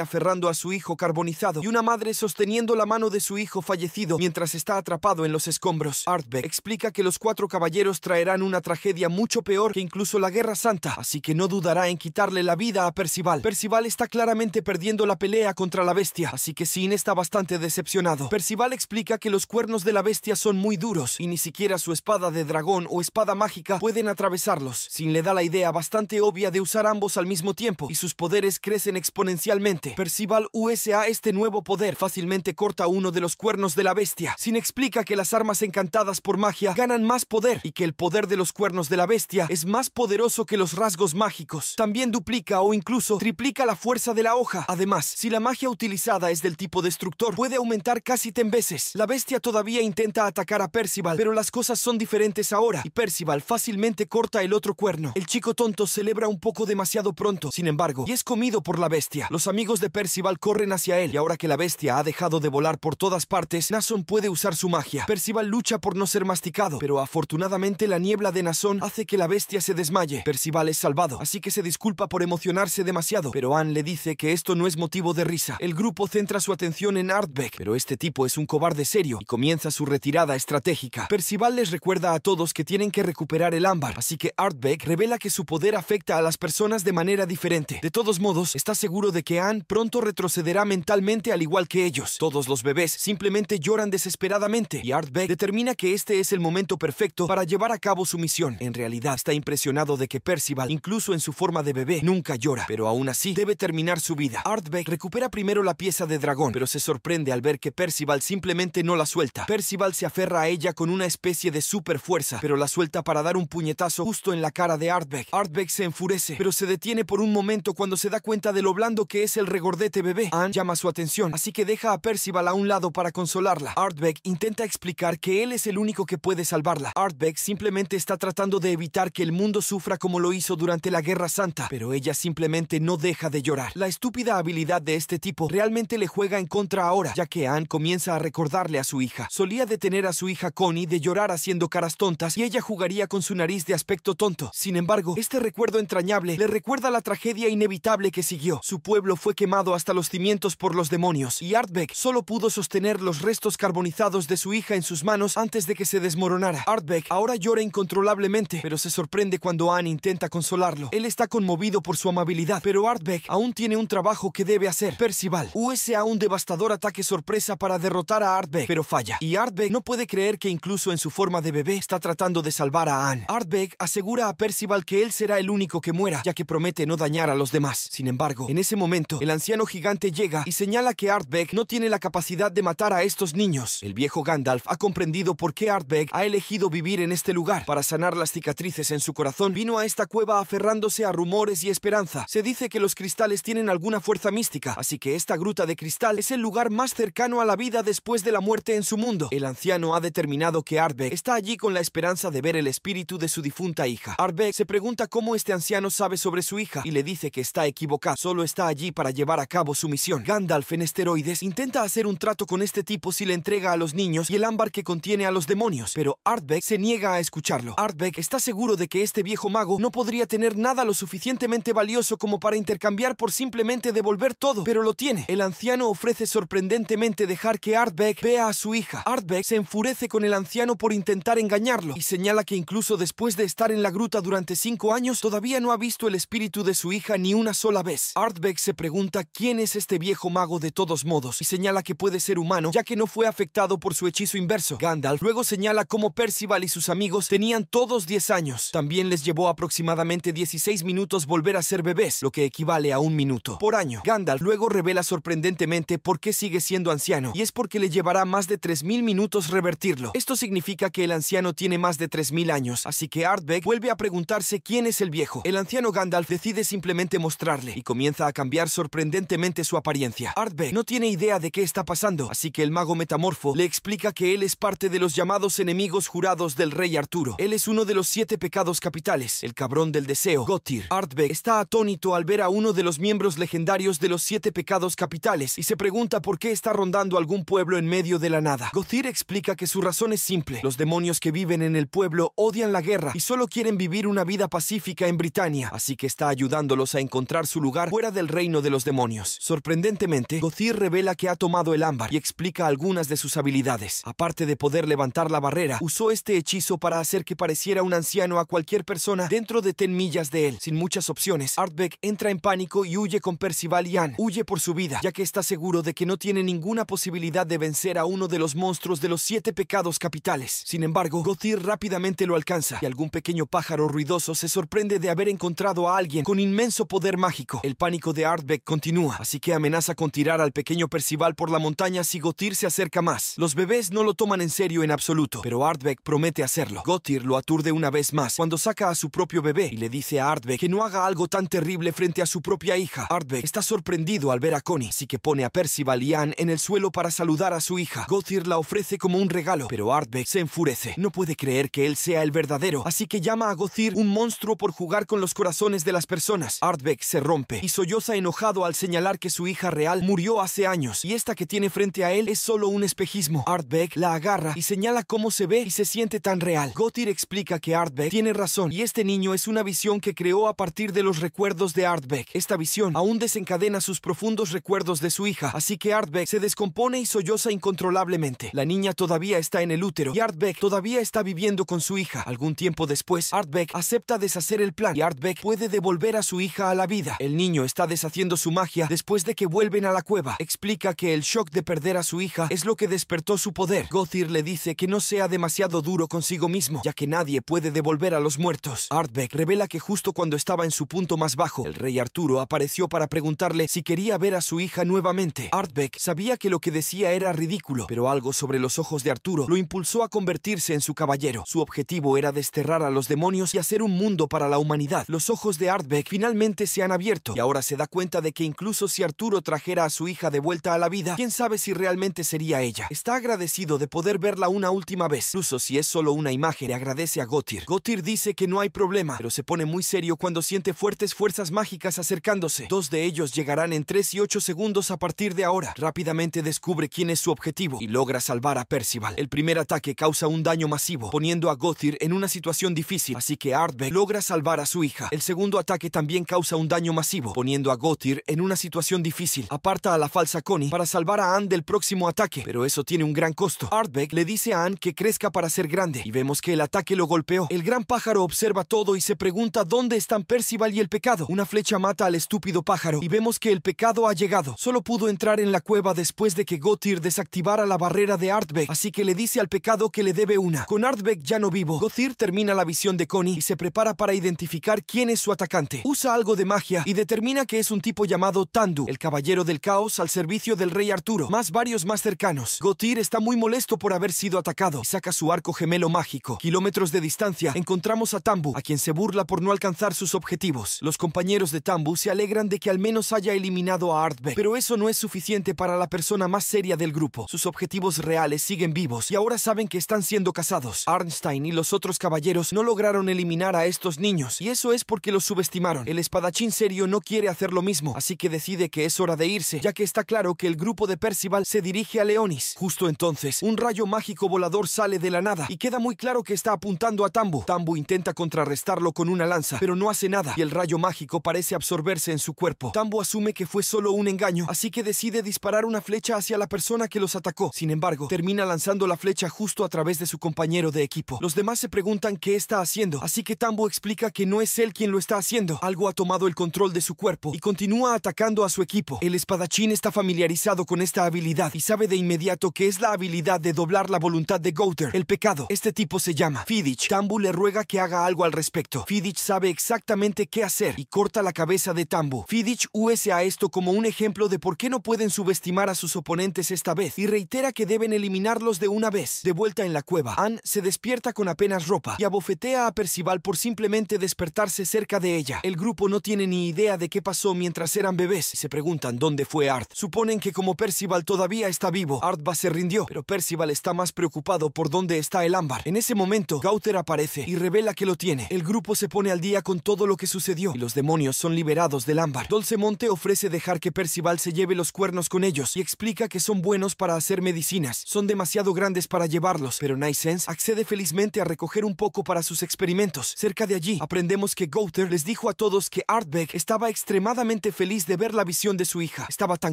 aferrando a su hijo carbonizado y una madre sosteniendo la mano de su hijo fallecido mientras está atrapado en los escombros. Artbeck explica que los cuatro caballeros traerán una tragedia mucho peor que incluso la Guerra Santa, así que no dudará en quitarle la vida a Percival. Percival está claramente perdiendo la pelea contra la bestia, así que Sin está bastante decepcionado. Percival explica que los cuernos de la bestia son muy duros y ni siquiera su espada de dragón o espada mágica pueden atravesarlos. Sin le da la idea bastante obvia de usar ambos al mismo tiempo y sus poderes crecen exponencialmente. Percival USA este nuevo poder fácilmente corta uno de los cuernos de la bestia. Sin explica que las armas encantadas por magia ganan más poder y que el poder de los cuernos de la bestia es más poderoso que los rasgos mágicos. También o incluso triplica la fuerza de la hoja. Además, si la magia utilizada es del tipo destructor, puede aumentar casi 10 veces. La bestia todavía intenta atacar a Percival, pero las cosas son diferentes ahora y Percival fácilmente corta el otro cuerno. El chico tonto celebra un poco demasiado pronto, sin embargo, y es comido por la bestia. Los amigos de Percival corren hacia él y ahora que la bestia ha dejado de volar por todas partes, Nason puede usar su magia. Percival lucha por no ser masticado, pero afortunadamente la niebla de Nason hace que la bestia se desmaye. Percival es salvado, así que se disculpa por por emocionarse demasiado, pero Anne le dice que esto no es motivo de risa. El grupo centra su atención en Artbeck, pero este tipo es un cobarde serio y comienza su retirada estratégica. Percival les recuerda a todos que tienen que recuperar el ámbar, así que Artbeck revela que su poder afecta a las personas de manera diferente. De todos modos, está seguro de que Anne pronto retrocederá mentalmente al igual que ellos. Todos los bebés simplemente lloran desesperadamente y Artbeck determina que este es el momento perfecto para llevar a cabo su misión. En realidad, está impresionado de que Percival, incluso en su forma de bebé, nunca llora, pero aún así debe terminar su vida. Artbeck recupera primero la pieza de dragón, pero se sorprende al ver que Percival simplemente no la suelta. Percival se aferra a ella con una especie de super fuerza, pero la suelta para dar un puñetazo justo en la cara de Artbeck. Artbeck se enfurece, pero se detiene por un momento cuando se da cuenta de lo blando que es el regordete bebé. Anne llama su atención, así que deja a Percival a un lado para consolarla. Artbeck intenta explicar que él es el único que puede salvarla. Artbeck simplemente está tratando de evitar que el mundo sufra como lo hizo durante la Guerra Santa, pero ella simplemente no deja de llorar. La estúpida habilidad de este tipo realmente le juega en contra ahora, ya que Anne comienza a recordarle a su hija. Solía detener a su hija Connie de llorar haciendo caras tontas y ella jugaría con su nariz de aspecto tonto. Sin embargo, este recuerdo entrañable le recuerda la tragedia inevitable que siguió. Su pueblo fue quemado hasta los cimientos por los demonios y Artbeck solo pudo sostener los restos carbonizados de su hija en sus manos antes de que se desmoronara. Artbeck ahora llora incontrolablemente, pero se sorprende cuando Anne intenta consolarlo. Él está conmovido por su amabilidad, pero Artbeck aún tiene un trabajo que debe hacer. Percival, USA un devastador ataque sorpresa para derrotar a Artbeck, pero falla. Y Artbeck no puede creer que incluso en su forma de bebé está tratando de salvar a Anne. Artbeck asegura a Percival que él será el único que muera, ya que promete no dañar a los demás. Sin embargo, en ese momento, el anciano gigante llega y señala que Artbeck no tiene la capacidad de matar a estos niños. El viejo Gandalf ha comprendido por qué Artbeck ha elegido vivir en este lugar. Para sanar las cicatrices en su corazón, vino a esta cueva aferrándose a rumores y esperanza. Se dice que los cristales tienen alguna fuerza mística, así que esta gruta de cristal es el lugar más cercano a la vida después de la muerte en su mundo. El anciano ha determinado que Artbeck está allí con la esperanza de ver el espíritu de su difunta hija. Artbeck se pregunta cómo este anciano sabe sobre su hija y le dice que está equivocado, solo está allí para llevar a cabo su misión. Gandalf en esteroides intenta hacer un trato con este tipo si le entrega a los niños y el ámbar que contiene a los demonios, pero Artbeck se niega a escucharlo. Artbeck está seguro de que este viejo mago no podría tener nada lo suficientemente valioso como para intercambiar por simplemente devolver todo, pero lo tiene. El anciano ofrece sorprendentemente dejar que Artbeck vea a su hija. Artbeck se enfurece con el anciano por intentar engañarlo y señala que incluso después de estar en la gruta durante cinco años, todavía no ha visto el espíritu de su hija ni una sola vez. Artbeck se pregunta quién es este viejo mago de todos modos y señala que puede ser humano ya que no fue afectado por su hechizo inverso. Gandalf luego señala cómo Percival y sus amigos tenían todos 10 años. También les llevó aproximadamente 16 minutos volver a ser bebés, lo que equivale a un minuto por año. Gandalf luego revela sorprendentemente por qué sigue siendo anciano, y es porque le llevará más de 3.000 minutos revertirlo. Esto significa que el anciano tiene más de 3.000 años, así que Artbeck vuelve a preguntarse quién es el viejo. El anciano Gandalf decide simplemente mostrarle y comienza a cambiar sorprendentemente su apariencia. Artbeck no tiene idea de qué está pasando, así que el mago metamorfo le explica que él es parte de los llamados enemigos jurados del rey Arturo. Él es uno de los siete pecados capitales, el cabrón del deseo, Gotir está atónito al ver a uno de los miembros legendarios de los siete pecados capitales y se pregunta por qué está rondando algún pueblo en medio de la nada. Gothir explica que su razón es simple. Los demonios que viven en el pueblo odian la guerra y solo quieren vivir una vida pacífica en Britania, así que está ayudándolos a encontrar su lugar fuera del reino de los demonios. Sorprendentemente, Gothir revela que ha tomado el ámbar y explica algunas de sus habilidades. Aparte de poder levantar la barrera, usó este hechizo para hacer que pareciera un anciano a cualquier persona dentro de 10 millas de él, sin muchas opciones Artbeck entra en pánico y huye con Percival y Anne. Huye por su vida, ya que está seguro de que no tiene ninguna posibilidad de vencer a uno de los monstruos de los siete pecados capitales. Sin embargo, Gothir rápidamente lo alcanza y algún pequeño pájaro ruidoso se sorprende de haber encontrado a alguien con inmenso poder mágico. El pánico de Artbeck continúa, así que amenaza con tirar al pequeño Percival por la montaña si Gothir se acerca más. Los bebés no lo toman en serio en absoluto, pero Artbeck promete hacerlo. Gothir lo aturde una vez más cuando saca a su propio bebé y le dice a Artbeck que no haga algo algo tan terrible frente a su propia hija. Artbeck está sorprendido al ver a Connie, así que pone a Percival y Anne en el suelo para saludar a su hija. Gothir la ofrece como un regalo, pero Artbeck se enfurece. No puede creer que él sea el verdadero, así que llama a Gothir un monstruo por jugar con los corazones de las personas. Artbeck se rompe y solloza enojado al señalar que su hija real murió hace años y esta que tiene frente a él es solo un espejismo. Artbeck la agarra y señala cómo se ve y se siente tan real. Gothir explica que Artbeck tiene razón y este niño es una visión que creó a partir de los recuerdos de Artbeck. Esta visión aún desencadena sus profundos recuerdos de su hija, así que Artbeck se descompone y solloza incontrolablemente. La niña todavía está en el útero y Artbeck todavía está viviendo con su hija. Algún tiempo después, Artbeck acepta deshacer el plan y Artbeck puede devolver a su hija a la vida. El niño está deshaciendo su magia después de que vuelven a la cueva. Explica que el shock de perder a su hija es lo que despertó su poder. Gothir le dice que no sea demasiado duro consigo mismo, ya que nadie puede devolver a los muertos. Artbeck revela que justo cuando estaba en su punto más bajo. El rey Arturo apareció para preguntarle si quería ver a su hija nuevamente. Artbeck sabía que lo que decía era ridículo, pero algo sobre los ojos de Arturo lo impulsó a convertirse en su caballero. Su objetivo era desterrar a los demonios y hacer un mundo para la humanidad. Los ojos de Artbeck finalmente se han abierto y ahora se da cuenta de que incluso si Arturo trajera a su hija de vuelta a la vida, quién sabe si realmente sería ella. Está agradecido de poder verla una última vez, incluso si es solo una imagen. Le agradece a Gotir. Gotir dice que no hay problema, pero se pone muy serio cuando siente fuertes fuerzas mágicas acercándose. Dos de ellos llegarán en 3 y 8 segundos a partir de ahora. Rápidamente descubre quién es su objetivo y logra salvar a Percival. El primer ataque causa un daño masivo, poniendo a Gothir en una situación difícil, así que Artbeck logra salvar a su hija. El segundo ataque también causa un daño masivo, poniendo a Gothir en una situación difícil. Aparta a la falsa Connie para salvar a Anne del próximo ataque, pero eso tiene un gran costo. Artbeck le dice a Anne que crezca para ser grande y vemos que el ataque lo golpeó. El gran pájaro observa todo y se pregunta dónde están Percival y el pecado. Una flecha mata al estúpido pájaro y vemos que el pecado ha llegado. Solo pudo entrar en la cueva después de que Gothir desactivara la barrera de Artbeck, así que le dice al pecado que le debe una. Con Artbeck ya no vivo, Gothir termina la visión de Connie y se prepara para identificar quién es su atacante. Usa algo de magia y determina que es un tipo llamado Tandu, el caballero del caos al servicio del rey Arturo, más varios más cercanos. Gothir está muy molesto por haber sido atacado y saca su arco gemelo mágico. Kilómetros de distancia encontramos a Tambu, a quien se burla por no alcanzar sus objetivos. Los compañeros de Tambu se alegran de que al menos haya eliminado a Artbeck, pero eso no es suficiente para la persona más seria del grupo. Sus objetivos reales siguen vivos y ahora saben que están siendo casados. Arnstein y los otros caballeros no lograron eliminar a estos niños, y eso es porque los subestimaron. El espadachín serio no quiere hacer lo mismo, así que decide que es hora de irse, ya que está claro que el grupo de Percival se dirige a Leonis. Justo entonces, un rayo mágico volador sale de la nada y queda muy claro que está apuntando a Tambu. Tambu intenta contrarrestarlo con una lanza, pero no hace nada, el rayo mágico parece absorberse en su cuerpo. Tambo asume que fue solo un engaño, así que decide disparar una flecha hacia la persona que los atacó. Sin embargo, termina lanzando la flecha justo a través de su compañero de equipo. Los demás se preguntan qué está haciendo, así que Tambo explica que no es él quien lo está haciendo. Algo ha tomado el control de su cuerpo y continúa atacando a su equipo. El espadachín está familiarizado con esta habilidad y sabe de inmediato que es la habilidad de doblar la voluntad de Gouter, el pecado. Este tipo se llama Fidich. Tambo le ruega que haga algo al respecto. Fidich sabe exactamente qué hacer y corta la cabeza de Tambo. Fiddich usa a esto como un ejemplo de por qué no pueden subestimar a sus oponentes esta vez y reitera que deben eliminarlos de una vez. De vuelta en la cueva, Anne se despierta con apenas ropa y abofetea a Percival por simplemente despertarse cerca de ella. El grupo no tiene ni idea de qué pasó mientras eran bebés y se preguntan dónde fue Art. Suponen que como Percival todavía está vivo, Art a se rindió, pero Percival está más preocupado por dónde está el ámbar. En ese momento, Gauter aparece y revela que lo tiene. El grupo se pone al día con todo lo que sucede y los demonios son liberados del ámbar. Dulcemonte ofrece dejar que Percival se lleve los cuernos con ellos y explica que son buenos para hacer medicinas. Son demasiado grandes para llevarlos, pero Nysense accede felizmente a recoger un poco para sus experimentos. Cerca de allí, aprendemos que Gouter les dijo a todos que Artbeck estaba extremadamente feliz de ver la visión de su hija. Estaba tan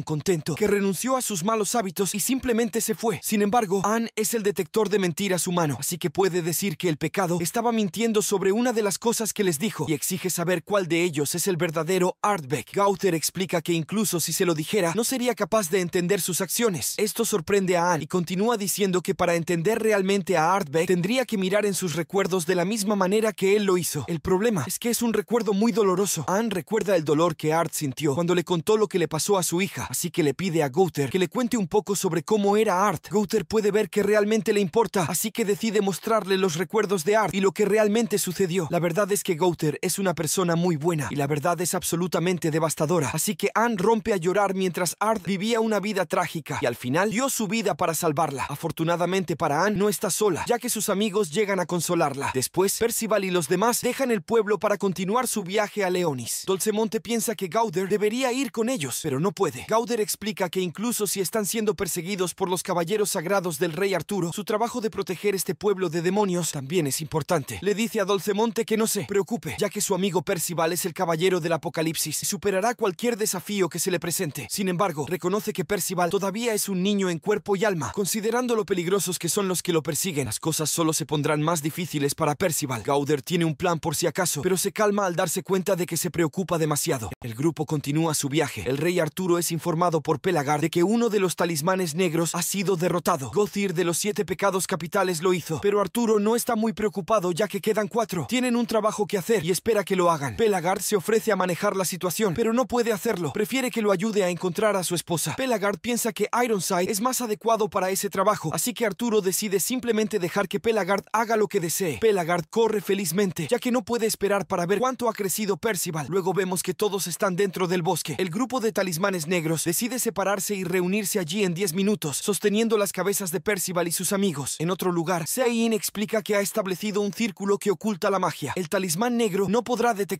contento que renunció a sus malos hábitos y simplemente se fue. Sin embargo, Anne es el detector de mentiras humano, así que puede decir que el pecado estaba mintiendo sobre una de las cosas que les dijo y exige saber cuál de ellos es el verdadero Artbeck. Gauter explica que incluso si se lo dijera, no sería capaz de entender sus acciones. Esto sorprende a Anne y continúa diciendo que para entender realmente a Artbeck tendría que mirar en sus recuerdos de la misma manera que él lo hizo. El problema es que es un recuerdo muy doloroso. Anne recuerda el dolor que Art sintió cuando le contó lo que le pasó a su hija, así que le pide a Gauther que le cuente un poco sobre cómo era Art. Gauther puede ver que realmente le importa, así que decide mostrarle los recuerdos de Art y lo que realmente sucedió. La verdad es que Gauther es una persona muy buena y la verdad es absolutamente devastadora. Así que Anne rompe a llorar mientras Art vivía una vida trágica y al final dio su vida para salvarla. Afortunadamente para Anne no está sola, ya que sus amigos llegan a consolarla. Después, Percival y los demás dejan el pueblo para continuar su viaje a Leonis. Dolcemonte piensa que Gauder debería ir con ellos, pero no puede. Gauder explica que incluso si están siendo perseguidos por los caballeros sagrados del rey Arturo, su trabajo de proteger este pueblo de demonios también es importante. Le dice a Dolcemonte que no se preocupe, ya que su amigo Percival Percival es el caballero del apocalipsis y superará cualquier desafío que se le presente. Sin embargo, reconoce que Percival todavía es un niño en cuerpo y alma. Considerando lo peligrosos que son los que lo persiguen, las cosas solo se pondrán más difíciles para Percival. Gauder tiene un plan por si acaso, pero se calma al darse cuenta de que se preocupa demasiado. El grupo continúa su viaje. El rey Arturo es informado por Pelagar de que uno de los talismanes negros ha sido derrotado. Gothir de los siete pecados capitales lo hizo, pero Arturo no está muy preocupado ya que quedan cuatro. Tienen un trabajo que hacer y espera que lo haga. Pelagard se ofrece a manejar la situación, pero no puede hacerlo. Prefiere que lo ayude a encontrar a su esposa. Pelagard piensa que Ironside es más adecuado para ese trabajo, así que Arturo decide simplemente dejar que Pelagard haga lo que desee. Pelagard corre felizmente, ya que no puede esperar para ver cuánto ha crecido Percival. Luego vemos que todos están dentro del bosque. El grupo de talismanes negros decide separarse y reunirse allí en 10 minutos, sosteniendo las cabezas de Percival y sus amigos. En otro lugar, Sein explica que ha establecido un círculo que oculta la magia. El talismán negro no podrá detener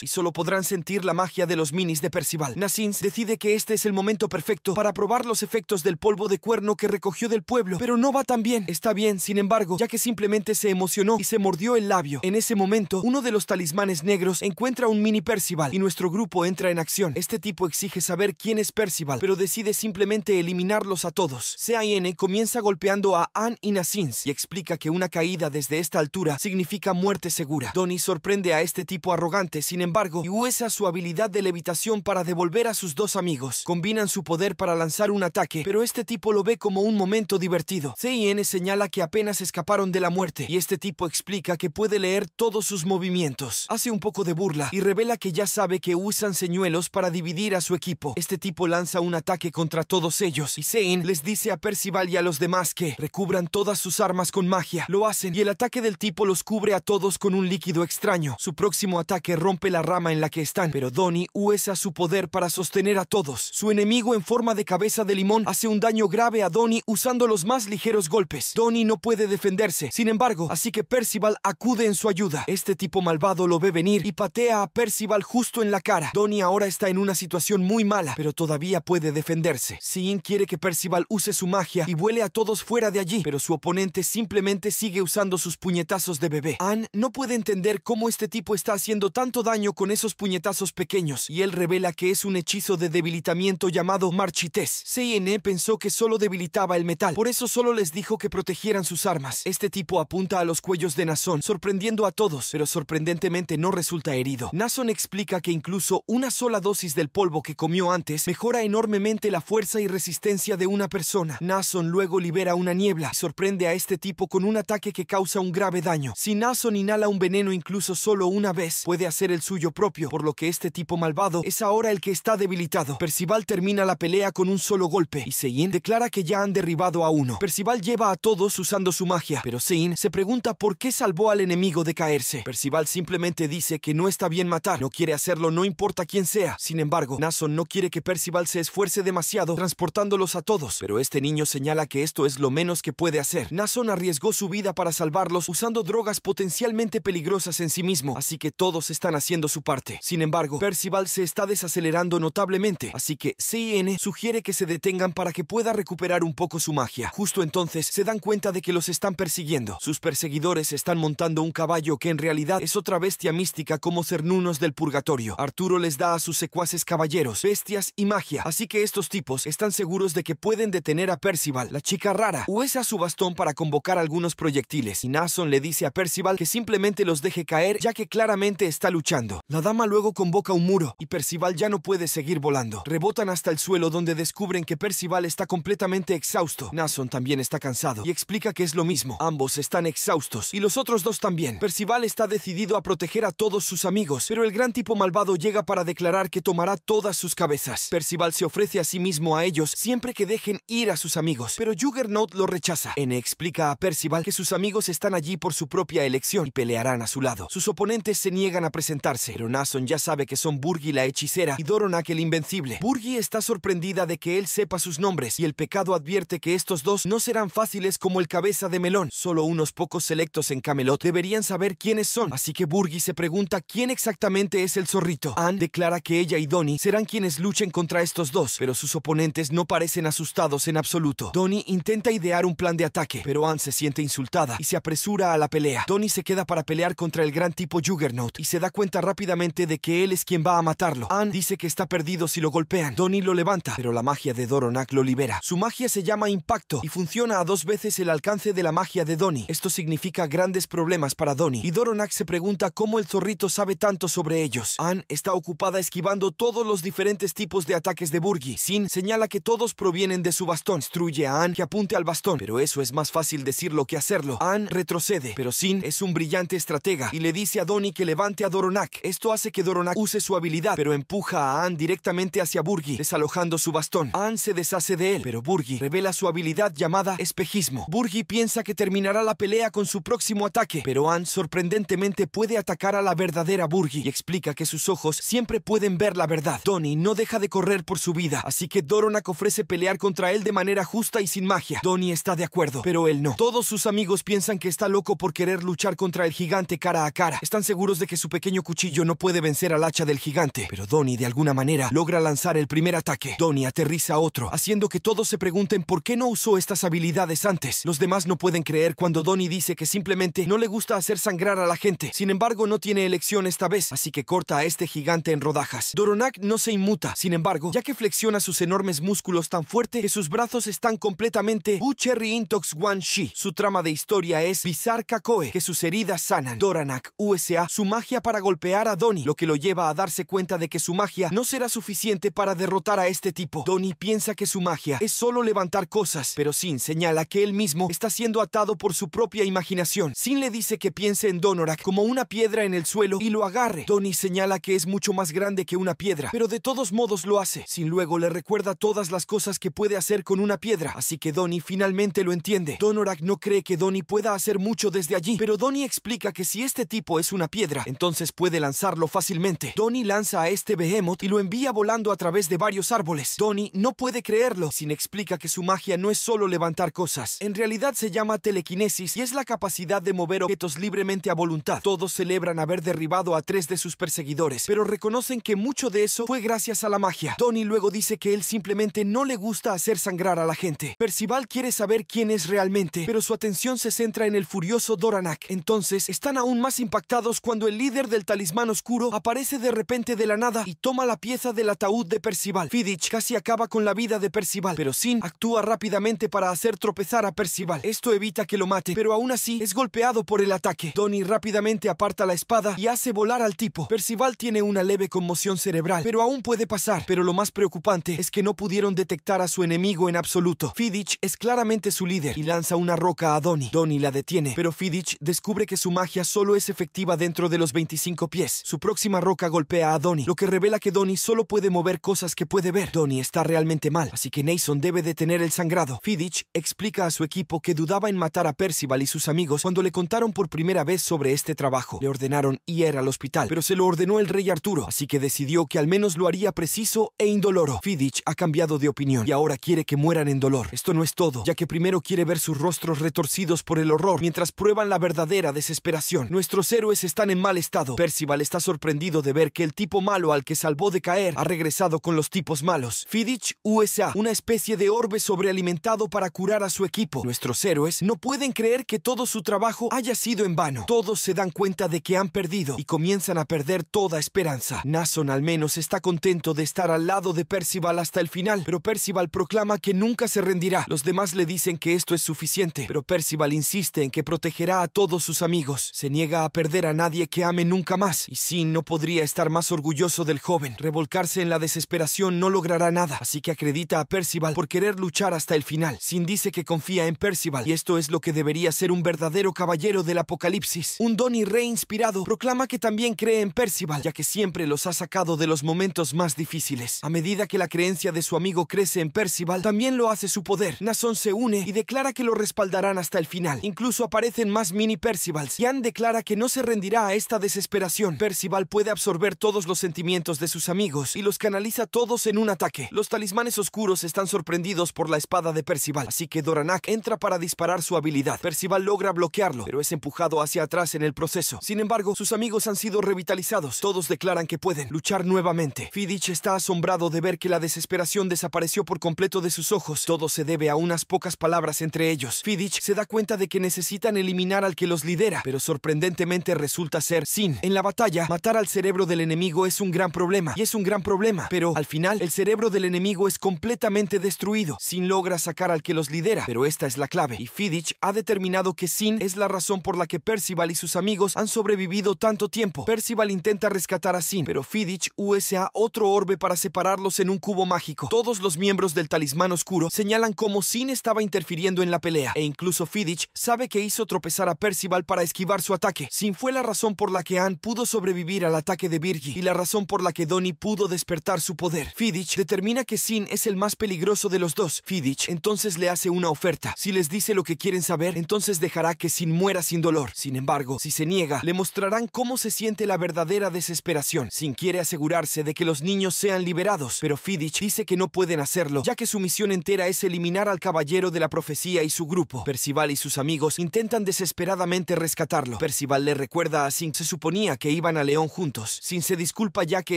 y solo podrán sentir la magia de los minis de Percival. Nassins decide que este es el momento perfecto para probar los efectos del polvo de cuerno que recogió del pueblo, pero no va tan bien. Está bien, sin embargo, ya que simplemente se emocionó y se mordió el labio. En ese momento, uno de los talismanes negros encuentra un mini Percival y nuestro grupo entra en acción. Este tipo exige saber quién es Percival, pero decide simplemente eliminarlos a todos. CIN comienza golpeando a Anne y Nassins y explica que una caída desde esta altura significa muerte segura. Donnie sorprende a este tipo arrogante sin embargo, y usa su habilidad de levitación para devolver a sus dos amigos. Combinan su poder para lanzar un ataque, pero este tipo lo ve como un momento divertido. Sein señala que apenas escaparon de la muerte, y este tipo explica que puede leer todos sus movimientos. Hace un poco de burla y revela que ya sabe que usan señuelos para dividir a su equipo. Este tipo lanza un ataque contra todos ellos, y Sein les dice a Percival y a los demás que recubran todas sus armas con magia. Lo hacen, y el ataque del tipo los cubre a todos con un líquido extraño. Su próximo ataque que rompe la rama en la que están, pero Donnie usa su poder para sostener a todos. Su enemigo en forma de cabeza de limón hace un daño grave a Donnie usando los más ligeros golpes. Donnie no puede defenderse, sin embargo, así que Percival acude en su ayuda. Este tipo malvado lo ve venir y patea a Percival justo en la cara. Donnie ahora está en una situación muy mala, pero todavía puede defenderse. Sean quiere que Percival use su magia y vuele a todos fuera de allí, pero su oponente simplemente sigue usando sus puñetazos de bebé. Anne no puede entender cómo este tipo está haciendo tanto daño con esos puñetazos pequeños y él revela que es un hechizo de debilitamiento llamado marchitez. CN e pensó que solo debilitaba el metal, por eso solo les dijo que protegieran sus armas. Este tipo apunta a los cuellos de Nason, sorprendiendo a todos, pero sorprendentemente no resulta herido. Nason explica que incluso una sola dosis del polvo que comió antes mejora enormemente la fuerza y resistencia de una persona. Nason luego libera una niebla y sorprende a este tipo con un ataque que causa un grave daño. Si Nason inhala un veneno incluso solo una vez, puede ser el suyo propio, por lo que este tipo malvado es ahora el que está debilitado. Percival termina la pelea con un solo golpe y Sein declara que ya han derribado a uno. Percival lleva a todos usando su magia, pero Sein se pregunta por qué salvó al enemigo de caerse. Percival simplemente dice que no está bien matar, no quiere hacerlo no importa quién sea. Sin embargo, Nason no quiere que Percival se esfuerce demasiado transportándolos a todos, pero este niño señala que esto es lo menos que puede hacer. Nason arriesgó su vida para salvarlos usando drogas potencialmente peligrosas en sí mismo, así que todos están están haciendo su parte. Sin embargo, Percival se está desacelerando notablemente, así que CIN sugiere que se detengan para que pueda recuperar un poco su magia. Justo entonces se dan cuenta de que los están persiguiendo. Sus perseguidores están montando un caballo que en realidad es otra bestia mística como Cernunos del Purgatorio. Arturo les da a sus secuaces caballeros, bestias y magia, así que estos tipos están seguros de que pueden detener a Percival, la chica rara, usa su bastón para convocar algunos proyectiles y Nason le dice a Percival que simplemente los deje caer ya que claramente están luchando. La dama luego convoca un muro y Percival ya no puede seguir volando. Rebotan hasta el suelo donde descubren que Percival está completamente exhausto. Nason también está cansado y explica que es lo mismo. Ambos están exhaustos y los otros dos también. Percival está decidido a proteger a todos sus amigos, pero el gran tipo malvado llega para declarar que tomará todas sus cabezas. Percival se ofrece a sí mismo a ellos siempre que dejen ir a sus amigos, pero Juggernaut lo rechaza. N explica a Percival que sus amigos están allí por su propia elección y pelearán a su lado. Sus oponentes se niegan a presentarse, pero Nason ya sabe que son Burgi la hechicera y Doronak el invencible. Burgi está sorprendida de que él sepa sus nombres y el pecado advierte que estos dos no serán fáciles como el cabeza de melón. Solo unos pocos selectos en Camelot deberían saber quiénes son, así que Burgi se pregunta quién exactamente es el zorrito. Anne declara que ella y Donnie serán quienes luchen contra estos dos, pero sus oponentes no parecen asustados en absoluto. Donnie intenta idear un plan de ataque, pero Anne se siente insultada y se apresura a la pelea. Donnie se queda para pelear contra el gran tipo Juggernaut y se da cuenta rápidamente de que él es quien va a matarlo. Ann dice que está perdido si lo golpean. Donnie lo levanta, pero la magia de Doronak lo libera. Su magia se llama Impacto y funciona a dos veces el alcance de la magia de Donnie. Esto significa grandes problemas para Donnie. Y Doronak se pregunta cómo el zorrito sabe tanto sobre ellos. Ann está ocupada esquivando todos los diferentes tipos de ataques de Burgi. Sin señala que todos provienen de su bastón. Instruye a Ann que apunte al bastón, pero eso es más fácil decirlo que hacerlo. Ann retrocede, pero Sin es un brillante estratega y le dice a Donnie que levante a Doronak. Esto hace que Doronak use su habilidad, pero empuja a Anne directamente hacia Burgi, desalojando su bastón. Anne se deshace de él, pero Burgi revela su habilidad llamada espejismo. Burgi piensa que terminará la pelea con su próximo ataque, pero Anne sorprendentemente puede atacar a la verdadera Burgi y explica que sus ojos siempre pueden ver la verdad. Donnie no deja de correr por su vida, así que Doronak ofrece pelear contra él de manera justa y sin magia. Donnie está de acuerdo, pero él no. Todos sus amigos piensan que está loco por querer luchar contra el gigante cara a cara. Están seguros de que su pequeño cuchillo no puede vencer al hacha del gigante, pero Donnie de alguna manera logra lanzar el primer ataque. Donnie aterriza otro, haciendo que todos se pregunten por qué no usó estas habilidades antes. Los demás no pueden creer cuando Donnie dice que simplemente no le gusta hacer sangrar a la gente. Sin embargo, no tiene elección esta vez, así que corta a este gigante en rodajas. Doronak no se inmuta, sin embargo, ya que flexiona sus enormes músculos tan fuerte que sus brazos están completamente Ucherry Intox Wan Shi. Su trama de historia es Bizar Kakoe, que sus heridas sanan. Doronak USA, su magia para para golpear a Donnie, lo que lo lleva a darse cuenta de que su magia no será suficiente para derrotar a este tipo. Donnie piensa que su magia es solo levantar cosas, pero Sin señala que él mismo está siendo atado por su propia imaginación. Sin le dice que piense en Donorak como una piedra en el suelo y lo agarre. Donnie señala que es mucho más grande que una piedra, pero de todos modos lo hace. Sin luego le recuerda todas las cosas que puede hacer con una piedra, así que Donnie finalmente lo entiende. Donorak no cree que Donnie pueda hacer mucho desde allí, pero Donnie explica que si este tipo es una piedra, entonces puede lanzarlo fácilmente. Donnie lanza a este Behemoth y lo envía volando a través de varios árboles. Donnie no puede creerlo. Sin explica que su magia no es solo levantar cosas. En realidad se llama telequinesis y es la capacidad de mover objetos libremente a voluntad. Todos celebran haber derribado a tres de sus perseguidores, pero reconocen que mucho de eso fue gracias a la magia. Donnie luego dice que él simplemente no le gusta hacer sangrar a la gente. Percival quiere saber quién es realmente, pero su atención se centra en el furioso Doranak. Entonces, están aún más impactados cuando el líder del talismán oscuro aparece de repente de la nada y toma la pieza del ataúd de Percival. fidich casi acaba con la vida de Percival, pero Sin actúa rápidamente para hacer tropezar a Percival. Esto evita que lo mate, pero aún así es golpeado por el ataque. Donnie rápidamente aparta la espada y hace volar al tipo. Percival tiene una leve conmoción cerebral, pero aún puede pasar. Pero lo más preocupante es que no pudieron detectar a su enemigo en absoluto. fidich es claramente su líder y lanza una roca a Donnie. Donnie la detiene, pero fidich descubre que su magia solo es efectiva dentro de los 25 cinco pies. Su próxima roca golpea a Donnie, lo que revela que Donnie solo puede mover cosas que puede ver. Donnie está realmente mal, así que Nason debe detener el sangrado. Fidich explica a su equipo que dudaba en matar a Percival y sus amigos cuando le contaron por primera vez sobre este trabajo. Le ordenaron ir al hospital, pero se lo ordenó el rey Arturo, así que decidió que al menos lo haría preciso e indoloro. Fidich ha cambiado de opinión y ahora quiere que mueran en dolor. Esto no es todo, ya que primero quiere ver sus rostros retorcidos por el horror mientras prueban la verdadera desesperación. Nuestros héroes están en mal estado Percival está sorprendido de ver que el tipo malo al que salvó de caer ha regresado con los tipos malos. Fidich USA, una especie de orbe sobrealimentado para curar a su equipo. Nuestros héroes no pueden creer que todo su trabajo haya sido en vano. Todos se dan cuenta de que han perdido y comienzan a perder toda esperanza. Nason al menos está contento de estar al lado de Percival hasta el final, pero Percival proclama que nunca se rendirá. Los demás le dicen que esto es suficiente, pero Percival insiste en que protegerá a todos sus amigos. Se niega a perder a nadie que ame nunca más. Y Sin no podría estar más orgulloso del joven. Revolcarse en la desesperación no logrará nada, así que acredita a Percival por querer luchar hasta el final. Sin dice que confía en Percival, y esto es lo que debería ser un verdadero caballero del apocalipsis. Un Donnie re-inspirado proclama que también cree en Percival, ya que siempre los ha sacado de los momentos más difíciles. A medida que la creencia de su amigo crece en Percival, también lo hace su poder. Nason se une y declara que lo respaldarán hasta el final. Incluso aparecen más mini Percivals. Jan declara que no se rendirá a esta desesperación desesperación, Percival puede absorber todos los sentimientos de sus amigos y los canaliza todos en un ataque. Los talismanes oscuros están sorprendidos por la espada de Percival, así que Doranak entra para disparar su habilidad. Percival logra bloquearlo, pero es empujado hacia atrás en el proceso. Sin embargo, sus amigos han sido revitalizados. Todos declaran que pueden luchar nuevamente. Fidich está asombrado de ver que la desesperación desapareció por completo de sus ojos. Todo se debe a unas pocas palabras entre ellos. Fidich se da cuenta de que necesitan eliminar al que los lidera, pero sorprendentemente resulta ser Sin en la batalla, matar al cerebro del enemigo es un gran problema, y es un gran problema, pero al final, el cerebro del enemigo es completamente destruido. Sin logra sacar al que los lidera, pero esta es la clave, y Fidich ha determinado que Sin es la razón por la que Percival y sus amigos han sobrevivido tanto tiempo. Percival intenta rescatar a Sin, pero Fidich usa otro orbe para separarlos en un cubo mágico. Todos los miembros del talismán oscuro señalan cómo Sin estaba interfiriendo en la pelea, e incluso Fidich sabe que hizo tropezar a Percival para esquivar su ataque. Sin fue la razón por la que pudo sobrevivir al ataque de Virgi y la razón por la que Donnie pudo despertar su poder. Fidich determina que Sin es el más peligroso de los dos. Fidich entonces le hace una oferta. Si les dice lo que quieren saber, entonces dejará que Sin muera sin dolor. Sin embargo, si se niega, le mostrarán cómo se siente la verdadera desesperación. Sin quiere asegurarse de que los niños sean liberados, pero Fidich dice que no pueden hacerlo, ya que su misión entera es eliminar al caballero de la profecía y su grupo. Percival y sus amigos intentan desesperadamente rescatarlo. Percival le recuerda a Sin se supone que iban a León juntos. Sin se disculpa ya que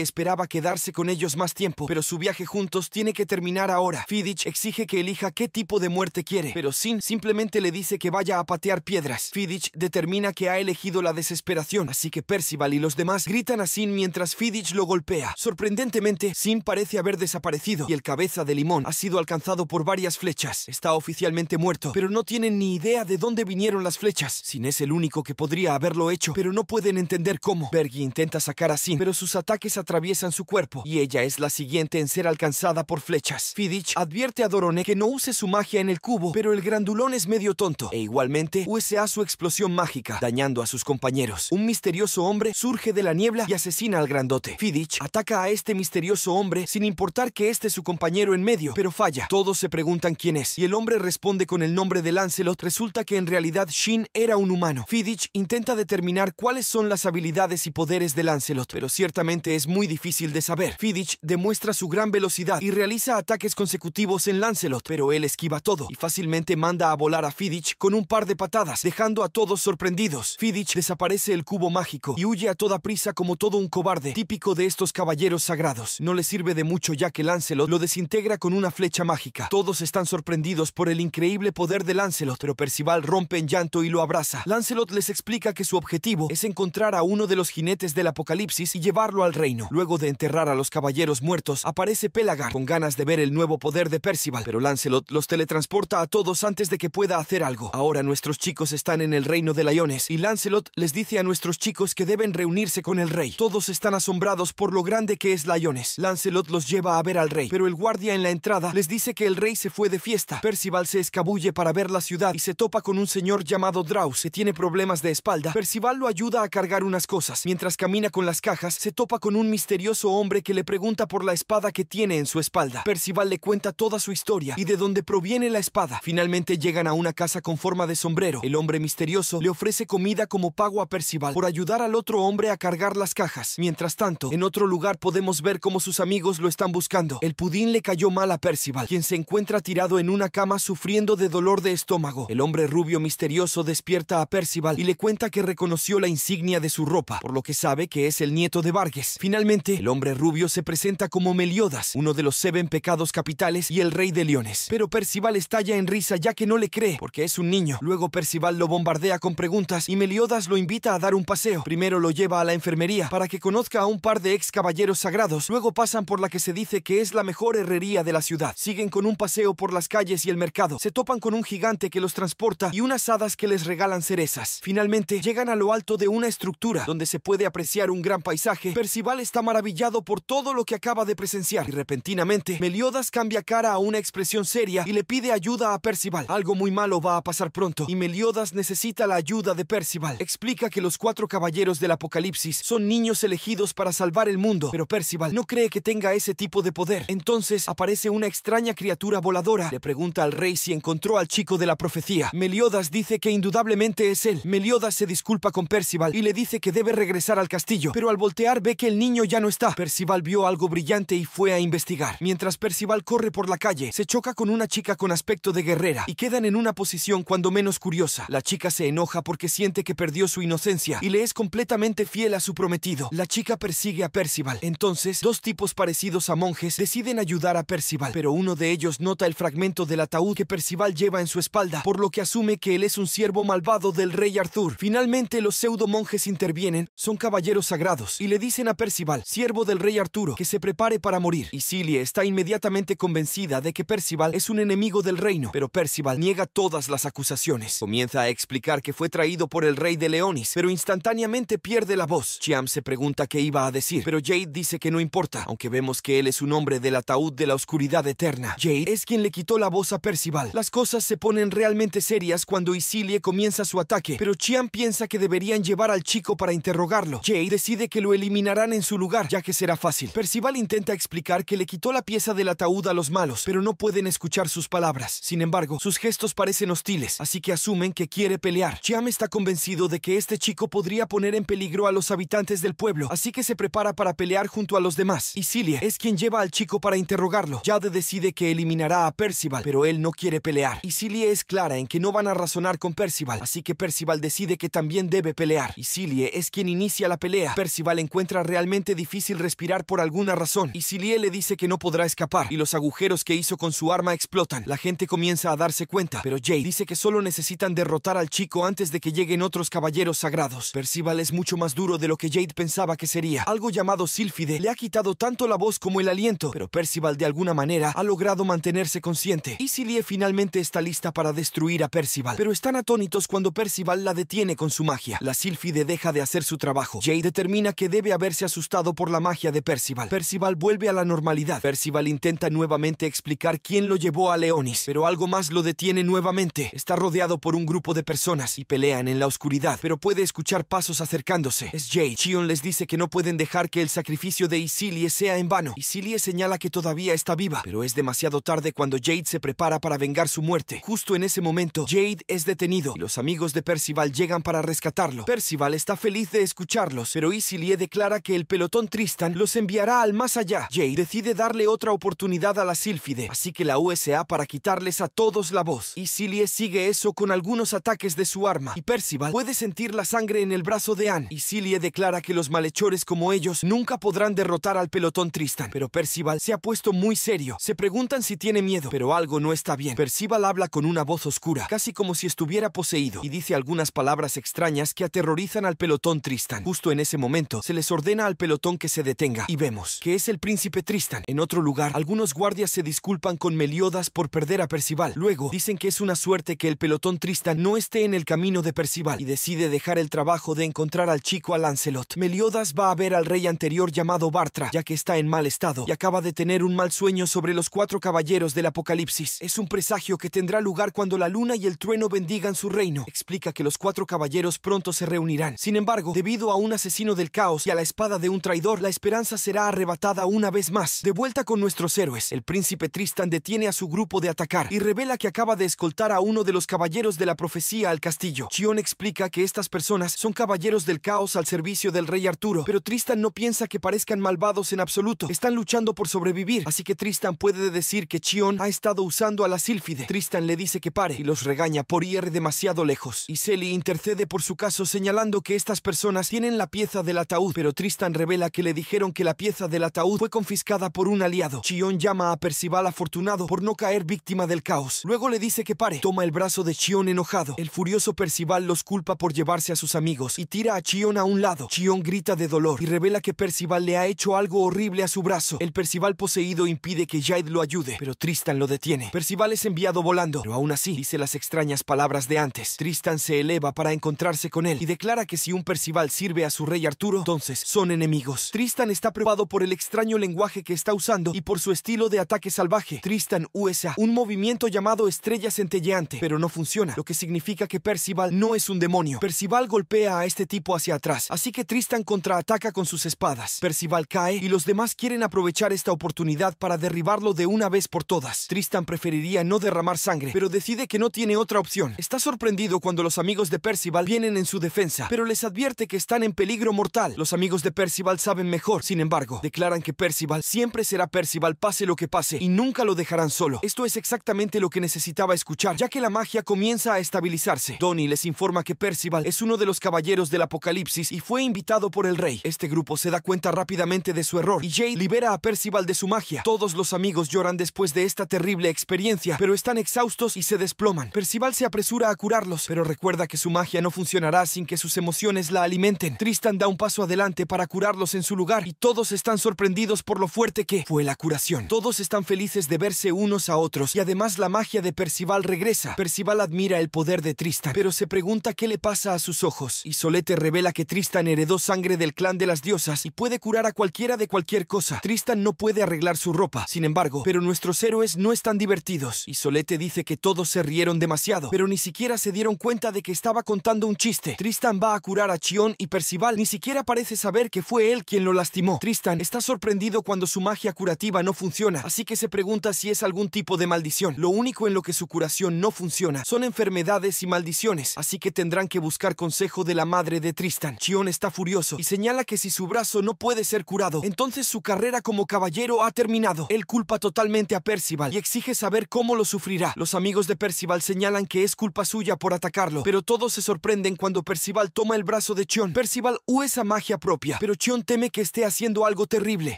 esperaba quedarse con ellos más tiempo, pero su viaje juntos tiene que terminar ahora. Fidich exige que elija qué tipo de muerte quiere, pero Sin simplemente le dice que vaya a patear piedras. Fidich determina que ha elegido la desesperación, así que Percival y los demás gritan a Sin mientras Fidich lo golpea. Sorprendentemente, Sin parece haber desaparecido y el cabeza de limón ha sido alcanzado por varias flechas. Está oficialmente muerto, pero no tienen ni idea de dónde vinieron las flechas. Sin es el único que podría haberlo hecho, pero no pueden entender cómo. Bergi intenta sacar a Sin, pero sus ataques atraviesan su cuerpo y ella es la siguiente en ser alcanzada por flechas. Fidich advierte a Dorone que no use su magia en el cubo, pero el grandulón es medio tonto e igualmente USA su explosión mágica, dañando a sus compañeros. Un misterioso hombre surge de la niebla y asesina al grandote. Fidich ataca a este misterioso hombre sin importar que este es su compañero en medio, pero falla. Todos se preguntan quién es y el hombre responde con el nombre de Lancelot. Resulta que en realidad Shin era un humano. Fidich intenta determinar cuáles son las habilidades habilidades y poderes de Lancelot, pero ciertamente es muy difícil de saber. Fidich demuestra su gran velocidad y realiza ataques consecutivos en Lancelot, pero él esquiva todo y fácilmente manda a volar a Fidich con un par de patadas, dejando a todos sorprendidos. Fidich desaparece el cubo mágico y huye a toda prisa como todo un cobarde, típico de estos caballeros sagrados. No le sirve de mucho ya que Lancelot lo desintegra con una flecha mágica. Todos están sorprendidos por el increíble poder de Lancelot, pero Percival rompe en llanto y lo abraza. Lancelot les explica que su objetivo es encontrar a uno de los jinetes del apocalipsis y llevarlo al reino. Luego de enterrar a los caballeros muertos, aparece Pelagar con ganas de ver el nuevo poder de Percival, pero Lancelot los teletransporta a todos antes de que pueda hacer algo. Ahora nuestros chicos están en el reino de Layones y Lancelot les dice a nuestros chicos que deben reunirse con el rey. Todos están asombrados por lo grande que es Layones. Lancelot los lleva a ver al rey, pero el guardia en la entrada les dice que el rey se fue de fiesta. Percival se escabulle para ver la ciudad y se topa con un señor llamado Draus que tiene problemas de espalda. Percival lo ayuda a cargar unas cosas. Mientras camina con las cajas, se topa con un misterioso hombre que le pregunta por la espada que tiene en su espalda. Percival le cuenta toda su historia y de dónde proviene la espada. Finalmente llegan a una casa con forma de sombrero. El hombre misterioso le ofrece comida como pago a Percival por ayudar al otro hombre a cargar las cajas. Mientras tanto, en otro lugar podemos ver cómo sus amigos lo están buscando. El pudín le cayó mal a Percival, quien se encuentra tirado en una cama sufriendo de dolor de estómago. El hombre rubio misterioso despierta a Percival y le cuenta que reconoció la insignia de su ropa, por lo que sabe que es el nieto de Vargas. Finalmente, el hombre rubio se presenta como Meliodas, uno de los Seven Pecados Capitales y el Rey de Leones. Pero Percival estalla en risa ya que no le cree, porque es un niño. Luego Percival lo bombardea con preguntas y Meliodas lo invita a dar un paseo. Primero lo lleva a la enfermería para que conozca a un par de ex caballeros sagrados. Luego pasan por la que se dice que es la mejor herrería de la ciudad. Siguen con un paseo por las calles y el mercado. Se topan con un gigante que los transporta y unas hadas que les regalan cerezas. Finalmente llegan a lo alto de una estructura donde se puede apreciar un gran paisaje, Percival está maravillado por todo lo que acaba de presenciar. Y repentinamente, Meliodas cambia cara a una expresión seria y le pide ayuda a Percival. Algo muy malo va a pasar pronto, y Meliodas necesita la ayuda de Percival. Explica que los cuatro caballeros del Apocalipsis son niños elegidos para salvar el mundo, pero Percival no cree que tenga ese tipo de poder. Entonces aparece una extraña criatura voladora. Le pregunta al rey si encontró al chico de la profecía. Meliodas dice que indudablemente es él. Meliodas se disculpa con Percival y le dice que debe regresar al castillo, pero al voltear ve que el niño ya no está. Percival vio algo brillante y fue a investigar. Mientras Percival corre por la calle, se choca con una chica con aspecto de guerrera y quedan en una posición cuando menos curiosa. La chica se enoja porque siente que perdió su inocencia y le es completamente fiel a su prometido. La chica persigue a Percival. Entonces, dos tipos parecidos a monjes deciden ayudar a Percival, pero uno de ellos nota el fragmento del ataúd que Percival lleva en su espalda, por lo que asume que él es un siervo malvado del rey Arthur. Finalmente, los pseudo monjes intervienen son caballeros sagrados y le dicen a Percival, siervo del rey Arturo, que se prepare para morir. Isilie está inmediatamente convencida de que Percival es un enemigo del reino, pero Percival niega todas las acusaciones. Comienza a explicar que fue traído por el rey de Leonis, pero instantáneamente pierde la voz. Chiam se pregunta qué iba a decir, pero Jade dice que no importa, aunque vemos que él es un hombre del ataúd de la oscuridad eterna. Jade es quien le quitó la voz a Percival. Las cosas se ponen realmente serias cuando Isilie comienza su ataque, pero Chiam piensa que deberían llevar al chico para interrogarlo. Jay decide que lo eliminarán en su lugar, ya que será fácil. Percival intenta explicar que le quitó la pieza del ataúd a los malos, pero no pueden escuchar sus palabras. Sin embargo, sus gestos parecen hostiles, así que asumen que quiere pelear. Jam está convencido de que este chico podría poner en peligro a los habitantes del pueblo, así que se prepara para pelear junto a los demás. Y Cilia es quien lleva al chico para interrogarlo. Jade decide que eliminará a Percival, pero él no quiere pelear. Y Cilia es clara en que no van a razonar con Percival, así que Percival decide que también debe pelear. Y es quien inicia la pelea. Percival encuentra realmente difícil respirar por alguna razón y silie le dice que no podrá escapar y los agujeros que hizo con su arma explotan. La gente comienza a darse cuenta, pero Jade dice que solo necesitan derrotar al chico antes de que lleguen otros caballeros sagrados. Percival es mucho más duro de lo que Jade pensaba que sería. Algo llamado Silfide le ha quitado tanto la voz como el aliento, pero Percival de alguna manera ha logrado mantenerse consciente y finalmente está lista para destruir a Percival, pero están atónitos cuando Percival la detiene con su magia. La Silfide deja de hacer su trabajo. Jade determina que debe haberse asustado por la magia de Percival. Percival vuelve a la normalidad. Percival intenta nuevamente explicar quién lo llevó a Leonis, pero algo más lo detiene nuevamente. Está rodeado por un grupo de personas y pelean en la oscuridad, pero puede escuchar pasos acercándose. Es Jade. Chion les dice que no pueden dejar que el sacrificio de Isilie sea en vano. Isilie señala que todavía está viva, pero es demasiado tarde cuando Jade se prepara para vengar su muerte. Justo en ese momento, Jade es detenido y los amigos de Percival llegan para rescatarlo. Percival está feliz de escucharlos, pero Isilie declara que el pelotón Tristan los enviará al más allá. Jay decide darle otra oportunidad a la Sílfide, así que la USA para quitarles a todos la voz. Isilie sigue eso con algunos ataques de su arma, y Percival puede sentir la sangre en el brazo de Anne. Isilie declara que los malhechores como ellos nunca podrán derrotar al pelotón Tristan, pero Percival se ha puesto muy serio. Se preguntan si tiene miedo, pero algo no está bien. Percival habla con una voz oscura, casi como si estuviera poseído, y dice algunas palabras extrañas que aterrorizan al pelotón Tristan. Justo en ese momento, se les ordena al pelotón que se detenga y vemos que es el príncipe Tristan. En otro lugar, algunos guardias se disculpan con Meliodas por perder a Percival. Luego, dicen que es una suerte que el pelotón Tristan no esté en el camino de Percival y decide dejar el trabajo de encontrar al chico a Lancelot. Meliodas va a ver al rey anterior llamado Bartra, ya que está en mal estado y acaba de tener un mal sueño sobre los cuatro caballeros del apocalipsis. Es un presagio que tendrá lugar cuando la luna y el trueno bendigan su reino. Explica que los cuatro caballeros pronto se reunirán. Sin embargo, debido a un asesino del caos y a la espada de un traidor, la esperanza será arrebatada una vez más. De vuelta con nuestros héroes, el príncipe Tristan detiene a su grupo de atacar y revela que acaba de escoltar a uno de los caballeros de la profecía al castillo. Chion explica que estas personas son caballeros del caos al servicio del rey Arturo, pero Tristan no piensa que parezcan malvados en absoluto. Están luchando por sobrevivir, así que Tristan puede decir que Chion ha estado usando a la sílfide. Tristan le dice que pare y los regaña por ir demasiado lejos. Y Celi intercede por su caso señalando que es estas personas tienen la pieza del ataúd, pero Tristan revela que le dijeron que la pieza del ataúd fue confiscada por un aliado. Chion llama a Percival afortunado por no caer víctima del caos. Luego le dice que pare. Toma el brazo de Chion enojado. El furioso Percival los culpa por llevarse a sus amigos y tira a Chion a un lado. Chion grita de dolor y revela que Percival le ha hecho algo horrible a su brazo. El Percival poseído impide que Jade lo ayude, pero Tristan lo detiene. Percival es enviado volando, pero aún así dice las extrañas palabras de antes. Tristan se eleva para encontrarse con él y declara que si un Percival sirve a su rey Arturo, entonces son enemigos. Tristan está preocupado por el extraño lenguaje que está usando y por su estilo de ataque salvaje. Tristan USA, un movimiento llamado estrella centelleante, pero no funciona, lo que significa que Percival no es un demonio. Percival golpea a este tipo hacia atrás, así que Tristan contraataca con sus espadas. Percival cae y los demás quieren aprovechar esta oportunidad para derribarlo de una vez por todas. Tristan preferiría no derramar sangre, pero decide que no tiene otra opción. Está sorprendido cuando los amigos de Percival vienen en su defensa, pero les advierte que están en peligro mortal. Los amigos de Percival saben mejor, sin embargo, declaran que Percival siempre será Percival pase lo que pase y nunca lo dejarán solo. Esto es exactamente lo que necesitaba escuchar, ya que la magia comienza a estabilizarse. Donnie les informa que Percival es uno de los caballeros del apocalipsis y fue invitado por el rey. Este grupo se da cuenta rápidamente de su error y Jade libera a Percival de su magia. Todos los amigos lloran después de esta terrible experiencia, pero están exhaustos y se desploman. Percival se apresura a curarlos, pero recuerda que su magia no funcionará sin que sus emociones la alimenten. Tristan da un paso adelante para curarlos en su lugar y todos están sorprendidos por lo fuerte que fue la curación. Todos están felices de verse unos a otros y además la magia de Percival regresa. Percival admira el poder de Tristan, pero se pregunta qué le pasa a sus ojos y revela que Tristan heredó sangre del clan de las diosas y puede curar a cualquiera de cualquier cosa. Tristan no puede arreglar su ropa, sin embargo, pero nuestros héroes no están divertidos y Solete dice que todos se rieron demasiado, pero ni siquiera se dieron cuenta de que estaba contando un chiste. Tristan va a curar a Chion y Percival, ni siquiera parece saber que fue él quien lo lastimó. Tristan está sorprendido cuando su magia curativa no funciona, así que se pregunta si es algún tipo de maldición. Lo único en lo que su curación no funciona son enfermedades y maldiciones, así que tendrán que buscar consejo de la madre de Tristan. Chion está furioso y señala que si su brazo no puede ser curado, entonces su carrera como caballero ha terminado. Él culpa totalmente a Percival y exige saber cómo lo sufrirá. Los amigos de Percival señalan que es culpa suya por atacarlo, pero todos se sorprenden cuando Percival toma el brazo brazo de Chion. Percival esa magia propia, pero Chion teme que esté haciendo algo terrible.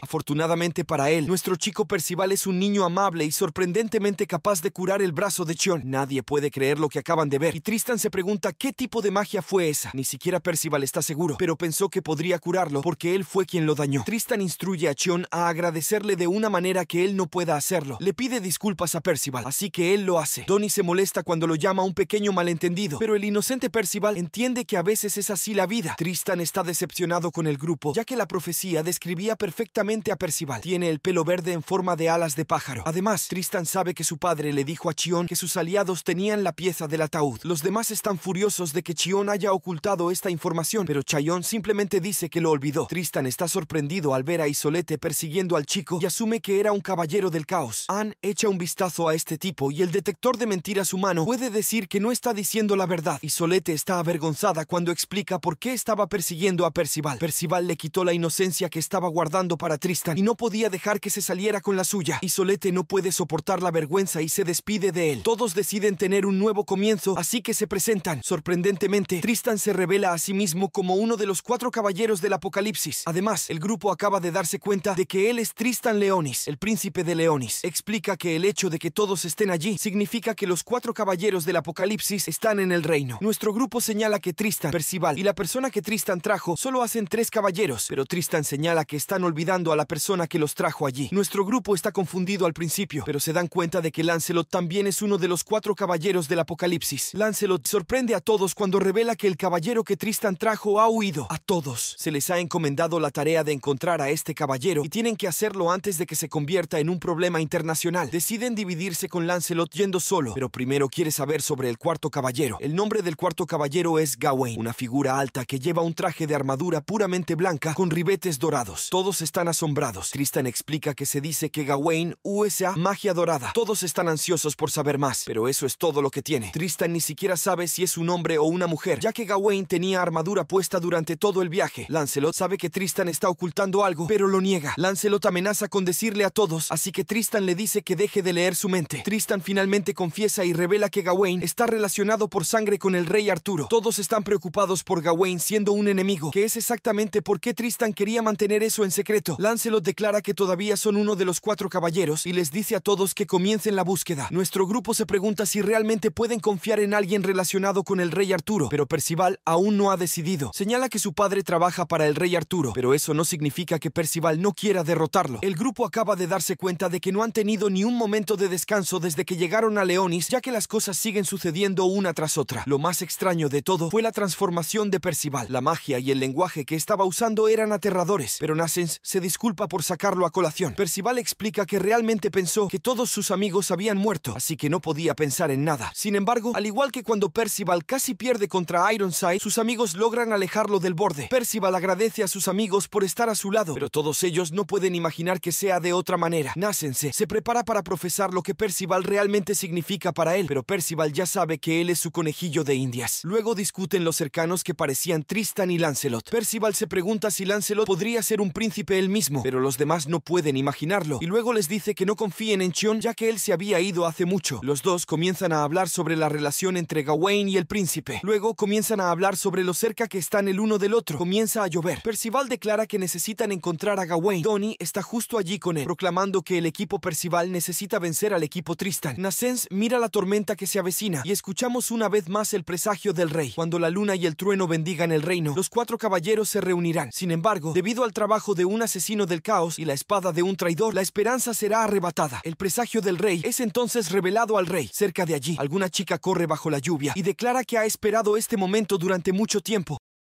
Afortunadamente para él, nuestro chico Percival es un niño amable y sorprendentemente capaz de curar el brazo de Chion. Nadie puede creer lo que acaban de ver, y Tristan se pregunta qué tipo de magia fue esa. Ni siquiera Percival está seguro, pero pensó que podría curarlo porque él fue quien lo dañó. Tristan instruye a Chion a agradecerle de una manera que él no pueda hacerlo. Le pide disculpas a Percival, así que él lo hace. Donnie se molesta cuando lo llama un pequeño malentendido, pero el inocente Percival entiende que a veces esas y la vida. Tristan está decepcionado con el grupo, ya que la profecía describía perfectamente a Percival. Tiene el pelo verde en forma de alas de pájaro. Además, Tristan sabe que su padre le dijo a Chion que sus aliados tenían la pieza del ataúd. Los demás están furiosos de que Chion haya ocultado esta información, pero Chion simplemente dice que lo olvidó. Tristan está sorprendido al ver a Isolete persiguiendo al chico y asume que era un caballero del caos. Anne echa un vistazo a este tipo y el detector de mentiras humano puede decir que no está diciendo la verdad. Isolete está avergonzada cuando explica porque por qué estaba persiguiendo a Percival. Percival le quitó la inocencia que estaba guardando para Tristan y no podía dejar que se saliera con la suya. Y Solete no puede soportar la vergüenza y se despide de él. Todos deciden tener un nuevo comienzo, así que se presentan. Sorprendentemente, Tristan se revela a sí mismo como uno de los cuatro caballeros del apocalipsis. Además, el grupo acaba de darse cuenta de que él es Tristan Leonis, el príncipe de Leonis. Explica que el hecho de que todos estén allí significa que los cuatro caballeros del apocalipsis están en el reino. Nuestro grupo señala que Tristan, Percival, y la persona que Tristan trajo solo hacen tres caballeros, pero Tristan señala que están olvidando a la persona que los trajo allí. Nuestro grupo está confundido al principio, pero se dan cuenta de que Lancelot también es uno de los cuatro caballeros del apocalipsis. Lancelot sorprende a todos cuando revela que el caballero que Tristan trajo ha huido. A todos se les ha encomendado la tarea de encontrar a este caballero y tienen que hacerlo antes de que se convierta en un problema internacional. Deciden dividirse con Lancelot yendo solo, pero primero quiere saber sobre el cuarto caballero. El nombre del cuarto caballero es Gawain, una figura alta que lleva un traje de armadura puramente blanca con ribetes dorados. Todos están asombrados. Tristan explica que se dice que Gawain USA magia dorada. Todos están ansiosos por saber más, pero eso es todo lo que tiene. Tristan ni siquiera sabe si es un hombre o una mujer, ya que Gawain tenía armadura puesta durante todo el viaje. Lancelot sabe que Tristan está ocultando algo, pero lo niega. Lancelot amenaza con decirle a todos, así que Tristan le dice que deje de leer su mente. Tristan finalmente confiesa y revela que Gawain está relacionado por sangre con el rey Arturo. Todos están preocupados por Gawain siendo un enemigo, que es exactamente por qué Tristan quería mantener eso en secreto. Lancelot declara que todavía son uno de los cuatro caballeros y les dice a todos que comiencen la búsqueda. Nuestro grupo se pregunta si realmente pueden confiar en alguien relacionado con el rey Arturo, pero Percival aún no ha decidido. Señala que su padre trabaja para el rey Arturo, pero eso no significa que Percival no quiera derrotarlo. El grupo acaba de darse cuenta de que no han tenido ni un momento de descanso desde que llegaron a Leonis, ya que las cosas siguen sucediendo una tras otra. Lo más extraño de todo fue la transformación de Percival. La magia y el lenguaje que estaba usando eran aterradores, pero Nassens se disculpa por sacarlo a colación. Percival explica que realmente pensó que todos sus amigos habían muerto, así que no podía pensar en nada. Sin embargo, al igual que cuando Percival casi pierde contra Ironside, sus amigos logran alejarlo del borde. Percival agradece a sus amigos por estar a su lado, pero todos ellos no pueden imaginar que sea de otra manera. Nassense se prepara para profesar lo que Percival realmente significa para él, pero Percival ya sabe que él es su conejillo de indias. Luego discuten los cercanos que parecían Tristan y Lancelot. Percival se pregunta si Lancelot podría ser un príncipe él mismo, pero los demás no pueden imaginarlo. Y luego les dice que no confíen en Chion ya que él se había ido hace mucho. Los dos comienzan a hablar sobre la relación entre Gawain y el príncipe. Luego comienzan a hablar sobre lo cerca que están el uno del otro. Comienza a llover. Percival declara que necesitan encontrar a Gawain. Donnie está justo allí con él, proclamando que el equipo Percival necesita vencer al equipo Tristan. Nascens mira la tormenta que se avecina y escuchamos una vez más el presagio del rey. Cuando la luna y el trueno bendiga en el reino, los cuatro caballeros se reunirán. Sin embargo, debido al trabajo de un asesino del caos y la espada de un traidor, la esperanza será arrebatada. El presagio del rey es entonces revelado al rey. Cerca de allí, alguna chica corre bajo la lluvia y declara que ha esperado este momento durante mucho tiempo.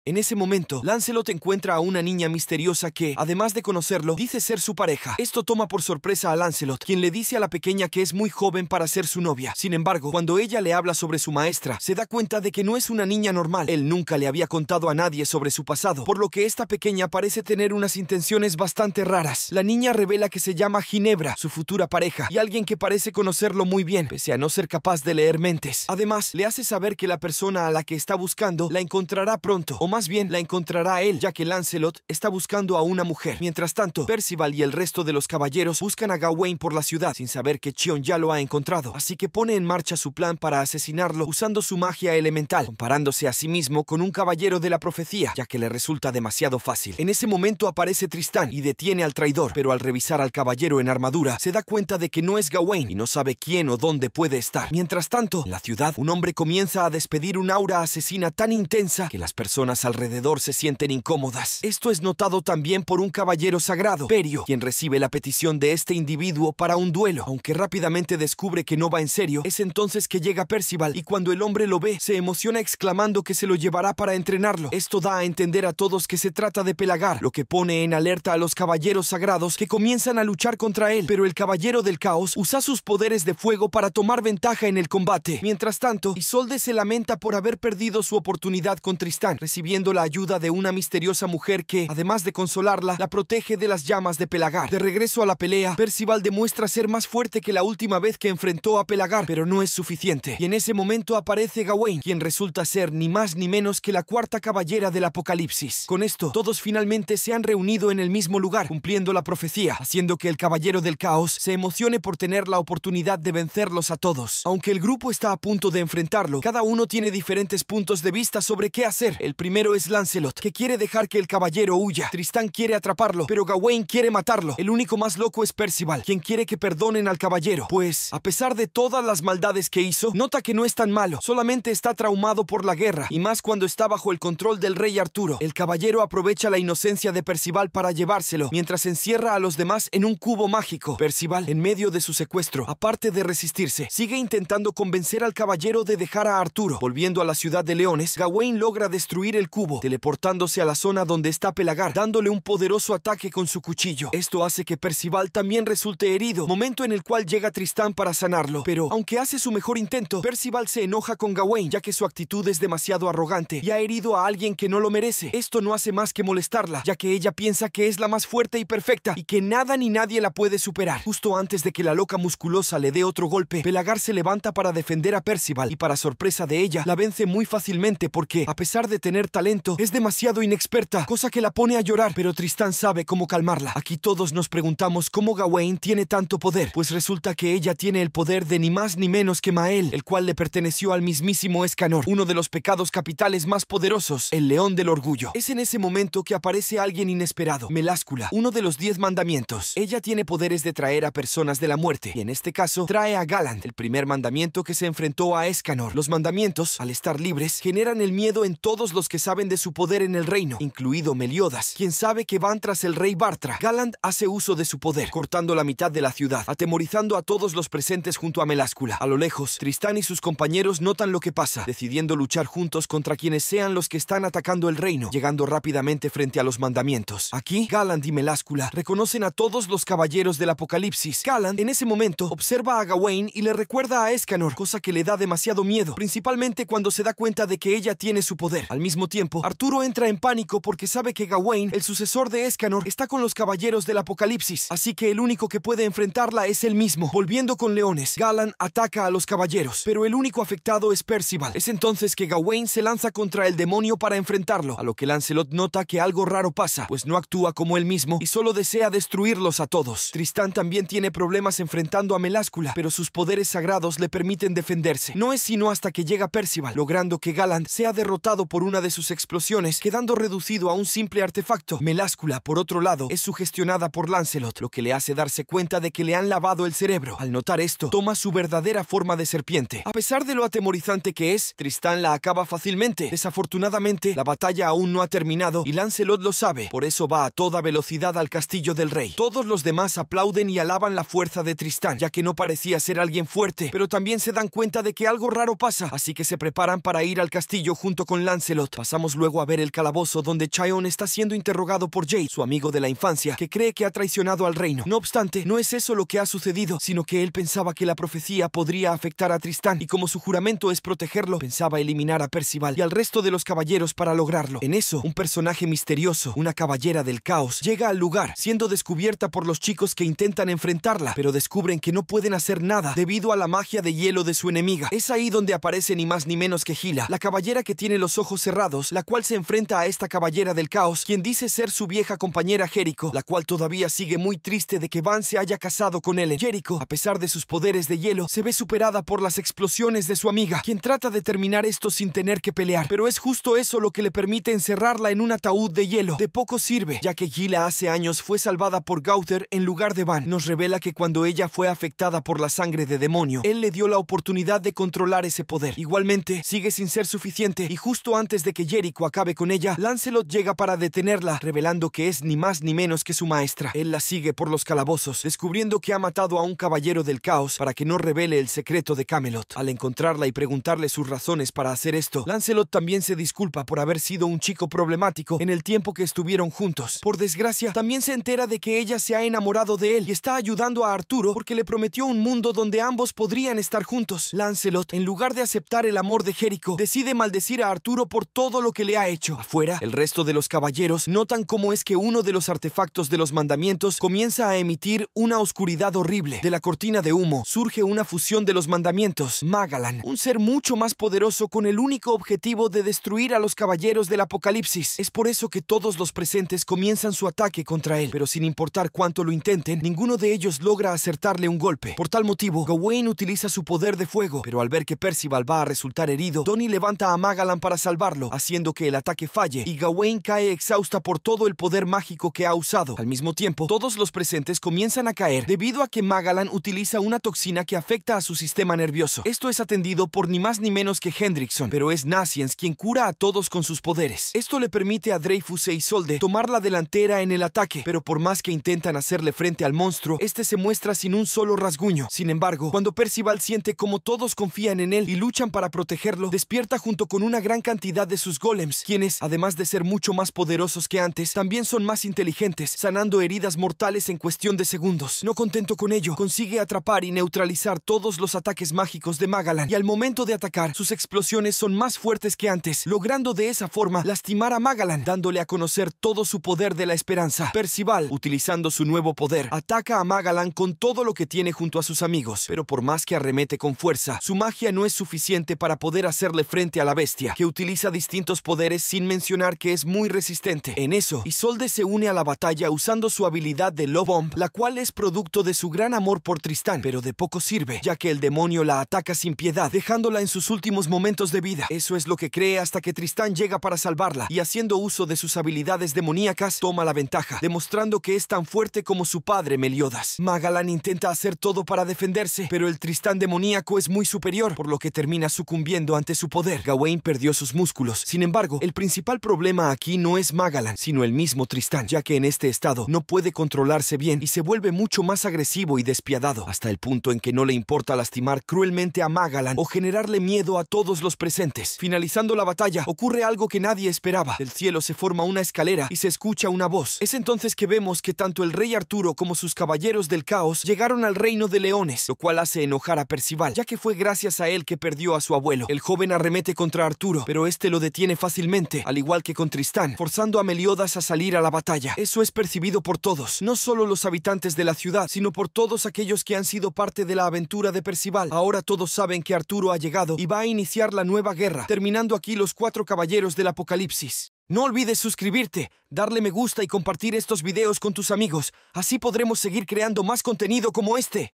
En ese momento, Lancelot encuentra a una niña misteriosa que, además de conocerlo, dice ser su pareja. Esto toma por sorpresa a Lancelot, quien le dice a la pequeña que es muy joven para ser su novia. Sin embargo, cuando ella le habla sobre su maestra, se da cuenta de que no es una niña normal. Él nunca le había contado a nadie sobre su pasado, por lo que esta pequeña parece tener unas intenciones bastante raras. La niña revela que se llama Ginebra, su futura pareja, y alguien que parece conocerlo muy bien, pese a no ser capaz de leer mentes. Además, le hace saber que la persona a la que está buscando la encontrará pronto, o más más bien, la encontrará él, ya que Lancelot está buscando a una mujer. Mientras tanto, Percival y el resto de los caballeros buscan a Gawain por la ciudad, sin saber que Chion ya lo ha encontrado. Así que pone en marcha su plan para asesinarlo usando su magia elemental, comparándose a sí mismo con un caballero de la profecía, ya que le resulta demasiado fácil. En ese momento aparece Tristán y detiene al traidor, pero al revisar al caballero en armadura, se da cuenta de que no es Gawain y no sabe quién o dónde puede estar. Mientras tanto, en la ciudad, un hombre comienza a despedir un aura asesina tan intensa que las personas alrededor se sienten incómodas. Esto es notado también por un caballero sagrado, Perio, quien recibe la petición de este individuo para un duelo. Aunque rápidamente descubre que no va en serio, es entonces que llega Percival y cuando el hombre lo ve, se emociona exclamando que se lo llevará para entrenarlo. Esto da a entender a todos que se trata de Pelagar, lo que pone en alerta a los caballeros sagrados que comienzan a luchar contra él, pero el caballero del caos usa sus poderes de fuego para tomar ventaja en el combate. Mientras tanto, Isolde se lamenta por haber perdido su oportunidad con Tristán, recibiendo la ayuda de una misteriosa mujer que, además de consolarla, la protege de las llamas de Pelagar. De regreso a la pelea, Percival demuestra ser más fuerte que la última vez que enfrentó a Pelagar, pero no es suficiente. Y en ese momento aparece Gawain, quien resulta ser ni más ni menos que la cuarta caballera del apocalipsis. Con esto, todos finalmente se han reunido en el mismo lugar, cumpliendo la profecía, haciendo que el caballero del caos se emocione por tener la oportunidad de vencerlos a todos. Aunque el grupo está a punto de enfrentarlo, cada uno tiene diferentes puntos de vista sobre qué hacer. El primero es Lancelot, que quiere dejar que el caballero huya. Tristán quiere atraparlo, pero Gawain quiere matarlo. El único más loco es Percival, quien quiere que perdonen al caballero, pues, a pesar de todas las maldades que hizo, nota que no es tan malo, solamente está traumado por la guerra, y más cuando está bajo el control del rey Arturo. El caballero aprovecha la inocencia de Percival para llevárselo, mientras encierra a los demás en un cubo mágico. Percival, en medio de su secuestro, aparte de resistirse, sigue intentando convencer al caballero de dejar a Arturo. Volviendo a la ciudad de Leones, Gawain logra destruir el cubo, teleportándose a la zona donde está Pelagar, dándole un poderoso ataque con su cuchillo. Esto hace que Percival también resulte herido, momento en el cual llega Tristán para sanarlo. Pero, aunque hace su mejor intento, Percival se enoja con Gawain, ya que su actitud es demasiado arrogante y ha herido a alguien que no lo merece. Esto no hace más que molestarla, ya que ella piensa que es la más fuerte y perfecta y que nada ni nadie la puede superar. Justo antes de que la loca musculosa le dé otro golpe, Pelagar se levanta para defender a Percival y para sorpresa de ella, la vence muy fácilmente porque, a pesar de tener tan es demasiado inexperta, cosa que la pone a llorar, pero Tristán sabe cómo calmarla. Aquí todos nos preguntamos cómo Gawain tiene tanto poder, pues resulta que ella tiene el poder de ni más ni menos que Mael, el cual le perteneció al mismísimo Escanor, uno de los pecados capitales más poderosos, el león del orgullo. Es en ese momento que aparece alguien inesperado, Meláscula, uno de los diez mandamientos. Ella tiene poderes de traer a personas de la muerte, y en este caso trae a Galant, el primer mandamiento que se enfrentó a Escanor. Los mandamientos, al estar libres, generan el miedo en todos los que se saben de su poder en el reino, incluido Meliodas, quien sabe que van tras el rey Bartra. Galand hace uso de su poder, cortando la mitad de la ciudad, atemorizando a todos los presentes junto a Meláscula. A lo lejos, Tristán y sus compañeros notan lo que pasa, decidiendo luchar juntos contra quienes sean los que están atacando el reino, llegando rápidamente frente a los mandamientos. Aquí, Galand y Meláscula reconocen a todos los caballeros del Apocalipsis. Galand, en ese momento, observa a Gawain y le recuerda a Escanor, cosa que le da demasiado miedo, principalmente cuando se da cuenta de que ella tiene su poder. Al mismo tiempo, Arturo entra en pánico porque sabe que Gawain, el sucesor de Escanor, está con los caballeros del Apocalipsis, así que el único que puede enfrentarla es él mismo. Volviendo con leones, Galan ataca a los caballeros, pero el único afectado es Percival. Es entonces que Gawain se lanza contra el demonio para enfrentarlo, a lo que Lancelot nota que algo raro pasa, pues no actúa como él mismo y solo desea destruirlos a todos. Tristán también tiene problemas enfrentando a Meláscula, pero sus poderes sagrados le permiten defenderse. No es sino hasta que llega Percival, logrando que Galan sea derrotado por una de sus explosiones, quedando reducido a un simple artefacto. Meláscula, por otro lado, es sugestionada por Lancelot, lo que le hace darse cuenta de que le han lavado el cerebro. Al notar esto, toma su verdadera forma de serpiente. A pesar de lo atemorizante que es, Tristán la acaba fácilmente. Desafortunadamente, la batalla aún no ha terminado y Lancelot lo sabe, por eso va a toda velocidad al castillo del rey. Todos los demás aplauden y alaban la fuerza de Tristán, ya que no parecía ser alguien fuerte, pero también se dan cuenta de que algo raro pasa, así que se preparan para ir al castillo junto con Lancelot. Pasamos luego a ver el calabozo donde Chion está siendo interrogado por Jay, su amigo de la infancia, que cree que ha traicionado al reino. No obstante, no es eso lo que ha sucedido, sino que él pensaba que la profecía podría afectar a Tristán y como su juramento es protegerlo, pensaba eliminar a Percival y al resto de los caballeros para lograrlo. En eso, un personaje misterioso, una caballera del caos, llega al lugar, siendo descubierta por los chicos que intentan enfrentarla, pero descubren que no pueden hacer nada debido a la magia de hielo de su enemiga. Es ahí donde aparece ni más ni menos que Gila, la caballera que tiene los ojos cerrados la cual se enfrenta a esta caballera del caos, quien dice ser su vieja compañera Jericho, la cual todavía sigue muy triste de que Van se haya casado con él. Jericho, a pesar de sus poderes de hielo, se ve superada por las explosiones de su amiga, quien trata de terminar esto sin tener que pelear, pero es justo eso lo que le permite encerrarla en un ataúd de hielo. De poco sirve, ya que Gila hace años fue salvada por Gauther en lugar de Van. Nos revela que cuando ella fue afectada por la sangre de demonio, él le dio la oportunidad de controlar ese poder. Igualmente, sigue sin ser suficiente y justo antes de que Jericho acabe con ella, Lancelot llega para detenerla, revelando que es ni más ni menos que su maestra. Él la sigue por los calabozos, descubriendo que ha matado a un caballero del caos para que no revele el secreto de Camelot. Al encontrarla y preguntarle sus razones para hacer esto, Lancelot también se disculpa por haber sido un chico problemático en el tiempo que estuvieron juntos. Por desgracia, también se entera de que ella se ha enamorado de él y está ayudando a Arturo porque le prometió un mundo donde ambos podrían estar juntos. Lancelot, en lugar de aceptar el amor de Jericho, decide maldecir a Arturo por todo lo que le ha hecho. Afuera, el resto de los caballeros notan cómo es que uno de los artefactos de los mandamientos comienza a emitir una oscuridad horrible. De la cortina de humo surge una fusión de los mandamientos, Magalan, un ser mucho más poderoso con el único objetivo de destruir a los caballeros del apocalipsis. Es por eso que todos los presentes comienzan su ataque contra él, pero sin importar cuánto lo intenten, ninguno de ellos logra acertarle un golpe. Por tal motivo, Gawain utiliza su poder de fuego, pero al ver que Percival va a resultar herido, Tony levanta a Magalan para salvarlo, así que el ataque falle, y Gawain cae exhausta por todo el poder mágico que ha usado. Al mismo tiempo, todos los presentes comienzan a caer debido a que Magalan utiliza una toxina que afecta a su sistema nervioso. Esto es atendido por ni más ni menos que Hendrickson, pero es Naciens quien cura a todos con sus poderes. Esto le permite a Dreyfus e Isolde tomar la delantera en el ataque, pero por más que intentan hacerle frente al monstruo, este se muestra sin un solo rasguño. Sin embargo, cuando Percival siente como todos confían en él y luchan para protegerlo, despierta junto con una gran cantidad de sus golems, quienes, además de ser mucho más poderosos que antes, también son más inteligentes, sanando heridas mortales en cuestión de segundos. No contento con ello, consigue atrapar y neutralizar todos los ataques mágicos de Magalan, y al momento de atacar, sus explosiones son más fuertes que antes, logrando de esa forma lastimar a Magalan, dándole a conocer todo su poder de la esperanza. Percival, utilizando su nuevo poder, ataca a Magalan con todo lo que tiene junto a sus amigos, pero por más que arremete con fuerza, su magia no es suficiente para poder hacerle frente a la bestia, que utiliza distintos poderes sin mencionar que es muy resistente. En eso, Isolde se une a la batalla usando su habilidad de Love Bomb, la cual es producto de su gran amor por Tristán, pero de poco sirve, ya que el demonio la ataca sin piedad, dejándola en sus últimos momentos de vida. Eso es lo que cree hasta que Tristán llega para salvarla y haciendo uso de sus habilidades demoníacas toma la ventaja, demostrando que es tan fuerte como su padre Meliodas. Magalan intenta hacer todo para defenderse, pero el Tristán demoníaco es muy superior, por lo que termina sucumbiendo ante su poder. Gawain perdió sus músculos, sin embargo, el principal problema aquí no es Magalan, sino el mismo Tristán, ya que en este estado no puede controlarse bien y se vuelve mucho más agresivo y despiadado, hasta el punto en que no le importa lastimar cruelmente a Magalan o generarle miedo a todos los presentes. Finalizando la batalla, ocurre algo que nadie esperaba. Del cielo se forma una escalera y se escucha una voz. Es entonces que vemos que tanto el rey Arturo como sus caballeros del caos llegaron al reino de leones, lo cual hace enojar a Percival, ya que fue gracias a él que perdió a su abuelo. El joven arremete contra Arturo, pero este lo detiene fácilmente, al igual que con Tristán, forzando a Meliodas a salir a la batalla. Eso es percibido por todos, no solo los habitantes de la ciudad, sino por todos aquellos que han sido parte de la aventura de Percival. Ahora todos saben que Arturo ha llegado y va a iniciar la nueva guerra, terminando aquí los cuatro caballeros del apocalipsis. No olvides suscribirte, darle me gusta y compartir estos videos con tus amigos, así podremos seguir creando más contenido como este.